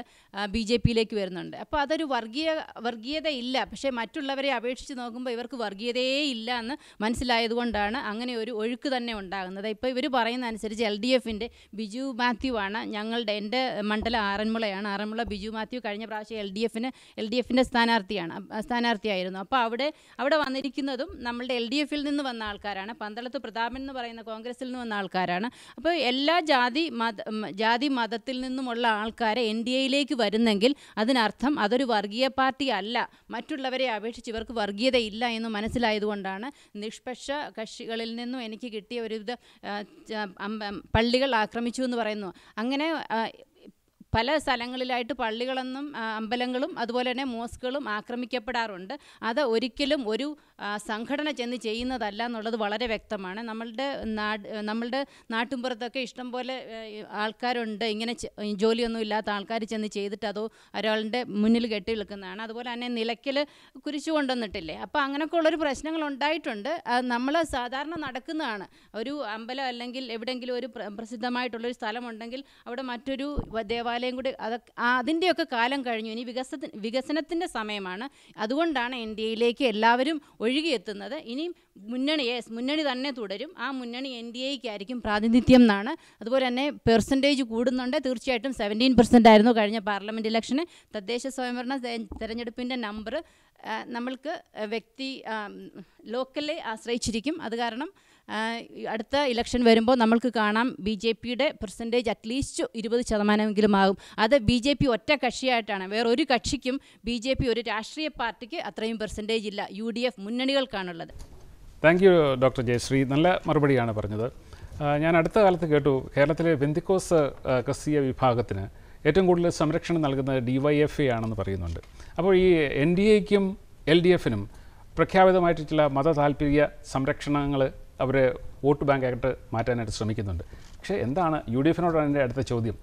[SPEAKER 5] ബി ജെ പിയിലേക്ക് വരുന്നുണ്ട് അപ്പോൾ അതൊരു വർഗീയ വർഗീയതയില്ല പക്ഷേ മറ്റുള്ളവരെ അപേക്ഷിച്ച് നോക്കുമ്പോൾ ഇവർക്ക് വർഗീയതയേ ഇല്ല എന്ന് മനസ്സിലായതുകൊണ്ടാണ് അങ്ങനെ ഒരു ഒഴുക്ക് തന്നെ ഉണ്ടാകുന്നത് ഇപ്പോൾ ഇവർ പറയുന്ന അനുസരിച്ച് എൽ ഡി എഫിൻ്റെ ബിജു മാത്യു ആണ് ഞങ്ങളുടെ എൻ്റെ മണ്ഡലം ആറന്മുളയാണ് ആറന്മുള ബിജു മാത്യു കഴിഞ്ഞ പ്രാവശ്യം എൽ ഡി എഫിന് എൽ ഡി എഫിൻ്റെ സ്ഥാനാർത്ഥിയാണ് സ്ഥാനാർത്ഥിയായിരുന്നു അപ്പോൾ അവിടെ അവിടെ വന്നിരിക്കുന്നതും നമ്മളുടെ എൽ ഡി എഫിൽ നിന്ന് വന്ന ആൾക്കാരാണ് പന്തളത്ത് പ്രതാപൻ എന്ന് പറയുന്ന കോൺഗ്രസിൽ നിന്ന് വന്ന ആൾക്കാരാണ് അപ്പോൾ എല്ലാ ജാതി മത ജാതി മതത്തിൽ നിന്നുമുള്ള ആൾക്കാരെ എൻ ഡി എയിലേക്ക് വരുന്നെങ്കിൽ അതിനർത്ഥം അതൊരു വർഗീയ പാർട്ടി അല്ല മറ്റുള്ളവരെ അപേക്ഷിച്ച് ഇവർക്ക് വർഗീയതയില്ല എന്ന് മനസ്സിലായതുകൊണ്ടാണ് നിഷ്പക്ഷ കക്ഷികളിൽ നിന്നും എനിക്ക് കിട്ടിയ ഒരുവിധ പള്ളികൾ ആക്രമിച്ചു എന്ന് പറയുന്നു അങ്ങനെ പല സ്ഥലങ്ങളിലായിട്ട് പള്ളികളെന്നും അമ്പലങ്ങളും അതുപോലെ തന്നെ മോസ്കുകളും ആക്രമിക്കപ്പെടാറുണ്ട് അത് ഒരിക്കലും ഒരു സംഘടന ചെന്ന് ചെയ്യുന്നതല്ല എന്നുള്ളത് വളരെ വ്യക്തമാണ് നമ്മളുടെ നാട് നമ്മളുടെ നാട്ടിൻപുറത്തൊക്കെ ഇഷ്ടംപോലെ ആൾക്കാരുണ്ട് ഇങ്ങനെ ജോലിയൊന്നും ഇല്ലാത്ത ആൾക്കാർ ചെന്ന് ചെയ്തിട്ട് അതോ ഒരാളുടെ മുന്നിൽ കെട്ടി നിൽക്കുന്നതാണ് അതുപോലെ തന്നെ നിലയ്ക്കൽ കുരിശു കൊണ്ടുവന്നിട്ടില്ലേ അപ്പോൾ അങ്ങനെയൊക്കെ ഉള്ളൊരു പ്രശ്നങ്ങൾ ഉണ്ടായിട്ടുണ്ട് നമ്മൾ സാധാരണ നടക്കുന്നതാണ് ഒരു അമ്പലം അല്ലെങ്കിൽ എവിടെയെങ്കിലും ഒരു പ്രസിദ്ധമായിട്ടുള്ളൊരു സ്ഥലമുണ്ടെങ്കിൽ അവിടെ മറ്റൊരു ദേവാലയം കാലയും കൂടി അത് അതിൻ്റെയൊക്കെ കാലം കഴിഞ്ഞു ഇനി വികസന വികസനത്തിൻ്റെ സമയമാണ് അതുകൊണ്ടാണ് എൻ ഡി എയിലേക്ക് എല്ലാവരും ഒഴുകിയെത്തുന്നത് ഇനിയും മുന്നണി യെസ് മുന്നണി തന്നെ തുടരും ആ മുന്നണി എൻ ഡി എക്കായിരിക്കും പ്രാതിനിധ്യം എന്നാണ് അതുപോലെ തന്നെ പെർസെൻറ്റേജ് കൂടുന്നുണ്ട് തീർച്ചയായിട്ടും സെവൻറ്റീൻ പെർസെൻ്റ് ആയിരുന്നു കഴിഞ്ഞ പാർലമെൻറ്റ് ഇലക്ഷന് തദ്ദേശ സ്വയംഭരണ തെരഞ്ഞെടുപ്പിൻ്റെ നമ്പർ നമ്മൾക്ക് വ്യക്തി ലോക്കലെ ആശ്രയിച്ചിരിക്കും അത് കാരണം അടുത്ത ഇലക്ഷൻ വരുമ്പോൾ നമ്മൾക്ക് കാണാം ബി ജെ പിയുടെ പെർസെൻറ്റേജ് അറ്റ്ലീസ്റ്റ് ഇരുപത് ശതമാനമെങ്കിലും ആകും അത് ബി ജെ പി ഒറ്റ കക്ഷിയായിട്ടാണ് വേറൊരു കക്ഷിക്കും ബി ജെ പി ഒരു രാഷ്ട്രീയ പാർട്ടിക്ക് അത്രയും പെർസെൻറ്റേജ് ഇല്ല യു ഡി എഫ് മുന്നണികൾക്കാണുള്ളത്
[SPEAKER 3] താങ്ക് യു ഡോക്ടർ ജയശ്രീ നല്ല മറുപടിയാണ് പറഞ്ഞത് ഞാൻ അടുത്ത കാലത്ത് കേട്ടു കേരളത്തിലെ ബെന്തിക്കോസ് ക്രിസ്തീയ വിഭാഗത്തിന് ഏറ്റവും കൂടുതൽ സംരക്ഷണം നൽകുന്നത് ഡി വൈ എഫ് എ ആണെന്ന് പറയുന്നുണ്ട് അപ്പോൾ ഈ എൻ ഡി എക്കും എൽ ഡി എഫിനും പ്രഖ്യാപിതമായിട്ട് ചില മത താല്പര്യ സംരക്ഷണങ്ങൾ അവരെ വോട്ട് ബാങ്കായിട്ട് മാറ്റാനായിട്ട് ശ്രമിക്കുന്നുണ്ട് പക്ഷേ എന്താണ് യു ഡി എഫിനോടാണ് എൻ്റെ അടുത്ത ചോദ്യം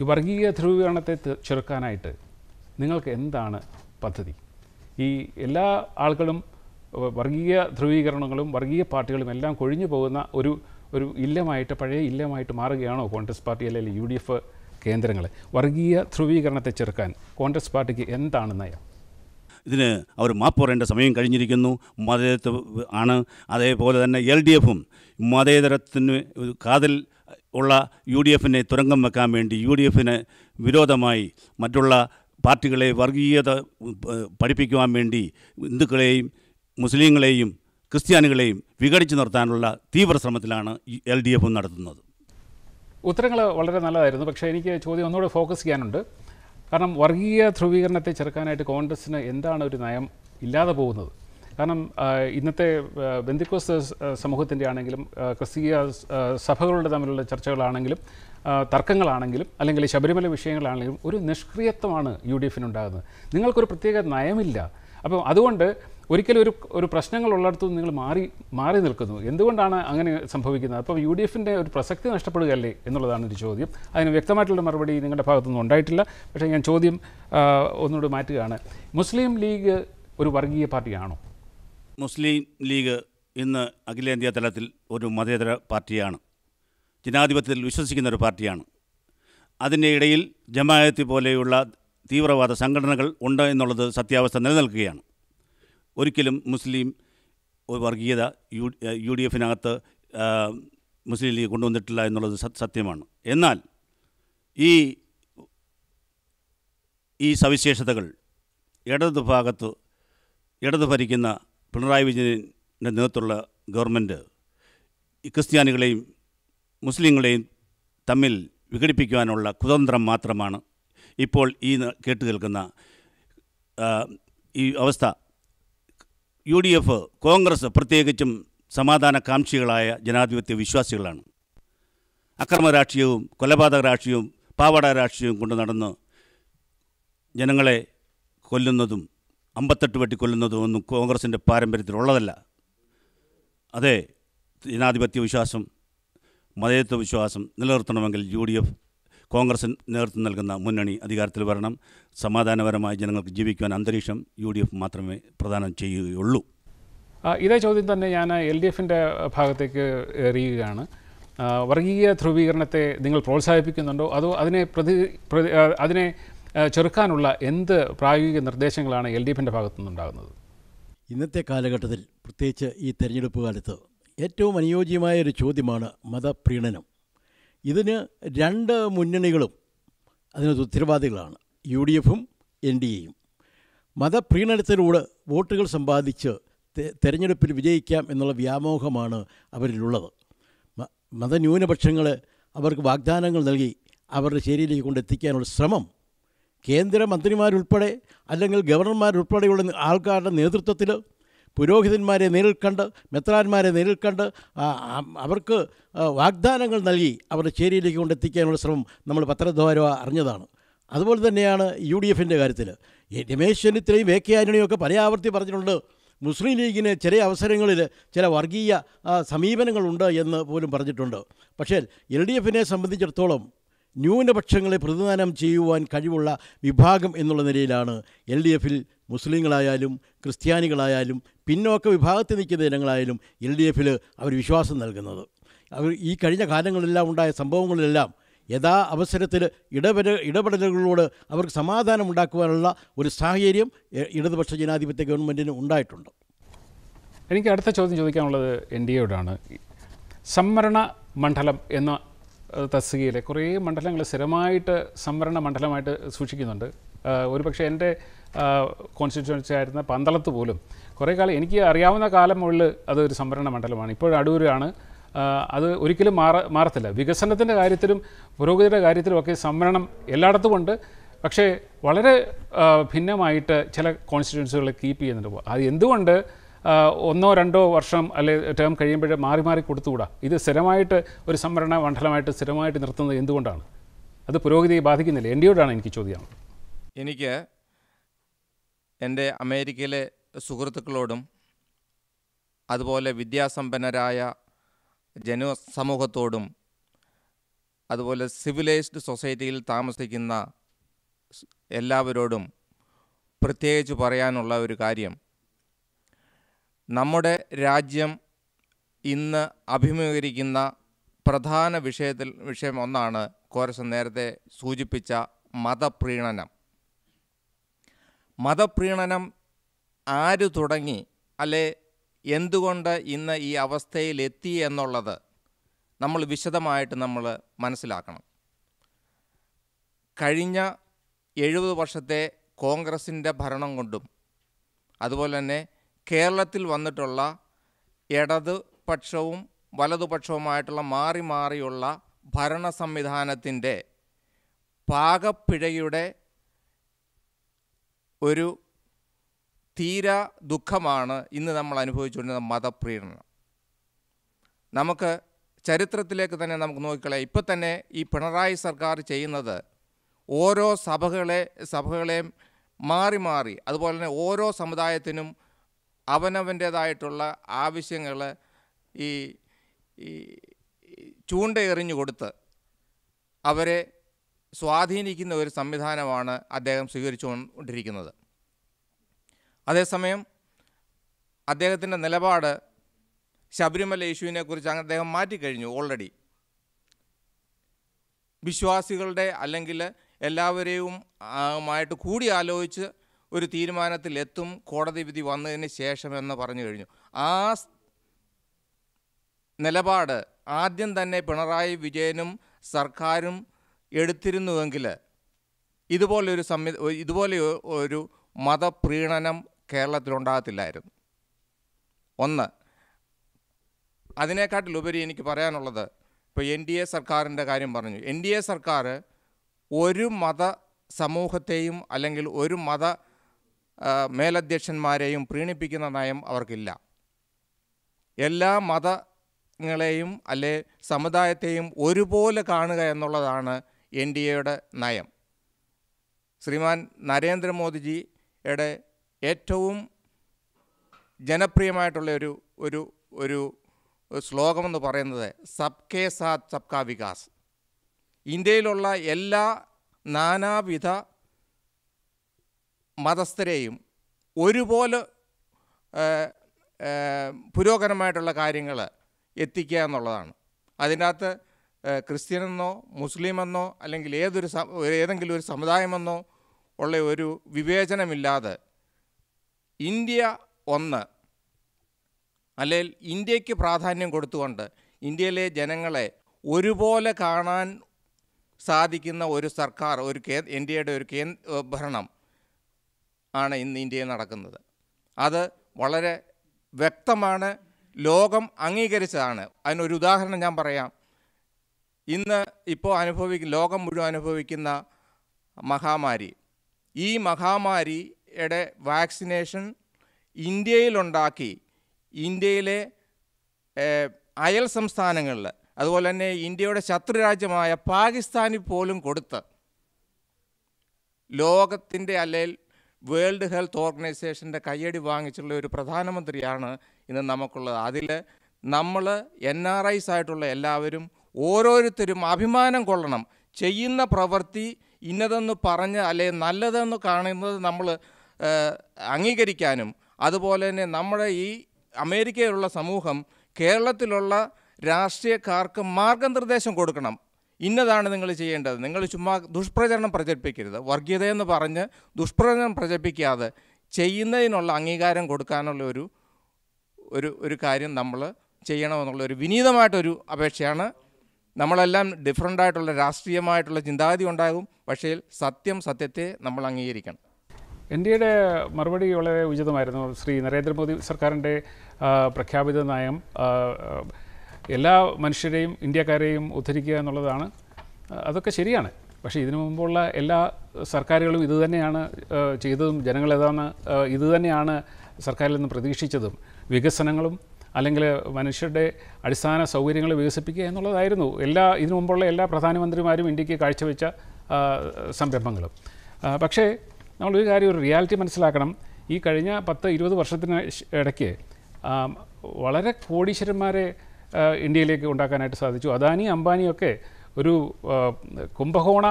[SPEAKER 3] ഈ വർഗീയ ധ്രുവീകരണത്തെ ചെറുക്കാനായിട്ട് നിങ്ങൾക്ക് എന്താണ് പദ്ധതി ഈ എല്ലാ ആളുകളും വർഗീയ ധ്രുവീകരണങ്ങളും വർഗീയ പാർട്ടികളും എല്ലാം കൊഴിഞ്ഞു പോകുന്ന ഒരു ഒരു ഇല്ലമായിട്ട് പഴയ ഇല്ലമായിട്ട് മാറുകയാണോ കോൺഗ്രസ് പാർട്ടി അല്ലെങ്കിൽ യു ഡി എഫ് കേന്ദ്രങ്ങൾ വർഗീയ ധ്രുവീകരണത്തെ ചെറുക്കാൻ കോൺഗ്രസ് പാർട്ടിക്ക് എന്താണ് നയം
[SPEAKER 9] ഇതിന് അവർ മാപ്പ് പറയേണ്ട സമയം കഴിഞ്ഞിരിക്കുന്നു മതേതര ആണ് അതേപോലെ തന്നെ എൽ ഡി എഫും മതേതരത്തിന് കാതൽ ഉള്ള യു ഡി എഫിനെ തുരങ്കം വെക്കാൻ വേണ്ടി യു ഡി എഫിന് വിരോധമായി മറ്റുള്ള പാർട്ടികളെ വർഗീയത പഠിപ്പിക്കുവാൻ വേണ്ടി ഹിന്ദുക്കളെയും മുസ്ലിങ്ങളെയും ക്രിസ്ത്യാനികളെയും വിഘടിച്ചു നിർത്താനുള്ള തീവ്ര ശ്രമത്തിലാണ് എൽ ഡി എഫും നടത്തുന്നത്
[SPEAKER 3] ഉത്തരങ്ങൾ വളരെ നല്ലതായിരുന്നു പക്ഷേ എനിക്ക് ചോദ്യം ഒന്നുകൂടെ ഫോക്കസ് ചെയ്യാനുണ്ട് കാരണം വർഗീയ ധ്രുവീകരണത്തെ ചെറുക്കാനായിട്ട് കോൺഗ്രസ്സിന് എന്താണ് ഒരു നയം ഇല്ലാതെ പോകുന്നത് കാരണം ഇന്നത്തെ ബന്ദിക്കോസ് സമൂഹത്തിൻ്റെ ആണെങ്കിലും ക്രിസ്തീയ സഭകളുടെ തമ്മിലുള്ള ചർച്ചകളാണെങ്കിലും തർക്കങ്ങളാണെങ്കിലും അല്ലെങ്കിൽ ശബരിമല വിഷയങ്ങളാണെങ്കിലും ഒരു നിഷ്ക്രിയത്വമാണ് യു ഡി എഫിനുണ്ടാകുന്നത് നിങ്ങൾക്കൊരു പ്രത്യേക നയമില്ല അപ്പം അതുകൊണ്ട് ഒരിക്കലും ഒരു ഒരു പ്രശ്നങ്ങൾ പ്രശ്നങ്ങളുള്ളിടത്തു നിങ്ങൾ മാറി മാറി നിൽക്കുന്നു എന്തുകൊണ്ടാണ് അങ്ങനെ സംഭവിക്കുന്നത് അപ്പോൾ യു ഡി എഫിൻ്റെ ഒരു പ്രസക്തി നഷ്ടപ്പെടുകയല്ലേ എന്നുള്ളതാണ് ഒരു ചോദ്യം അതിന് വ്യക്തമായിട്ടുള്ള മറുപടി നിങ്ങളുടെ ഭാഗത്തുനിന്നും ഉണ്ടായിട്ടില്ല പക്ഷേ ഞാൻ ചോദ്യം
[SPEAKER 9] ഒന്നുകൂടി മാറ്റുകയാണ് മുസ്ലിം ലീഗ് ഒരു വർഗീയ പാർട്ടിയാണോ മുസ്ലിം ലീഗ് ഇന്ന് അഖിലേന്ത്യാ തലത്തിൽ ഒരു മതേതര പാർട്ടിയാണ് ജനാധിപത്യത്തിൽ വിശ്വസിക്കുന്ന ഒരു പാർട്ടിയാണ് അതിൻ്റെ ഇടയിൽ ജമായത്തി പോലെയുള്ള തീവ്രവാദ സംഘടനകൾ ഉണ്ട് എന്നുള്ളത് സത്യാവസ്ഥ നിലനിൽക്കുകയാണ് ഒരിക്കലും മുസ്ലിം വർഗീയത യു യു ഡി എഫിനകത്ത് മുസ്ലിം ലീഗ് കൊണ്ടുവന്നിട്ടില്ല എന്നുള്ളത് സത്യമാണ് എന്നാൽ ഈ ഈ സവിശേഷതകൾ ഇടതു ഭാഗത്ത് ഇടതു ഭരിക്കുന്ന പിണറായി വിജയൻ്റെ നേതൃത്വമുള്ള ഗവൺമെൻറ് ക്രിസ്ത്യാനികളെയും മുസ്ലിങ്ങളെയും തമ്മിൽ വിഘടിപ്പിക്കുവാനുള്ള കുതന്ത്രം മാത്രമാണ് ഇപ്പോൾ ഈ കേട്ട് കേൾക്കുന്ന ഈ അവസ്ഥ യു ഡി എഫ് കോൺഗ്രസ് പ്രത്യേകിച്ചും സമാധാനകാംക്ഷികളായ ജനാധിപത്യ വിശ്വാസികളാണ് അക്രമരാഷ്ട്രീയവും കൊലപാതക രാഷ്ട്രീയവും പാവാട രാഷ്ട്രീയവും കൊണ്ട് നടന്ന് ജനങ്ങളെ കൊല്ലുന്നതും അമ്പത്തെട്ട് വെട്ടി കൊല്ലുന്നതും ഒന്നും കോൺഗ്രസിൻ്റെ പാരമ്പര്യത്തിലുള്ളതല്ല അതെ ജനാധിപത്യ വിശ്വാസം മതേത്വ വിശ്വാസം നിലനിർത്തണമെങ്കിൽ യു ഡി എഫ് കോൺഗ്രസ് നേതൃത്വം നൽകുന്ന മുന്നണി അധികാരത്തിൽ വരണം സമാധാനപരമായി ജനങ്ങൾക്ക് ജീവിക്കുവാൻ അന്തരീക്ഷം യു ഡി എഫ് മാത്രമേ പ്രദാനം ചെയ്യുകയുള്ളൂ
[SPEAKER 3] ഇതേ ചോദ്യം തന്നെ ഞാൻ എൽ ഡി എഫിൻ്റെ ഭാഗത്തേക്ക് എറിയുകയാണ് വർഗീയ ധ്രുവീകരണത്തെ നിങ്ങൾ പ്രോത്സാഹിപ്പിക്കുന്നുണ്ടോ അതോ അതിനെ പ്രതി അതിനെ ചെറുക്കാനുള്ള
[SPEAKER 8] എന്ത് പ്രായോഗിക നിർദ്ദേശങ്ങളാണ് എൽ ഡി എഫിൻ്റെ ഭാഗത്തുനിന്നുണ്ടാകുന്നത് ഇന്നത്തെ കാലഘട്ടത്തിൽ പ്രത്യേകിച്ച് ഈ തെരഞ്ഞെടുപ്പ് കാലത്ത് ഏറ്റവും അനുയോജ്യമായ ഒരു ചോദ്യമാണ് മതപ്രീണനം ഇതിന് രണ്ട് മുന്നണികളും അതിനകത്ത് ഉത്തരവാദികളാണ് യു ഡി എഫും എൻ ഡി എയും മതപ്രീണനത്തിലൂടെ വോട്ടുകൾ സമ്പാദിച്ച് തെരഞ്ഞെടുപ്പിൽ വിജയിക്കാം എന്നുള്ള വ്യാമോഹമാണ് അവരിലുള്ളത് മതന്യൂനപക്ഷങ്ങൾ അവർക്ക് വാഗ്ദാനങ്ങൾ നൽകി അവരുടെ ശരിയിലേക്ക് കൊണ്ടെത്തിക്കാനുള്ള ശ്രമം കേന്ദ്രമന്ത്രിമാരുൾപ്പെടെ അല്ലെങ്കിൽ ഗവർണർമാരുൾപ്പെടെയുള്ള ആൾക്കാരുടെ നേതൃത്വത്തിൽ പുരോഹിതന്മാരെ നേരിൽ കണ്ട് മെത്രാന്മാരെ നേരിൽ കണ്ട് അവർക്ക് വാഗ്ദാനങ്ങൾ നൽകി അവരുടെ ചേരിയിലേക്ക് കൊണ്ടെത്തിക്കാനുള്ള ശ്രമം നമ്മൾ പത്രദ്വാര അറിഞ്ഞതാണ് അതുപോലെ തന്നെയാണ് യു ഡി എഫിൻ്റെ കാര്യത്തിൽ രമേശ് ചെന്നിത്തലയും എ കെ ആൻ്റണിയും ഒക്കെ പല ആവർത്തി പറഞ്ഞിട്ടുണ്ട് മുസ്ലിം ലീഗിന് ചില അവസരങ്ങളിൽ ചില വർഗീയ സമീപനങ്ങളുണ്ട് എന്ന് പോലും പറഞ്ഞിട്ടുണ്ട് പക്ഷേ എൽ ഡി എഫിനെ സംബന്ധിച്ചിടത്തോളം ന്യൂനപക്ഷങ്ങളെ പ്രതിദാനം ചെയ്യുവാൻ കഴിവുള്ള വിഭാഗം എന്നുള്ള നിലയിലാണ് എൽ ഡി എഫിൽ മുസ്ലിങ്ങളായാലും ക്രിസ്ത്യാനികളായാലും പിന്നോക്ക വിഭാഗത്തിൽ നിൽക്കുന്ന ജനങ്ങളായാലും എൽ ഡി എഫിൽ അവർ വിശ്വാസം നൽകുന്നത് അവർ ഈ കഴിഞ്ഞ കാലങ്ങളിലെല്ലാം ഉണ്ടായ സംഭവങ്ങളിലെല്ലാം യഥാ അവസരത്തിൽ ഇടപെട ഇടപെടലുകളോട് അവർക്ക് സമാധാനം ഉണ്ടാക്കുവാനുള്ള ഒരു സാഹചര്യം ഇടതുപക്ഷ ജനാധിപത്യ ഗവൺമെൻറ്റിന് ഉണ്ടായിട്ടുണ്ട്
[SPEAKER 3] എനിക്ക് അടുത്ത ചോദ്യം ചോദിക്കാനുള്ളത് എൻ ഡി എയോടാണ് സംവരണ മണ്ഡലം എന്ന തസ്തികയിലെ കുറേ മണ്ഡലങ്ങൾ സ്ഥിരമായിട്ട് സംവരണ മണ്ഡലമായിട്ട് സൂക്ഷിക്കുന്നുണ്ട് ഒരുപക്ഷെ എൻ്റെ കോൺസ്റ്റിറ്റ്യുവൻസി ആയിരുന്ന പന്തളത്ത് പോലും കുറേ കാലം എനിക്ക് അറിയാവുന്ന കാലം മുകളിൽ അതൊരു സംവരണ മണ്ഡലമാണ് ഇപ്പോൾ അടൂരാണ് അത് ഒരിക്കലും മാറ മാറത്തില്ല വികസനത്തിൻ്റെ കാര്യത്തിലും പുരോഗതിയുടെ കാര്യത്തിലും ഒക്കെ സംവരണം എല്ലായിടത്തും ഉണ്ട് പക്ഷേ വളരെ ഭിന്നമായിട്ട് ചില കോൺസ്റ്റിറ്റ്യുവൻസികളെ കീപ്പ് ചെയ്യുന്നുണ്ട് അത് എന്തുകൊണ്ട് ഒന്നോ രണ്ടോ വർഷം അല്ലെ ടേം കഴിയുമ്പോഴേ മാറി മാറി കൊടുത്തുകൂടാ ഇത് സ്ഥിരമായിട്ട് ഒരു സംവരണ മണ്ഡലമായിട്ട് സ്ഥിരമായിട്ട് നിർത്തുന്നത് എന്തുകൊണ്ടാണ് അത് പുരോഗതിയെ ബാധിക്കുന്നില്ല എൻ ഡി എനിക്ക് ചോദ്യം
[SPEAKER 7] എനിക്ക് എൻ്റെ അമേരിക്കയിലെ സുഹൃത്തുക്കളോടും അതുപോലെ വിദ്യാസമ്പന്നരായ ജനസമൂഹത്തോടും അതുപോലെ സിവിലൈസ്ഡ് സൊസൈറ്റിയിൽ താമസിക്കുന്ന എല്ലാവരോടും പ്രത്യേകിച്ച് പറയാനുള്ള ഒരു കാര്യം നമ്മുടെ രാജ്യം ഇന്ന് അഭിമുഖീകരിക്കുന്ന പ്രധാന വിഷയത്തിൽ വിഷയം ഒന്നാണ് കോരശം നേരത്തെ സൂചിപ്പിച്ച മതപ്രീണനം മതപ്രീണനം ആര് തുടങ്ങി അല്ലെ എന്തുകൊണ്ട് ഇന്ന് ഈ അവസ്ഥയിലെത്തി എന്നുള്ളത് നമ്മൾ വിശദമായിട്ട് നമ്മൾ മനസ്സിലാക്കണം കഴിഞ്ഞ എഴുപത് വർഷത്തെ കോൺഗ്രസിൻ്റെ ഭരണം കൊണ്ടും അതുപോലെ തന്നെ കേരളത്തിൽ വന്നിട്ടുള്ള ഇടതുപക്ഷവും വലതുപക്ഷവുമായിട്ടുള്ള മാറി മാറിയുള്ള ഭരണ സംവിധാനത്തിൻ്റെ പാകപ്പിഴയുടെ ഒരു തീരാ ദുഃഖമാണ് ഇന്ന് നമ്മൾ അനുഭവിച്ചുകൊണ്ടിരുന്ന മതപ്രീണനം നമുക്ക് ചരിത്രത്തിലേക്ക് തന്നെ നമുക്ക് നോക്കിക്കളയാം ഇപ്പം തന്നെ ഈ പിണറായി സർക്കാർ ചെയ്യുന്നത് ഓരോ സഭകളെ സഭകളെയും മാറി മാറി അതുപോലെ തന്നെ ഓരോ സമുദായത്തിനും അവനവൻ്റേതായിട്ടുള്ള ആവശ്യങ്ങൾ ഈ ചൂണ്ട എറിഞ്ഞു കൊടുത്ത് അവരെ സ്വാധീനിക്കുന്ന ഒരു സംവിധാനമാണ് അദ്ദേഹം സ്വീകരിച്ചുകൊണ്ടിരിക്കുന്നത് അതേസമയം അദ്ദേഹത്തിൻ്റെ നിലപാട് ശബരിമല ഇഷ്യൂവിനെക്കുറിച്ച് അങ്ങനെ അദ്ദേഹം മാറ്റിക്കഴിഞ്ഞു ഓൾറെഡി വിശ്വാസികളുടെ അല്ലെങ്കിൽ എല്ലാവരെയും ആയിട്ട് കൂടി ആലോചിച്ച് ഒരു തീരുമാനത്തിലെത്തും കോടതി വിധി വന്നതിന് എന്ന് പറഞ്ഞു കഴിഞ്ഞു ആ നിലപാട് ആദ്യം തന്നെ പിണറായി വിജയനും സർക്കാരും എടുത്തിരുന്നുവെങ്കിൽ ഇതുപോലൊരു സംവി ഇതുപോലെ ഒരു മതപ്രീണനം കേരളത്തിലുണ്ടാകത്തില്ലായിരുന്നു ഒന്ന് അതിനേക്കാട്ടിലുപരി എനിക്ക് പറയാനുള്ളത് ഇപ്പോൾ എൻ ഡി എ സർക്കാരിൻ്റെ കാര്യം പറഞ്ഞു എൻ ഡി എ സർക്കാർ ഒരു മത സമൂഹത്തെയും അല്ലെങ്കിൽ ഒരു മത മേലധ്യക്ഷന്മാരെയും പ്രീണിപ്പിക്കുന്ന നയം അവർക്കില്ല എല്ലാ മതങ്ങളെയും അല്ലെ സമുദായത്തെയും ഒരുപോലെ കാണുക എന്നുള്ളതാണ് എൻ ഡി എയുടെ നയം ശ്രീമാൻ നരേന്ദ്രമോദിജിയുടെ ഏറ്റവും ജനപ്രിയമായിട്ടുള്ള ഒരു ഒരു ഒരു ശ്ലോകമെന്ന് പറയുന്നത് സബ്കെ സബ് സബ്കാ വികാസ് ഇന്ത്യയിലുള്ള എല്ലാ നാനാവിധ മതസ്ഥരെയും ഒരുപോലെ പുരോഗമനമായിട്ടുള്ള കാര്യങ്ങൾ എത്തിക്കുക എന്നുള്ളതാണ് അതിനകത്ത് ക്രിസ്ത്യനെന്നോ മുസ്ലിമെന്നോ അല്ലെങ്കിൽ ഏതൊരു ഏതെങ്കിലും ഒരു സമുദായമെന്നോ ഉള്ള ഒരു വിവേചനമില്ലാതെ ഇന്ത്യ ഒന്ന് അല്ലെങ്കിൽ ഇന്ത്യക്ക് പ്രാധാന്യം കൊടുത്തുകൊണ്ട് ഇന്ത്യയിലെ ജനങ്ങളെ ഒരുപോലെ കാണാൻ സാധിക്കുന്ന ഒരു സർക്കാർ ഒരു കേ ഇന്ത്യയുടെ ഒരു കേ ഭരണം ആണ് ഇന്ന് ഇന്ത്യയിൽ നടക്കുന്നത് അത് വളരെ വ്യക്തമാണ് ലോകം അംഗീകരിച്ചതാണ് അതിനൊരു ഉദാഹരണം ഞാൻ പറയാം ഇന്ന് ഇപ്പോൾ അനുഭവിക്കുന്ന ലോകം മുഴുവൻ അനുഭവിക്കുന്ന മഹാമാരി ഈ മഹാമാരിയുടെ വാക്സിനേഷൻ ഇന്ത്യയിലുണ്ടാക്കി ഇന്ത്യയിലെ അയൽ സംസ്ഥാനങ്ങളിൽ അതുപോലെ തന്നെ ഇന്ത്യയുടെ ശത്രുരാജ്യമായ പാകിസ്ഥാനിൽ പോലും കൊടുത്ത് ലോകത്തിൻ്റെ അല്ലെങ്കിൽ വേൾഡ് ഹെൽത്ത് ഓർഗനൈസേഷൻ്റെ കയ്യടി വാങ്ങിച്ചുള്ള ഒരു പ്രധാനമന്ത്രിയാണ് ഇന്ന് നമുക്കുള്ളത് അതിൽ നമ്മൾ എൻ ആർ ഐസ് ആയിട്ടുള്ള എല്ലാവരും ഓരോരുത്തരും അഭിമാനം കൊള്ളണം ചെയ്യുന്ന പ്രവൃത്തി ഇന്നതെന്ന് പറഞ്ഞ് അല്ലെ നല്ലതെന്ന് കാണുന്നത് നമ്മൾ അംഗീകരിക്കാനും അതുപോലെ തന്നെ നമ്മുടെ ഈ അമേരിക്കയിലുള്ള സമൂഹം കേരളത്തിലുള്ള രാഷ്ട്രീയക്കാർക്ക് മാർഗനിർദ്ദേശം കൊടുക്കണം ഇന്നതാണ് നിങ്ങൾ ചെയ്യേണ്ടത് നിങ്ങൾ ചുമ്മാ ദുഷ്പ്രചരണം പ്രചരിപ്പിക്കരുത് വർഗീയതയെന്ന് പറഞ്ഞ് ദുഷ്പ്രചരണം പ്രചരിപ്പിക്കാതെ ചെയ്യുന്നതിനുള്ള അംഗീകാരം കൊടുക്കാനുള്ള ഒരു ഒരു ഒരു കാര്യം നമ്മൾ ചെയ്യണമെന്നുള്ള ഒരു വിനീതമായിട്ടൊരു അപേക്ഷയാണ് നമ്മളെല്ലാം ഡിഫറൻ്റ് ആയിട്ടുള്ള രാഷ്ട്രീയമായിട്ടുള്ള ചിന്താഗതി ഉണ്ടാകും പക്ഷേ സത്യം സത്യത്തെ നമ്മൾ അംഗീകരിക്കണം
[SPEAKER 3] ഇന്ത്യയുടെ മറുപടി വളരെ ഉചിതമായിരുന്നു ശ്രീ നരേന്ദ്രമോദി സർക്കാരിൻ്റെ പ്രഖ്യാപിത നയം എല്ലാ മനുഷ്യരെയും ഇന്ത്യക്കാരെയും ഉദ്ധരിക്കുക എന്നുള്ളതാണ് അതൊക്കെ ശരിയാണ് പക്ഷേ ഇതിനു മുമ്പുള്ള എല്ലാ സർക്കാരുകളും ഇത് തന്നെയാണ് ചെയ്തതും ജനങ്ങളേതാണ് ഇതുതന്നെയാണ് ഇത് തന്നെയാണ് സർക്കാരിൽ നിന്ന് പ്രതീക്ഷിച്ചതും വികസനങ്ങളും അല്ലെങ്കിൽ മനുഷ്യരുടെ അടിസ്ഥാന സൗകര്യങ്ങൾ വികസിപ്പിക്കുക എന്നുള്ളതായിരുന്നു എല്ലാ ഇതിനു മുമ്പുള്ള എല്ലാ പ്രധാനമന്ത്രിമാരും ഇന്ത്യക്ക് കാഴ്ചവെച്ച സംരംഭങ്ങളും പക്ഷേ നമ്മളൊരു കാര്യം ഒരു റിയാലിറ്റി മനസ്സിലാക്കണം ഈ കഴിഞ്ഞ പത്ത് ഇരുപത് വർഷത്തിന് ഇടയ്ക്ക് വളരെ കോടീശ്വരന്മാരെ ഇന്ത്യയിലേക്ക് ഉണ്ടാക്കാനായിട്ട് സാധിച്ചു അദാനി അംബാനിയൊക്കെ ഒരു കുംഭകോണ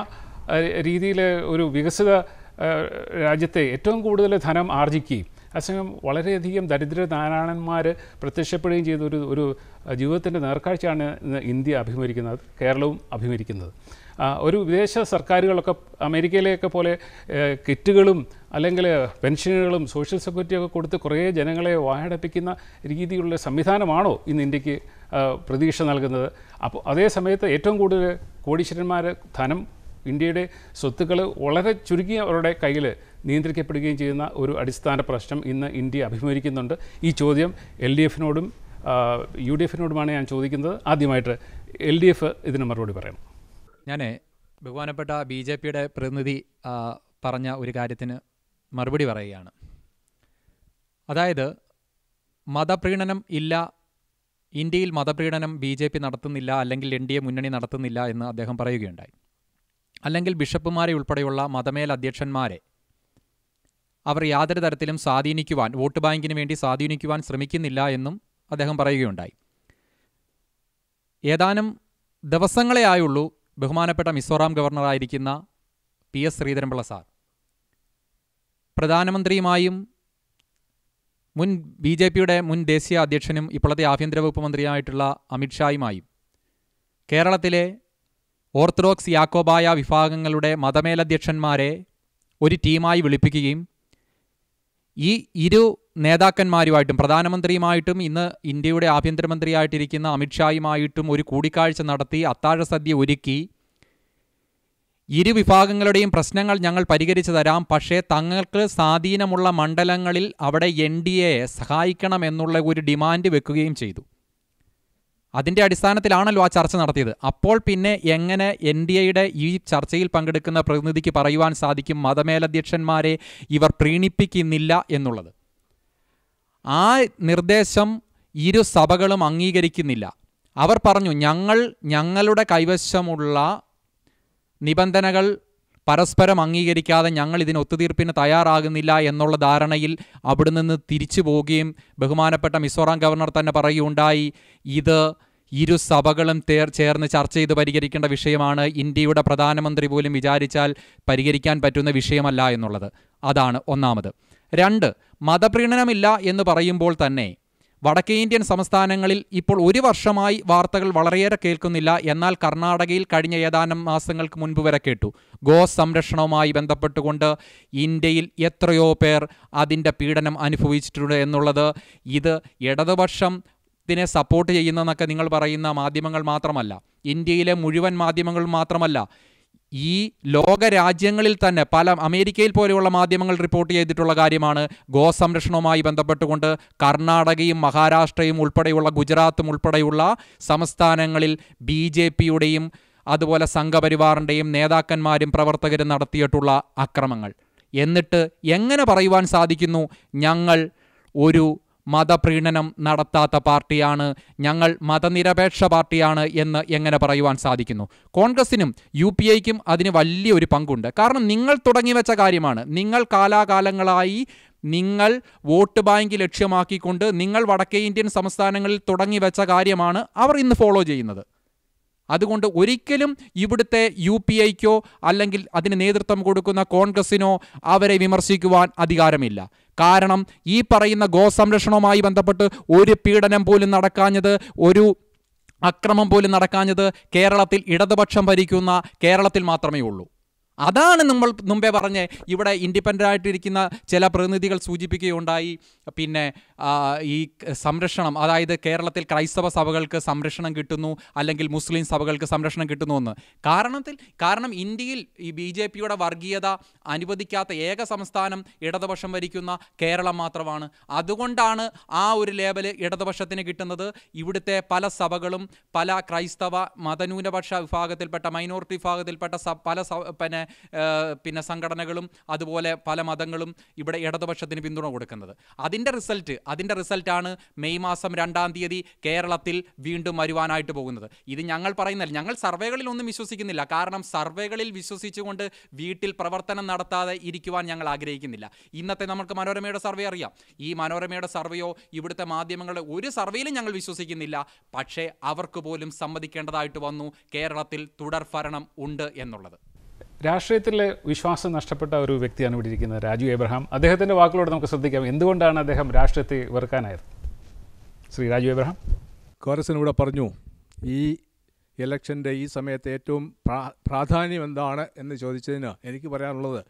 [SPEAKER 3] രീതിയിൽ ഒരു വികസിത രാജ്യത്തെ ഏറ്റവും കൂടുതൽ ധനം ആർജിക്കുകയും അതേസമയം വളരെയധികം ദരിദ്ര നാരായണന്മാർ പ്രത്യക്ഷപ്പെടുകയും ചെയ്ത ഒരു ഒരു ജീവിതത്തിൻ്റെ നേർക്കാഴ്ചയാണ് ഇന്ന് ഇന്ത്യ അഭിമുഖിക്കുന്നത് കേരളവും അഭിമുഖിക്കുന്നത് ഒരു വിദേശ സർക്കാരുകളൊക്കെ അമേരിക്കയിലെയൊക്കെ പോലെ കിറ്റുകളും അല്ലെങ്കിൽ പെൻഷനുകളും സോഷ്യൽ സെക്യൂരിറ്റിയൊക്കെ കൊടുത്ത് കുറേ ജനങ്ങളെ വായടപ്പിക്കുന്ന രീതിയിലുള്ള സംവിധാനമാണോ ഇന്ന് ഇന്ത്യക്ക് പ്രതീക്ഷ നൽകുന്നത് അപ്പോൾ അതേ സമയത്ത് ഏറ്റവും കൂടുതൽ കോടീശ്വരന്മാർ ധനം ഇന്ത്യയുടെ സ്വത്തുക്കൾ വളരെ അവരുടെ കയ്യിൽ നിയന്ത്രിക്കപ്പെടുകയും ചെയ്യുന്ന ഒരു അടിസ്ഥാന പ്രശ്നം ഇന്ന് ഇന്ത്യ അഭിമുഖീകരിക്കുന്നുണ്ട് ഈ ചോദ്യം എൽ ഡി എഫിനോടും യു ഡി എഫിനോടുമാണ് ഞാൻ ചോദിക്കുന്നത് ആദ്യമായിട്ട് എൽ ഡി എഫ് ഇതിന് മറുപടി
[SPEAKER 11] പറയണം ഞാൻ ബഹുമാനപ്പെട്ട ബി ജെ പിയുടെ പ്രതിനിധി പറഞ്ഞ ഒരു കാര്യത്തിന് മറുപടി പറയുകയാണ് അതായത് മതപ്രീണനം ഇല്ല ഇന്ത്യയിൽ മതപ്രീണനം ബി ജെ പി നടത്തുന്നില്ല അല്ലെങ്കിൽ എൻ ഡി എ മുന്നണി നടത്തുന്നില്ല എന്ന് അദ്ദേഹം പറയുകയുണ്ടായി അല്ലെങ്കിൽ ബിഷപ്പുമാരെ ഉൾപ്പെടെയുള്ള മതമേൽ അധ്യക്ഷന്മാരെ അവർ യാതൊരു തരത്തിലും സ്വാധീനിക്കുവാൻ വോട്ട് ബാങ്കിന് വേണ്ടി സ്വാധീനിക്കുവാൻ ശ്രമിക്കുന്നില്ല എന്നും അദ്ദേഹം പറയുകയുണ്ടായി ഏതാനും ദിവസങ്ങളെ ആയുള്ളൂ ബഹുമാനപ്പെട്ട മിസോറാം ഗവർണറായിരിക്കുന്ന പി എസ് ശ്രീധരൻപിള്ള സാർ പ്രധാനമന്ത്രിയുമായും മുൻ ബി ജെ പിയുടെ മുൻ ദേശീയ അധ്യക്ഷനും ഇപ്പോഴത്തെ ആഭ്യന്തര വകുപ്പ് മന്ത്രിയായിട്ടുള്ള അമിത്ഷായുമായും കേരളത്തിലെ ഓർത്തഡോക്സ് യാക്കോബായ വിഭാഗങ്ങളുടെ മതമേലധ്യക്ഷന്മാരെ ഒരു ടീമായി വിളിപ്പിക്കുകയും ഈ ഇരു നേതാക്കന്മാരുമായിട്ടും പ്രധാനമന്ത്രിയുമായിട്ടും ഇന്ന് ഇന്ത്യയുടെ ആഭ്യന്തരമന്ത്രിയായിട്ടിരിക്കുന്ന അമിത്ഷായുമായിട്ടും ഒരു കൂടിക്കാഴ്ച നടത്തി അത്താഴ സദ്യ ഒരുക്കി ഇരു വിഭാഗങ്ങളുടെയും പ്രശ്നങ്ങൾ ഞങ്ങൾ പരിഹരിച്ചു തരാം പക്ഷേ തങ്ങൾക്ക് സ്വാധീനമുള്ള മണ്ഡലങ്ങളിൽ അവിടെ എൻ ഡി എ സഹായിക്കണമെന്നുള്ള ഒരു ഡിമാൻഡ് വെക്കുകയും ചെയ്തു അതിൻ്റെ അടിസ്ഥാനത്തിലാണല്ലോ ആ ചർച്ച നടത്തിയത് അപ്പോൾ പിന്നെ എങ്ങനെ എൻ ഡി എയുടെ ഈ ചർച്ചയിൽ പങ്കെടുക്കുന്ന പ്രതിനിധിക്ക് പറയുവാൻ സാധിക്കും മതമേലധ്യക്ഷന്മാരെ ഇവർ പ്രീണിപ്പിക്കുന്നില്ല എന്നുള്ളത് ആ നിർദ്ദേശം ഇരു സഭകളും അംഗീകരിക്കുന്നില്ല അവർ പറഞ്ഞു ഞങ്ങൾ ഞങ്ങളുടെ കൈവശമുള്ള നിബന്ധനകൾ പരസ്പരം അംഗീകരിക്കാതെ ഞങ്ങൾ ഇതിന് ഒത്തുതീർപ്പിന് തയ്യാറാകുന്നില്ല എന്നുള്ള ധാരണയിൽ അവിടെ നിന്ന് തിരിച്ചു പോവുകയും ബഹുമാനപ്പെട്ട മിസോറാം ഗവർണർ തന്നെ പറയുകയുണ്ടായി ഇത് ഇരു സഭകളും തേർ ചേർന്ന് ചർച്ച ചെയ്ത് പരിഹരിക്കേണ്ട വിഷയമാണ് ഇന്ത്യയുടെ പ്രധാനമന്ത്രി പോലും വിചാരിച്ചാൽ പരിഹരിക്കാൻ പറ്റുന്ന വിഷയമല്ല എന്നുള്ളത് അതാണ് ഒന്നാമത് രണ്ട് മതപ്രീണനമില്ല എന്ന് പറയുമ്പോൾ തന്നെ വടക്കേ ഇന്ത്യൻ സംസ്ഥാനങ്ങളിൽ ഇപ്പോൾ ഒരു വർഷമായി വാർത്തകൾ വളരെയേറെ കേൾക്കുന്നില്ല എന്നാൽ കർണാടകയിൽ കഴിഞ്ഞ ഏതാനും മാസങ്ങൾക്ക് മുൻപ് വരെ കേട്ടു ഗോ സംരക്ഷണവുമായി ബന്ധപ്പെട്ടുകൊണ്ട് ഇന്ത്യയിൽ എത്രയോ പേർ അതിൻ്റെ പീഡനം അനുഭവിച്ചിട്ടുണ്ട് എന്നുള്ളത് ഇത് ഇടതുപക്ഷം ഇതിനെ സപ്പോർട്ട് ചെയ്യുന്നതെന്നൊക്കെ നിങ്ങൾ പറയുന്ന മാധ്യമങ്ങൾ മാത്രമല്ല ഇന്ത്യയിലെ മുഴുവൻ മാധ്യമങ്ങൾ മാത്രമല്ല ഈ ലോകരാജ്യങ്ങളിൽ തന്നെ പല അമേരിക്കയിൽ പോലെയുള്ള മാധ്യമങ്ങൾ റിപ്പോർട്ട് ചെയ്തിട്ടുള്ള കാര്യമാണ് ഗോസംരക്ഷണവുമായി ബന്ധപ്പെട്ടുകൊണ്ട് കർണാടകയും മഹാരാഷ്ട്രയും ഉൾപ്പെടെയുള്ള ഗുജറാത്തും ഉൾപ്പെടെയുള്ള സംസ്ഥാനങ്ങളിൽ ബി ജെ പിയുടെയും അതുപോലെ സംഘപരിവാറിൻ്റെയും നേതാക്കന്മാരും പ്രവർത്തകരും നടത്തിയിട്ടുള്ള അക്രമങ്ങൾ എന്നിട്ട് എങ്ങനെ പറയുവാൻ സാധിക്കുന്നു ഞങ്ങൾ ഒരു മതപ്രീണനം നടത്താത്ത പാർട്ടിയാണ് ഞങ്ങൾ മതനിരപേക്ഷ പാർട്ടിയാണ് എന്ന് എങ്ങനെ പറയുവാൻ സാധിക്കുന്നു കോൺഗ്രസിനും യു പി ഐക്കും അതിന് വലിയൊരു പങ്കുണ്ട് കാരണം നിങ്ങൾ തുടങ്ങി വെച്ച കാര്യമാണ് നിങ്ങൾ കാലാകാലങ്ങളായി നിങ്ങൾ വോട്ട് ബാങ്ക് ലക്ഷ്യമാക്കിക്കൊണ്ട് നിങ്ങൾ വടക്കേ ഇന്ത്യൻ സംസ്ഥാനങ്ങളിൽ തുടങ്ങി വെച്ച കാര്യമാണ് അവർ ഇന്ന് ഫോളോ ചെയ്യുന്നത് അതുകൊണ്ട് ഒരിക്കലും ഇവിടുത്തെ യു പി ഐക്കോ അല്ലെങ്കിൽ അതിന് നേതൃത്വം കൊടുക്കുന്ന കോൺഗ്രസിനോ അവരെ വിമർശിക്കുവാൻ അധികാരമില്ല കാരണം ഈ പറയുന്ന ഗോസംരക്ഷണവുമായി ബന്ധപ്പെട്ട് ഒരു പീഡനം പോലും നടക്കാഞ്ഞത് ഒരു അക്രമം പോലും നടക്കാഞ്ഞത് കേരളത്തിൽ ഇടതുപക്ഷം ഭരിക്കുന്ന കേരളത്തിൽ മാത്രമേ ഉള്ളൂ അതാണ് നമ്മൾ മുമ്പേ പറഞ്ഞ് ഇവിടെ ഇൻഡിപെൻഡൻ്റ് ആയിട്ടിരിക്കുന്ന ചില പ്രതിനിധികൾ സൂചിപ്പിക്കുകയുണ്ടായി പിന്നെ ഈ സംരക്ഷണം അതായത് കേരളത്തിൽ ക്രൈസ്തവ സഭകൾക്ക് സംരക്ഷണം കിട്ടുന്നു അല്ലെങ്കിൽ മുസ്ലിം സഭകൾക്ക് സംരക്ഷണം കിട്ടുന്നു എന്ന് കാരണത്തിൽ കാരണം ഇന്ത്യയിൽ ഈ ബി ജെ പിയുടെ വർഗീയത അനുവദിക്കാത്ത ഏക സംസ്ഥാനം ഇടതുപക്ഷം ഭരിക്കുന്ന കേരളം മാത്രമാണ് അതുകൊണ്ടാണ് ആ ഒരു ലേബൽ ഇടതുപക്ഷത്തിന് കിട്ടുന്നത് ഇവിടുത്തെ പല സഭകളും പല ക്രൈസ്തവ മതന്യൂനപക്ഷ വിഭാഗത്തിൽപ്പെട്ട മൈനോറിറ്റി വിഭാഗത്തിൽപ്പെട്ട പല പിന്നെ പിന്നെ സംഘടനകളും അതുപോലെ പല മതങ്ങളും ഇവിടെ ഇടതുപക്ഷത്തിന് പിന്തുണ കൊടുക്കുന്നത് അതിൻ്റെ റിസൾട്ട് അതിൻ്റെ റിസൾട്ടാണ് മെയ് മാസം രണ്ടാം തീയതി കേരളത്തിൽ വീണ്ടും വരുവാനായിട്ട് പോകുന്നത് ഇത് ഞങ്ങൾ പറയുന്നില്ല ഞങ്ങൾ സർവേകളിൽ ഒന്നും വിശ്വസിക്കുന്നില്ല കാരണം സർവേകളിൽ വിശ്വസിച്ചുകൊണ്ട് വീട്ടിൽ പ്രവർത്തനം നടത്താതെ ഇരിക്കുവാൻ ഞങ്ങൾ ആഗ്രഹിക്കുന്നില്ല ഇന്നത്തെ നമുക്ക് മനോരമയുടെ സർവേ അറിയാം ഈ മനോരമയുടെ സർവേയോ ഇവിടുത്തെ മാധ്യമങ്ങളുടെ ഒരു സർവേയിലും ഞങ്ങൾ വിശ്വസിക്കുന്നില്ല പക്ഷേ അവർക്ക് പോലും സമ്മതിക്കേണ്ടതായിട്ട് വന്നു കേരളത്തിൽ തുടർഭരണം ഉണ്ട് എന്നുള്ളത്
[SPEAKER 3] രാഷ്ട്രീയത്തിലെ വിശ്വാസം നഷ്ടപ്പെട്ട ഒരു വ്യക്തിയാണ് ഇവിടെ ഇരിക്കുന്നത് രാജു എബ്രഹാം അദ്ദേഹത്തിൻ്റെ വാക്കുകളോട് നമുക്ക് ശ്രദ്ധിക്കാം എന്തുകൊണ്ടാണ് അദ്ദേഹം രാഷ്ട്രീയത്തെ വെറുക്കാനായത്
[SPEAKER 14] ശ്രീ രാജു എബ്രഹാം കോൺഗ്രസ് ഇവിടെ പറഞ്ഞു ഈ ഇലക്ഷൻ്റെ ഈ സമയത്ത് ഏറ്റവും പ്രാധാന്യം എന്താണ് എന്ന് ചോദിച്ചതിന് എനിക്ക് പറയാനുള്ളത്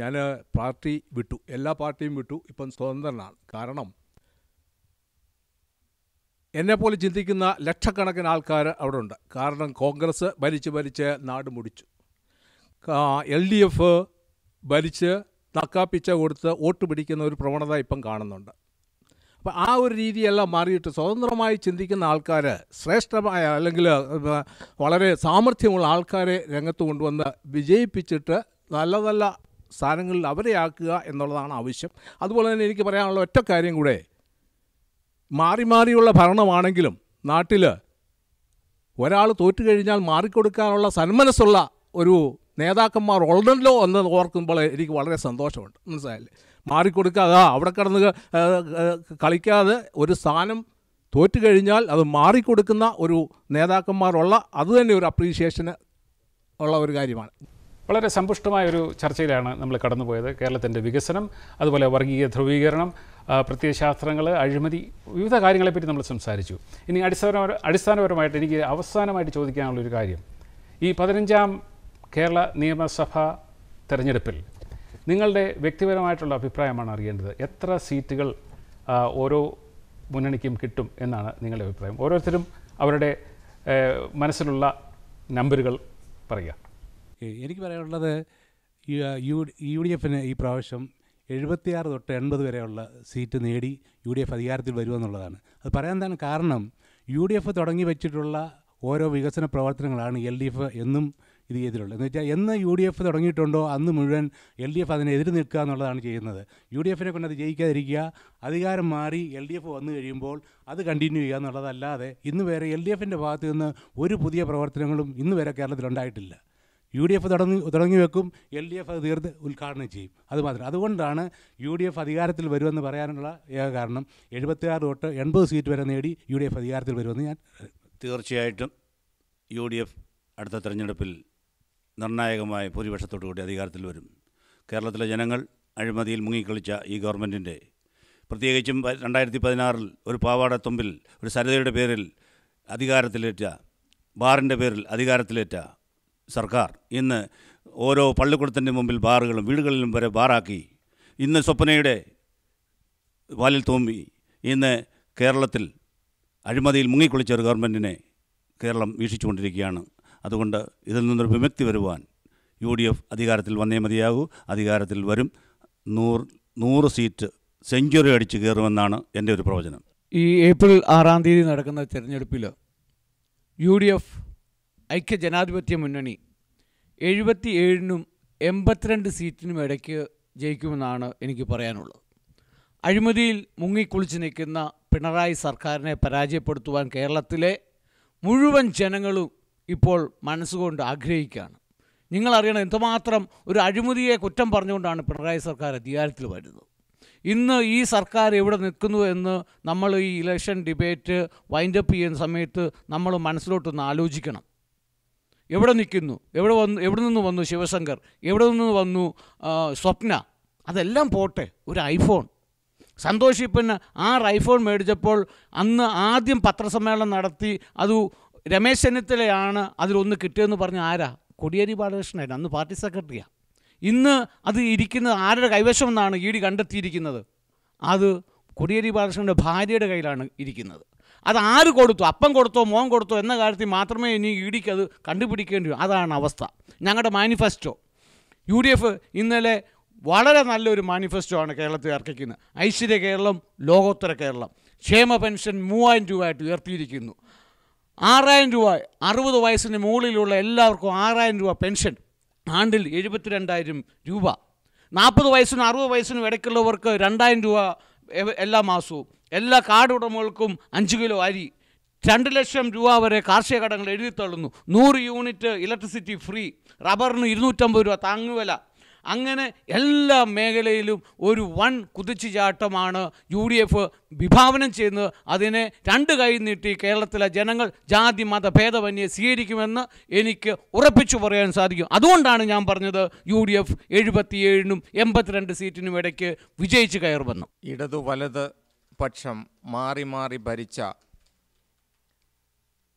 [SPEAKER 14] ഞാൻ പാർട്ടി വിട്ടു എല്ലാ പാർട്ടിയും വിട്ടു ഇപ്പം സ്വതന്ത്രനാണ് കാരണം എന്നെപ്പോലെ ചിന്തിക്കുന്ന ലക്ഷക്കണക്കിന് ആൾക്കാർ അവിടെ ഉണ്ട് കാരണം കോൺഗ്രസ് ഭരിച്ച് ഭരിച്ച് നാട് മുടിച്ചു എൽ ഡി എഫ് ഭരിച്ച് തക്കാപ്പിച്ച കൊടുത്ത് വോട്ട് പിടിക്കുന്ന ഒരു പ്രവണത ഇപ്പം കാണുന്നുണ്ട് അപ്പോൾ ആ ഒരു രീതിയെല്ലാം മാറിയിട്ട് സ്വതന്ത്രമായി ചിന്തിക്കുന്ന ആൾക്കാർ ശ്രേഷ്ഠമായ അല്ലെങ്കിൽ വളരെ സാമർഥ്യമുള്ള ആൾക്കാരെ രംഗത്ത് കൊണ്ടുവന്ന് വിജയിപ്പിച്ചിട്ട് നല്ല നല്ല സ്ഥാനങ്ങളിൽ അവരെ ആക്കുക എന്നുള്ളതാണ് ആവശ്യം അതുപോലെ തന്നെ എനിക്ക് പറയാനുള്ള ഒറ്റ കാര്യം കൂടെ മാറി മാറിയുള്ള ഭരണമാണെങ്കിലും നാട്ടിൽ ഒരാൾ തോറ്റു കഴിഞ്ഞാൽ മാറിക്കൊടുക്കാനുള്ള സന്മനസ്സുള്ള ഒരു നേതാക്കന്മാർ ഉള്ളല്ലോ എന്ന് ഓർക്കുമ്പോൾ എനിക്ക് വളരെ സന്തോഷമുണ്ട് മനസ്സിലായില്ലേ മാറിക്കൊടുക്കാതെ അവിടെ കിടന്ന് കളിക്കാതെ ഒരു സ്ഥാനം തോറ്റു കഴിഞ്ഞാൽ അത് മാറിക്കൊടുക്കുന്ന ഒരു നേതാക്കന്മാരുള്ള അത് തന്നെ ഒരു അപ്രീഷിയേഷന് ഉള്ള ഒരു കാര്യമാണ് വളരെ സമ്പുഷ്ടമായ ഒരു ചർച്ചയിലാണ് നമ്മൾ കടന്നുപോയത് കേരളത്തിൻ്റെ
[SPEAKER 3] വികസനം അതുപോലെ വർഗീയ ധ്രുവീകരണം പ്രത്യയശാസ്ത്രങ്ങൾ അഴിമതി വിവിധ കാര്യങ്ങളെപ്പറ്റി നമ്മൾ സംസാരിച്ചു ഇനി അടിസ്ഥാനപര അടിസ്ഥാനപരമായിട്ട് എനിക്ക് അവസാനമായിട്ട് ചോദിക്കാനുള്ള ഒരു കാര്യം ഈ പതിനഞ്ചാം കേരള നിയമസഭാ തെരഞ്ഞെടുപ്പിൽ നിങ്ങളുടെ വ്യക്തിപരമായിട്ടുള്ള അഭിപ്രായമാണ് അറിയേണ്ടത് എത്ര സീറ്റുകൾ ഓരോ മുന്നണിക്കും കിട്ടും എന്നാണ് നിങ്ങളുടെ അഭിപ്രായം ഓരോരുത്തരും അവരുടെ മനസ്സിലുള്ള നമ്പറുകൾ
[SPEAKER 14] പറയുക
[SPEAKER 12] എനിക്ക് പറയാനുള്ളത് യു ഡി എഫിന് ഈ പ്രാവശ്യം എഴുപത്തിയാറ് തൊട്ട് എൺപത് വരെയുള്ള സീറ്റ് നേടി യു ഡി എഫ് അധികാരത്തിൽ വരുമെന്നുള്ളതാണ് അത് പറയാൻ തന്നെ കാരണം യു ഡി എഫ് തുടങ്ങി വെച്ചിട്ടുള്ള ഓരോ വികസന പ്രവർത്തനങ്ങളാണ് എൽ ഡി എഫ് എന്നും ഇത് ചെയ്തിട്ടുള്ളത് എന്ന് വെച്ചാൽ എന്ന് യു ഡി എഫ് തുടങ്ങിയിട്ടുണ്ടോ അന്ന് മുഴുവൻ എൽ ഡി എഫ് അതിനെ നിൽക്കുക എന്നുള്ളതാണ് ചെയ്യുന്നത് യു ഡി എഫിനെ കൊണ്ട് അത് ജയിക്കാതിരിക്കുക അധികാരം മാറി എൽ ഡി എഫ് വന്നു കഴിയുമ്പോൾ അത് കണ്ടിന്യൂ ചെയ്യുക എന്നുള്ളതല്ലാതെ ഇന്ന് വരെ എൽ ഡി എഫിൻ്റെ ഭാഗത്ത് നിന്ന് ഒരു പുതിയ പ്രവർത്തനങ്ങളും ഇന്ന് വരെ ഉണ്ടായിട്ടില്ല യു ഡി എഫ് തുടങ്ങി തുടങ്ങി വെക്കും എൽ ഡി എഫ് അത് തീർത്ത് ഉദ്ഘാടനം ചെയ്യും അതുമാത്രം അതുകൊണ്ടാണ് യു ഡി എഫ് അധികാരത്തിൽ വരുമെന്ന് പറയാനുള്ള ഏക കാരണം എഴുപത്തിയാറ് തൊട്ട് എൺപത് സീറ്റ് വരെ നേടി യു ഡി എഫ് അധികാരത്തിൽ വരുമെന്ന് ഞാൻ
[SPEAKER 9] തീർച്ചയായിട്ടും യു ഡി എഫ് അടുത്ത തെരഞ്ഞെടുപ്പിൽ നിർണായകമായ ഭൂരിപക്ഷത്തോടു കൂടി അധികാരത്തിൽ വരും കേരളത്തിലെ ജനങ്ങൾ അഴിമതിയിൽ മുങ്ങിക്കളിച്ച ഈ ഗവൺമെൻറ്റിൻ്റെ പ്രത്യേകിച്ചും രണ്ടായിരത്തി പതിനാറിൽ ഒരു പാവാടത്തുമ്പിൽ ഒരു സരിതയുടെ പേരിൽ അധികാരത്തിലേറ്റ ബാറിൻ്റെ പേരിൽ അധികാരത്തിലേറ്റ സർക്കാർ ഇന്ന് ഓരോ പള്ളിക്കുളത്തിൻ്റെ മുമ്പിൽ ബാറുകളും വീടുകളിലും വരെ ബാറാക്കി ഇന്ന് സ്വപ്നയുടെ വാലിൽ തൂമ്പി ഇന്ന് കേരളത്തിൽ അഴിമതിയിൽ മുങ്ങിക്കുളിച്ച ഒരു ഗവൺമെൻറ്റിനെ കേരളം വീക്ഷിച്ചുകൊണ്ടിരിക്കുകയാണ് അതുകൊണ്ട് ഇതിൽ നിന്നൊരു വിമുക്തി വരുവാൻ യു ഡി എഫ് അധികാരത്തിൽ വന്നേ മതിയാകൂ അധികാരത്തിൽ വരും നൂറ് നൂറ് സീറ്റ് സെഞ്ചുറി അടിച്ച് കയറുമെന്നാണ് എൻ്റെ ഒരു പ്രവചനം
[SPEAKER 10] ഈ ഏപ്രിൽ ആറാം തീയതി നടക്കുന്ന തിരഞ്ഞെടുപ്പിൽ യു ഡി എഫ് ഐക്യ ജനാധിപത്യ മുന്നണി എഴുപത്തി ഏഴിനും എൺപത്തിരണ്ട് സീറ്റിനും ഇടയ്ക്ക് ജയിക്കുമെന്നാണ് എനിക്ക് പറയാനുള്ളത് അഴിമതിയിൽ മുങ്ങിക്കുളിച്ച് നിൽക്കുന്ന പിണറായി സർക്കാരിനെ പരാജയപ്പെടുത്തുവാൻ കേരളത്തിലെ മുഴുവൻ ജനങ്ങളും ഇപ്പോൾ മനസ്സുകൊണ്ട് ആഗ്രഹിക്കുകയാണ് നിങ്ങളറിയണം എന്തുമാത്രം ഒരു അഴിമതിയെ കുറ്റം പറഞ്ഞുകൊണ്ടാണ് പിണറായി സർക്കാർ അധികാരത്തിൽ വരുന്നത് ഇന്ന് ഈ സർക്കാർ എവിടെ നിൽക്കുന്നു എന്ന് നമ്മൾ ഈ ഇലക്ഷൻ ഡിബേറ്റ് വൈൻഡപ്പ് ചെയ്യുന്ന സമയത്ത് നമ്മൾ മനസ്സിലോട്ടൊന്ന് ആലോചിക്കണം എവിടെ നിൽക്കുന്നു എവിടെ വന്നു എവിടെ നിന്ന് വന്നു ശിവശങ്കർ എവിടെ നിന്ന് വന്നു സ്വപ്ന അതെല്ലാം പോട്ടെ ഒരു ഐഫോൺ സന്തോഷ് ആ ആറ് ഐഫോൺ മേടിച്ചപ്പോൾ അന്ന് ആദ്യം പത്രസമ്മേളനം നടത്തി അത് രമേശ് ചെന്നിത്തലയാണ് അതിലൊന്ന് കിട്ടിയതെന്ന് പറഞ്ഞ ആരാ കൊടിയേരി ബാലകൃഷ്ണനായിരുന്നു അന്ന് പാർട്ടി സെക്രട്ടറിയാണ് ഇന്ന് അത് ഇരിക്കുന്നത് ആരുടെ കൈവശമെന്നാണ് ഇ ഡി കണ്ടെത്തിയിരിക്കുന്നത് അത് കൊടിയേരി ബാലകൃഷ്ണൻ്റെ ഭാര്യയുടെ കയ്യിലാണ് ഇരിക്കുന്നത് അത് ആര് കൊടുത്തു അപ്പം കൊടുത്തോ മോൻ കൊടുത്തോ എന്ന കാര്യത്തിൽ മാത്രമേ ഇനി ഇ ഡിക്ക് അത് കണ്ടുപിടിക്കേണ്ടി അതാണ് അവസ്ഥ ഞങ്ങളുടെ മാനിഫെസ്റ്റോ യു ഡി എഫ് ഇന്നലെ വളരെ നല്ലൊരു മാനിഫെസ്റ്റോ ആണ് കേരളത്തിൽ ഇറക്കിക്കുന്നത് ഐശ്വര്യ കേരളം ലോകോത്തര കേരളം ക്ഷേമ പെൻഷൻ മൂവായിരം രൂപയായിട്ട് ഉയർത്തിയിരിക്കുന്നു ആറായിരം രൂപ അറുപത് വയസ്സിന് മുകളിലുള്ള എല്ലാവർക്കും ആറായിരം രൂപ പെൻഷൻ ആണ്ടിൽ എഴുപത്തിരണ്ടായിരം രൂപ നാൽപ്പത് വയസ്സിനും അറുപത് വയസ്സിനും ഇടയ്ക്കുള്ളവർക്ക് രണ്ടായിരം രൂപ എല്ലാ മാസവും എല്ലാ കാർഡ് ഉടമകൾക്കും അഞ്ച് കിലോ അരി രണ്ട് ലക്ഷം രൂപ വരെ കാർഷിക കടങ്ങൾ എഴുതി തള്ളുന്നു നൂറ് യൂണിറ്റ് ഇലക്ട്രിസിറ്റി ഫ്രീ റബ്ബറിന് ഇരുന്നൂറ്റമ്പത് രൂപ താങ്ങുവില അങ്ങനെ എല്ലാ മേഖലയിലും ഒരു വൺ കുതിച്ചുചാട്ടമാണ് യു ഡി എഫ് വിഭാവനം ചെയ്യുന്നത് അതിനെ രണ്ട് കൈ നീട്ടി കേരളത്തിലെ ജനങ്ങൾ ജാതി മത ഭേദമന്യെ സ്വീകരിക്കുമെന്ന് എനിക്ക് ഉറപ്പിച്ചു പറയാൻ സാധിക്കും അതുകൊണ്ടാണ് ഞാൻ പറഞ്ഞത് യു ഡി എഫ് എഴുപത്തിയേഴിനും എൺപത്തിരണ്ട് സീറ്റിനും
[SPEAKER 7] ഇടയ്ക്ക് വിജയിച്ചു കയറുമെന്ന് ഇടതു വലത് പക്ഷം മാറി മാറി ഭരിച്ച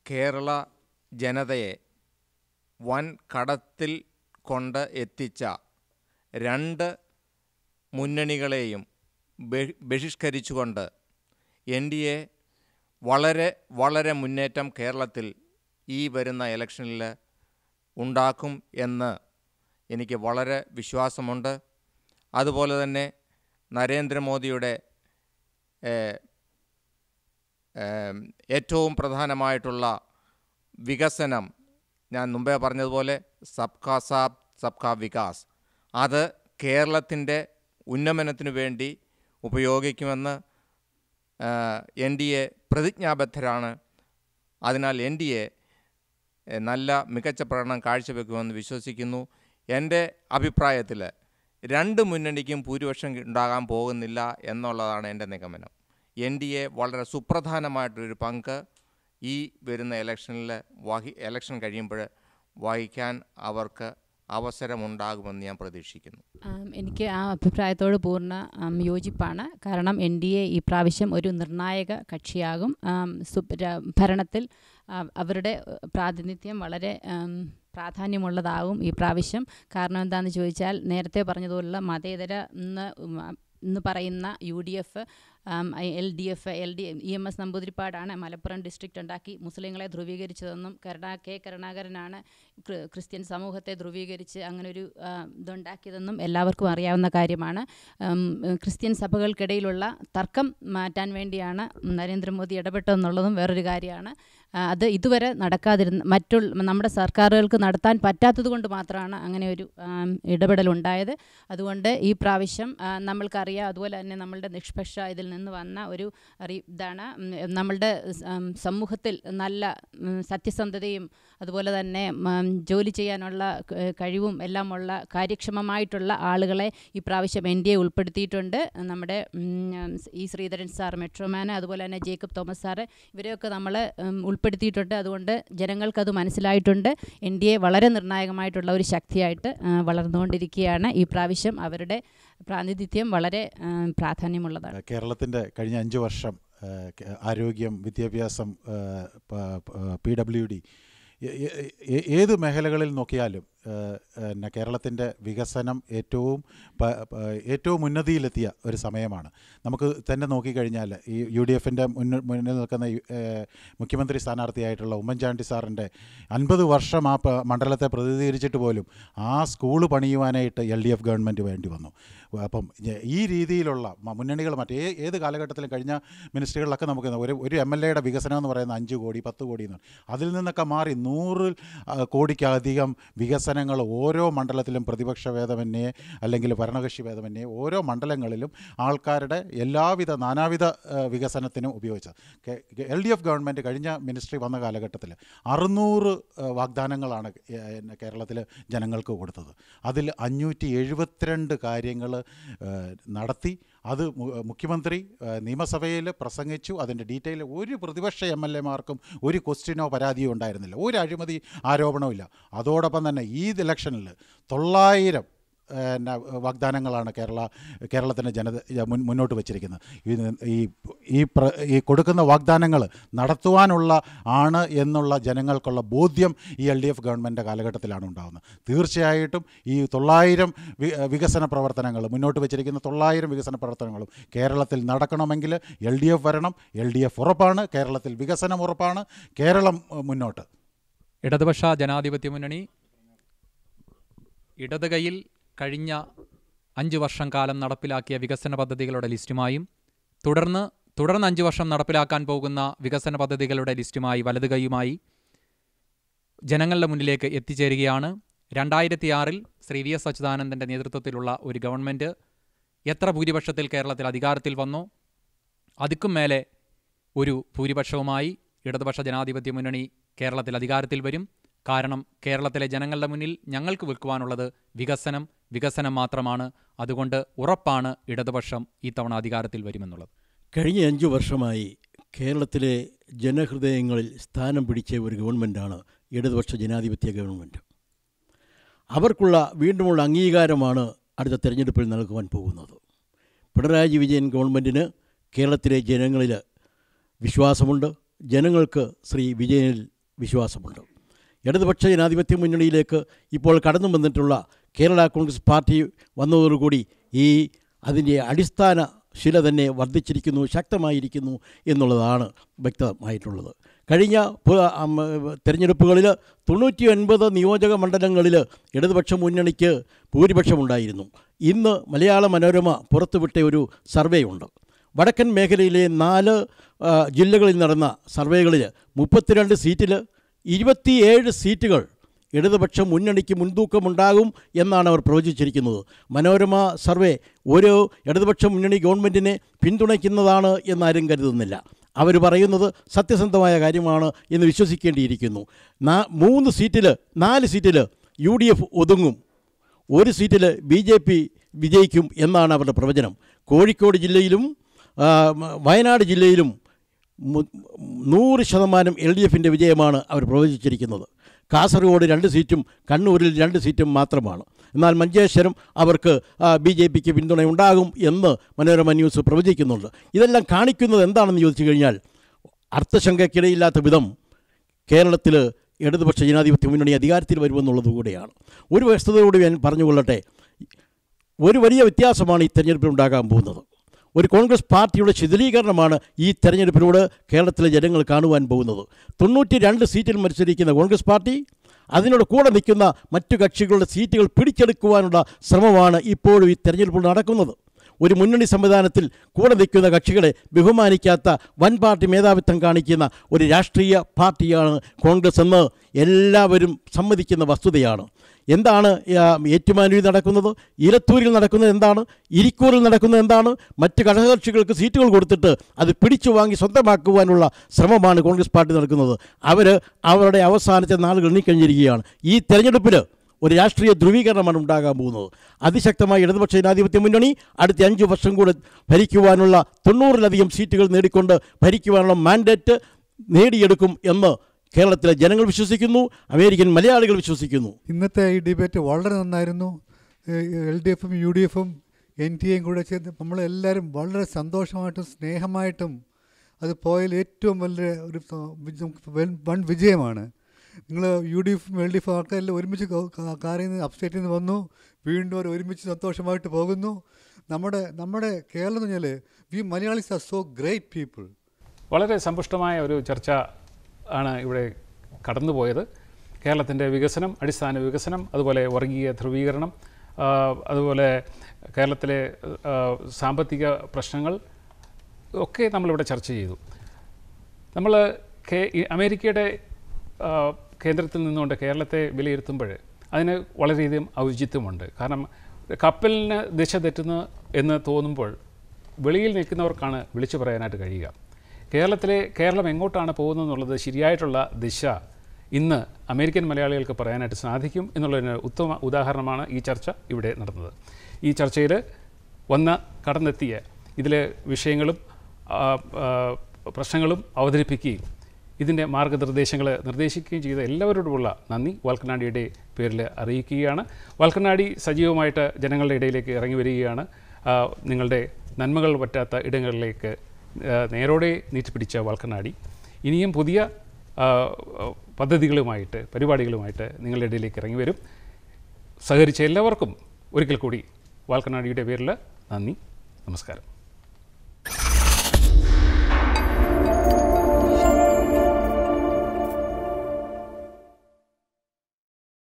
[SPEAKER 7] കേരള ജനതയെ വൻ കടത്തിൽ കൊണ്ട് എത്തിച്ച രണ്ട് മുന്നണികളെയും ബഹിഷ്കരിച്ചുകൊണ്ട് എൻ ഡി എ വളരെ വളരെ മുന്നേറ്റം കേരളത്തിൽ ഈ വരുന്ന ഇലക്ഷനിൽ ഉണ്ടാക്കും എന്ന് എനിക്ക് വളരെ വിശ്വാസമുണ്ട് അതുപോലെ തന്നെ നരേന്ദ്രമോദിയുടെ ഏറ്റവും പ്രധാനമായിട്ടുള്ള വികസനം ഞാൻ മുമ്പേ പറഞ്ഞതുപോലെ സബ്കാ സാബ് സബ്കാ വികാസ് അത് കേരളത്തിൻ്റെ ഉന്നമനത്തിനു വേണ്ടി ഉപയോഗിക്കുമെന്ന് എൻ ഡി എ പ്രതിജ്ഞാബദ്ധരാണ് അതിനാൽ എൻ ഡി എ നല്ല മികച്ച പ്രകടനം കാഴ്ചവെക്കുമെന്ന് വിശ്വസിക്കുന്നു എൻ്റെ അഭിപ്രായത്തിൽ രണ്ട് മുന്നണിക്കും ഭൂരിപക്ഷം ഉണ്ടാകാൻ പോകുന്നില്ല എന്നുള്ളതാണ് എൻ്റെ നിഗമനം എൻ ഡി എ വളരെ സുപ്രധാനമായിട്ടൊരു പങ്ക് ഈ വരുന്ന ഇലക്ഷനിൽ വഹി ഇലക്ഷൻ കഴിയുമ്പോൾ വഹിക്കാൻ അവർക്ക് അവസരമുണ്ടാകുമെന്ന് ഞാൻ പ്രതീക്ഷിക്കുന്നു
[SPEAKER 5] എനിക്ക് ആ അഭിപ്രായത്തോട് പൂർണ്ണ യോജിപ്പാണ് കാരണം എൻ ഡി എ ഈ പ്രാവശ്യം ഒരു നിർണായക കക്ഷിയാകും ഭരണത്തിൽ അവരുടെ പ്രാതിനിധ്യം വളരെ പ്രാധാന്യമുള്ളതാകും ഈ പ്രാവശ്യം കാരണം എന്താണെന്ന് ചോദിച്ചാൽ നേരത്തെ പറഞ്ഞതുപോലുള്ള മതേതര എന്ന് ഇന്ന് പറയുന്ന U D F L D F L D E M S നമ്പൂതിരിപ്പാടാണ് മലപ്പുറം ഡിസ്ട്രിക്റ്റ് ഉണ്ടാക്കി മുസ്ലിങ്ങളെ ധ്രുവീകരിച്ചതെന്നും കരുണാ കെ കരുണാകരനാണ് ക്രിസ്ത്യൻ സമൂഹത്തെ ധ്രുവീകരിച്ച് അങ്ങനൊരു ഇതുണ്ടാക്കിയതെന്നും എല്ലാവർക്കും അറിയാവുന്ന കാര്യമാണ് ക്രിസ്ത്യൻ സഭകൾക്കിടയിലുള്ള തർക്കം മാറ്റാൻ വേണ്ടിയാണ് നരേന്ദ്രമോദി ഇടപെട്ടതെന്നുള്ളതും വേറൊരു കാര്യമാണ് അത് ഇതുവരെ നടക്കാതിരുന്ന മറ്റുള്ള നമ്മുടെ സർക്കാരുകൾക്ക് നടത്താൻ പറ്റാത്തത് കൊണ്ട് മാത്രമാണ് അങ്ങനെ ഒരു ഇടപെടലുണ്ടായത് അതുകൊണ്ട് ഈ പ്രാവശ്യം നമ്മൾക്കറിയാം അതുപോലെ തന്നെ നമ്മളുടെ നിഷ്പക്ഷ ഇതിൽ നിന്ന് വന്ന ഒരു ഇതാണ് നമ്മളുടെ സമൂഹത്തിൽ നല്ല സത്യസന്ധതയും അതുപോലെ തന്നെ ജോലി ചെയ്യാനുള്ള കഴിവും എല്ലാമുള്ള കാര്യക്ഷമമായിട്ടുള്ള ആളുകളെ ഇപ്രാവശ്യം എൻ ഡി എ ഉൾപ്പെടുത്തിയിട്ടുണ്ട് നമ്മുടെ ഇ ശ്രീധരൻ സാർ മെട്രോമാൻ അതുപോലെ തന്നെ ജേക്കബ് തോമസ് സാറ് ഇവരെയൊക്കെ നമ്മൾ ഉൾപ്പെടുത്തിയിട്ടുണ്ട് അതുകൊണ്ട് ജനങ്ങൾക്കത് മനസ്സിലായിട്ടുണ്ട് എൻ ഡി എ വളരെ നിർണായകമായിട്ടുള്ള ഒരു ശക്തിയായിട്ട് വളർന്നുകൊണ്ടിരിക്കുകയാണ് ഈ പ്രാവശ്യം അവരുടെ പ്രാതിനിധ്യം വളരെ പ്രാധാന്യമുള്ളതാണ്
[SPEAKER 6] കേരളത്തിൻ്റെ കഴിഞ്ഞ അഞ്ച് വർഷം ആരോഗ്യം വിദ്യാഭ്യാസം പി ഡബ്ല്യു ഡി ഏത് മേഖലകളിൽ നോക്കിയാലും പിന്നെ കേരളത്തിൻ്റെ വികസനം ഏറ്റവും ഏറ്റവും ഉന്നതിയിലെത്തിയ ഒരു സമയമാണ് നമുക്ക് തന്നെ നോക്കിക്കഴിഞ്ഞാൽ ഈ യു ഡി എഫിൻ്റെ മുന്നിൽ മുന്നിൽ നിൽക്കുന്ന മുഖ്യമന്ത്രി സ്ഥാനാർത്ഥിയായിട്ടുള്ള ഉമ്മൻചാണ്ടി സാറിൻ്റെ അൻപത് വർഷം ആ മണ്ഡലത്തെ പ്രതിനിധീകരിച്ചിട്ട് പോലും ആ സ്കൂൾ പണിയുവാനായിട്ട് എൽ ഡി എഫ് ഗവൺമെൻറ് വേണ്ടി വന്നു അപ്പം ഈ രീതിയിലുള്ള മുന്നണികൾ മറ്റേ ഏത് കാലഘട്ടത്തിലും കഴിഞ്ഞ മിനിസ്റ്ററുകളിലൊക്കെ നമുക്ക് ഒരു ഒരു എം എൽ എയുടെ വികസനം എന്ന് പറയുന്നത് അഞ്ച് കോടി പത്ത് കോടി എന്നാണ് അതിൽ നിന്നൊക്കെ മാറി നൂറ് കോടിക്കധികം വികസനം ആസനങ്ങൾ ഓരോ മണ്ഡലത്തിലും പ്രതിപക്ഷ ഭേദമന്യേ അല്ലെങ്കിൽ ഭരണകക്ഷി ഭേദമന്യേ ഓരോ മണ്ഡലങ്ങളിലും ആൾക്കാരുടെ എല്ലാവിധ നാനാവിധ വികസനത്തിനും ഉപയോഗിച്ചത് എൽ ഡി എഫ് ഗവൺമെൻറ് കഴിഞ്ഞ മിനിസ്ട്രി വന്ന കാലഘട്ടത്തിൽ അറുന്നൂറ് വാഗ്ദാനങ്ങളാണ് കേരളത്തിൽ ജനങ്ങൾക്ക് കൊടുത്തത് അതിൽ അഞ്ഞൂറ്റി എഴുപത്തിരണ്ട് കാര്യങ്ങൾ നടത്തി അത് മുഖ്യമന്ത്രി നിയമസഭയിൽ പ്രസംഗിച്ചു അതിൻ്റെ ഡീറ്റെയിൽ ഒരു പ്രതിപക്ഷ എം എൽ എമാർക്കും ഒരു ക്വസ്റ്റ്യനോ പരാതിയോ ഉണ്ടായിരുന്നില്ല ഒരു അഴിമതി ആരോപണമില്ല അതോടൊപ്പം തന്നെ ഇ ഈ ഇലക്ഷനിൽ തൊള്ളായിരം പിന്നെ വാഗ്ദാനങ്ങളാണ് കേരള കേരളത്തിൻ്റെ ജനത മുന്നോട്ട് വച്ചിരിക്കുന്നത് ഈ ഈ ഈ കൊടുക്കുന്ന വാഗ്ദാനങ്ങൾ നടത്തുവാനുള്ള ആണ് എന്നുള്ള ജനങ്ങൾക്കുള്ള ബോധ്യം ഈ എൽ ഡി എഫ് ഗവൺമെൻറ് കാലഘട്ടത്തിലാണ് ഉണ്ടാകുന്നത് തീർച്ചയായിട്ടും ഈ തൊള്ളായിരം വികസന പ്രവർത്തനങ്ങൾ മുന്നോട്ട് വച്ചിരിക്കുന്ന തൊള്ളായിരം വികസന പ്രവർത്തനങ്ങളും കേരളത്തിൽ നടക്കണമെങ്കിൽ എൽ ഡി എഫ് വരണം എൽ ഡി എഫ് ഉറപ്പാണ്
[SPEAKER 11] കേരളത്തിൽ വികസനം ഉറപ്പാണ് കേരളം മുന്നോട്ട് ഇടതുപക്ഷ ജനാധിപത്യ മുന്നണി ഇടതുകൈയിൽ കഴിഞ്ഞ അഞ്ച് വർഷം കാലം നടപ്പിലാക്കിയ വികസന പദ്ധതികളുടെ ലിസ്റ്റുമായും തുടർന്ന് തുടർന്ന് അഞ്ച് വർഷം നടപ്പിലാക്കാൻ പോകുന്ന വികസന പദ്ധതികളുടെ ലിസ്റ്റുമായി വലതുകൈയുമായി ജനങ്ങളുടെ മുന്നിലേക്ക് എത്തിച്ചേരുകയാണ് രണ്ടായിരത്തി ആറിൽ ശ്രീ വി എസ് അച്യുതാനന്ദൻ്റെ നേതൃത്വത്തിലുള്ള ഒരു ഗവൺമെൻറ് എത്ര ഭൂരിപക്ഷത്തിൽ കേരളത്തിൽ അധികാരത്തിൽ വന്നോ അതിക്കും മേലെ ഒരു ഭൂരിപക്ഷവുമായി ഇടതുപക്ഷ ജനാധിപത്യ മുന്നണി കേരളത്തിൽ അധികാരത്തിൽ വരും കാരണം കേരളത്തിലെ ജനങ്ങളുടെ മുന്നിൽ ഞങ്ങൾക്ക് വിൽക്കുവാനുള്ളത് വികസനം വികസനം മാത്രമാണ് അതുകൊണ്ട് ഉറപ്പാണ് ഇടതുപക്ഷം ഇത്തവണ അധികാരത്തിൽ വരുമെന്നുള്ളത്
[SPEAKER 8] കഴിഞ്ഞ അഞ്ചു വർഷമായി കേരളത്തിലെ ജനഹൃദയങ്ങളിൽ സ്ഥാനം പിടിച്ച ഒരു ഗവൺമെൻറ്റാണ് ഇടതുപക്ഷ ജനാധിപത്യ ഗവൺമെൻറ് അവർക്കുള്ള വീണ്ടുമുള്ള അംഗീകാരമാണ് അടുത്ത തെരഞ്ഞെടുപ്പിൽ നൽകുവാൻ പോകുന്നത് പിണറായി വിജയൻ ഗവൺമെൻറ്റിന് കേരളത്തിലെ ജനങ്ങളിൽ വിശ്വാസമുണ്ട് ജനങ്ങൾക്ക് ശ്രീ വിജയനിൽ വിശ്വാസമുണ്ട് ഇടതുപക്ഷ ജനാധിപത്യ മുന്നണിയിലേക്ക് ഇപ്പോൾ കടന്നു വന്നിട്ടുള്ള കേരള കോൺഗ്രസ് പാർട്ടി വന്നതോടുകൂടി ഈ അതിൻ്റെ അടിസ്ഥാന ശില തന്നെ വർദ്ധിച്ചിരിക്കുന്നു ശക്തമായിരിക്കുന്നു എന്നുള്ളതാണ് വ്യക്തമായിട്ടുള്ളത് കഴിഞ്ഞ തെരഞ്ഞെടുപ്പുകളിൽ തൊണ്ണൂറ്റി ഒൻപത് നിയോജക മണ്ഡലങ്ങളിൽ ഇടതുപക്ഷ മുന്നണിക്ക് ഭൂരിപക്ഷമുണ്ടായിരുന്നു ഇന്ന് മലയാള മനോരമ പുറത്തുവിട്ട ഒരു സർവേ ഉണ്ട് വടക്കൻ മേഖലയിലെ നാല് ജില്ലകളിൽ നടന്ന സർവേകളിൽ മുപ്പത്തിരണ്ട് സീറ്റിൽ ഇരുപത്തിയേഴ് സീറ്റുകൾ ഇടതുപക്ഷം മുന്നണിക്ക് മുൻതൂക്കമുണ്ടാകും എന്നാണ് അവർ പ്രവചിച്ചിരിക്കുന്നത് മനോരമ സർവേ ഒരു ഇടതുപക്ഷ മുന്നണി ഗവൺമെൻറ്റിനെ പിന്തുണയ്ക്കുന്നതാണ് എന്നാരും കരുതുന്നില്ല അവർ പറയുന്നത് സത്യസന്ധമായ കാര്യമാണ് എന്ന് വിശ്വസിക്കേണ്ടിയിരിക്കുന്നു നാ മൂന്ന് സീറ്റിൽ നാല് സീറ്റിൽ യു ഡി എഫ് ഒതുങ്ങും ഒരു സീറ്റിൽ ബി ജെ പി വിജയിക്കും എന്നാണ് അവരുടെ പ്രവചനം കോഴിക്കോട് ജില്ലയിലും വയനാട് ജില്ലയിലും നൂറ് ശതമാനം എൽ ഡി എഫിൻ്റെ വിജയമാണ് അവർ പ്രവചിച്ചിരിക്കുന്നത് കാസർഗോഡ് രണ്ട് സീറ്റും കണ്ണൂരിൽ രണ്ട് സീറ്റും മാത്രമാണ് എന്നാൽ മഞ്ചേശ്വരം അവർക്ക് ബി ജെ പിക്ക് പിന്തുണയുണ്ടാകും എന്ന് മനോരമ ന്യൂസ് പ്രവചിക്കുന്നുണ്ട് ഇതെല്ലാം കാണിക്കുന്നത് എന്താണെന്ന് ചോദിച്ചു കഴിഞ്ഞാൽ അർത്ഥശങ്കയ്ക്കിടയില്ലാത്ത വിധം കേരളത്തിൽ ഇടതുപക്ഷ ജനാധിപത്യ മുന്നണി അധികാരത്തിൽ വരുമെന്നുള്ളത് കൂടെയാണ് ഒരു വ്യക്തതയോട് ഞാൻ പറഞ്ഞുകൊള്ളട്ടെ ഒരു വലിയ വ്യത്യാസമാണ് ഈ തെരഞ്ഞെടുപ്പിൽ ഉണ്ടാകാൻ പോകുന്നത് ഒരു കോൺഗ്രസ് പാർട്ടിയുടെ ശിഥിലീകരണമാണ് ഈ തെരഞ്ഞെടുപ്പിലൂടെ കേരളത്തിലെ ജനങ്ങൾ കാണുവാൻ പോകുന്നത് തൊണ്ണൂറ്റി രണ്ട് സീറ്റിൽ മത്സരിക്കുന്ന കോൺഗ്രസ് പാർട്ടി അതിനോട് കൂടെ നിൽക്കുന്ന മറ്റു കക്ഷികളുടെ സീറ്റുകൾ പിടിച്ചെടുക്കുവാനുള്ള ശ്രമമാണ് ഇപ്പോഴും ഈ തെരഞ്ഞെടുപ്പിൽ നടക്കുന്നത് ഒരു മുന്നണി സംവിധാനത്തിൽ കൂടെ നിൽക്കുന്ന കക്ഷികളെ ബഹുമാനിക്കാത്ത വൻ പാർട്ടി മേധാവിത്വം കാണിക്കുന്ന ഒരു രാഷ്ട്രീയ പാർട്ടിയാണ് കോൺഗ്രസ് എന്ന് എല്ലാവരും സമ്മതിക്കുന്ന വസ്തുതയാണ് എന്താണ് ഏറ്റുമാനൂരിൽ നടക്കുന്നത് ഇലത്തൂരിൽ നടക്കുന്നത് എന്താണ് ഇരിക്കൂറിൽ നടക്കുന്നത് എന്താണ് മറ്റ് ഘടകകക്ഷികൾക്ക് സീറ്റുകൾ കൊടുത്തിട്ട് അത് പിടിച്ചു വാങ്ങി സ്വന്തമാക്കുവാനുള്ള ശ്രമമാണ് കോൺഗ്രസ് പാർട്ടി നടക്കുന്നത് അവർ അവരുടെ അവസാനത്തെ നാളുകൾ എണ്ണിക്കഴിഞ്ഞിരിക്കുകയാണ് ഈ തെരഞ്ഞെടുപ്പിൽ ഒരു രാഷ്ട്രീയ ധ്രുവീകരണമാണ് ഉണ്ടാകാൻ പോകുന്നത് അതിശക്തമായ ഇടതുപക്ഷ ജനാധിപത്യ മുന്നണി അടുത്ത അഞ്ച് വർഷം കൂടെ ഭരിക്കുവാനുള്ള തൊണ്ണൂറിലധികം സീറ്റുകൾ നേടിക്കൊണ്ട് ഭരിക്കുവാനുള്ള മാൻഡേറ്റ് നേടിയെടുക്കും എന്ന് കേരളത്തിലെ ജനങ്ങൾ വിശ്വസിക്കുന്നു അമേരിക്കൻ മലയാളികൾ വിശ്വസിക്കുന്നു
[SPEAKER 12] ഇന്നത്തെ ഈ ഡിബേറ്റ് വളരെ നന്നായിരുന്നു എൽ ഡി എഫും യു ഡി എഫും എൻ ടി എയും കൂടെ ചേർന്ന് നമ്മളെല്ലാവരും വളരെ സന്തോഷമായിട്ടും സ്നേഹമായിട്ടും അത് പോയൽ ഏറ്റവും വലിയ ഒരു വൺ വിജയമാണ് നിങ്ങൾ യു ഡി എഫും എൽ ഡി എഫും ആൾക്കാരെല്ലാം ഒരുമിച്ച് കാറിൽ നിന്ന് അപ്സ്റ്റേറ്റിൽ നിന്ന് വന്നു വീണ്ടും അവർ ഒരുമിച്ച് സന്തോഷമായിട്ട് പോകുന്നു നമ്മുടെ നമ്മുടെ കേരളം എന്ന് പറഞ്ഞാൽ we Malayalis are so great people വളരെ സമ്പുഷ്ടമായ
[SPEAKER 3] ഒരു ചർച്ച ആണ് ഇവിടെ കടന്നുപോയത് കേരളത്തിൻ്റെ വികസനം അടിസ്ഥാന വികസനം അതുപോലെ വർഗീയ ധ്രുവീകരണം അതുപോലെ കേരളത്തിലെ സാമ്പത്തിക പ്രശ്നങ്ങൾ ഒക്കെ നമ്മളിവിടെ ചർച്ച ചെയ്തു നമ്മൾ കേ അമേരിക്കയുടെ കേന്ദ്രത്തിൽ നിന്നുകൊണ്ട് കേരളത്തെ വിലയിരുത്തുമ്പോൾ അതിന് വളരെയധികം ഔചിത്യമുണ്ട് കാരണം കപ്പലിന് ദിശ തെറ്റുന്നു എന്ന് തോന്നുമ്പോൾ വെളിയിൽ നിൽക്കുന്നവർക്കാണ് വിളിച്ചു പറയാനായിട്ട് കഴിയുക കേരളത്തിലെ കേരളം എങ്ങോട്ടാണ് പോകുന്നത് എന്നുള്ളത് ശരിയായിട്ടുള്ള ദിശ ഇന്ന് അമേരിക്കൻ മലയാളികൾക്ക് പറയാനായിട്ട് സാധിക്കും എന്നുള്ളതിന് ഉത്തമ ഉദാഹരണമാണ് ഈ ചർച്ച ഇവിടെ നടന്നത് ഈ ചർച്ചയിൽ വന്ന കടന്നെത്തിയ ഇതിലെ വിഷയങ്ങളും പ്രശ്നങ്ങളും അവതരിപ്പിക്കുകയും ഇതിൻ്റെ മാർഗനിർദ്ദേശങ്ങൾ നിർദ്ദേശിക്കുകയും ചെയ്ത എല്ലാവരോടുമുള്ള നന്ദി വാൽക്കനാടിയുടെ പേരിൽ അറിയിക്കുകയാണ് വാൽക്കനാടി സജീവമായിട്ട് ജനങ്ങളുടെ ഇടയിലേക്ക് ഇറങ്ങി വരികയാണ് നിങ്ങളുടെ നന്മകൾ പറ്റാത്ത ഇടങ്ങളിലേക്ക് നേരോടെ പിടിച്ച വൾക്കനാടി ഇനിയും പുതിയ പദ്ധതികളുമായിട്ട് പരിപാടികളുമായിട്ട് നിങ്ങളുടെ ഇടയിലേക്ക് ഇറങ്ങി വരും സഹകരിച്ച എല്ലാവർക്കും ഒരിക്കൽ കൂടി വാൽക്കനാടിയുടെ പേരിൽ നന്ദി നമസ്കാരം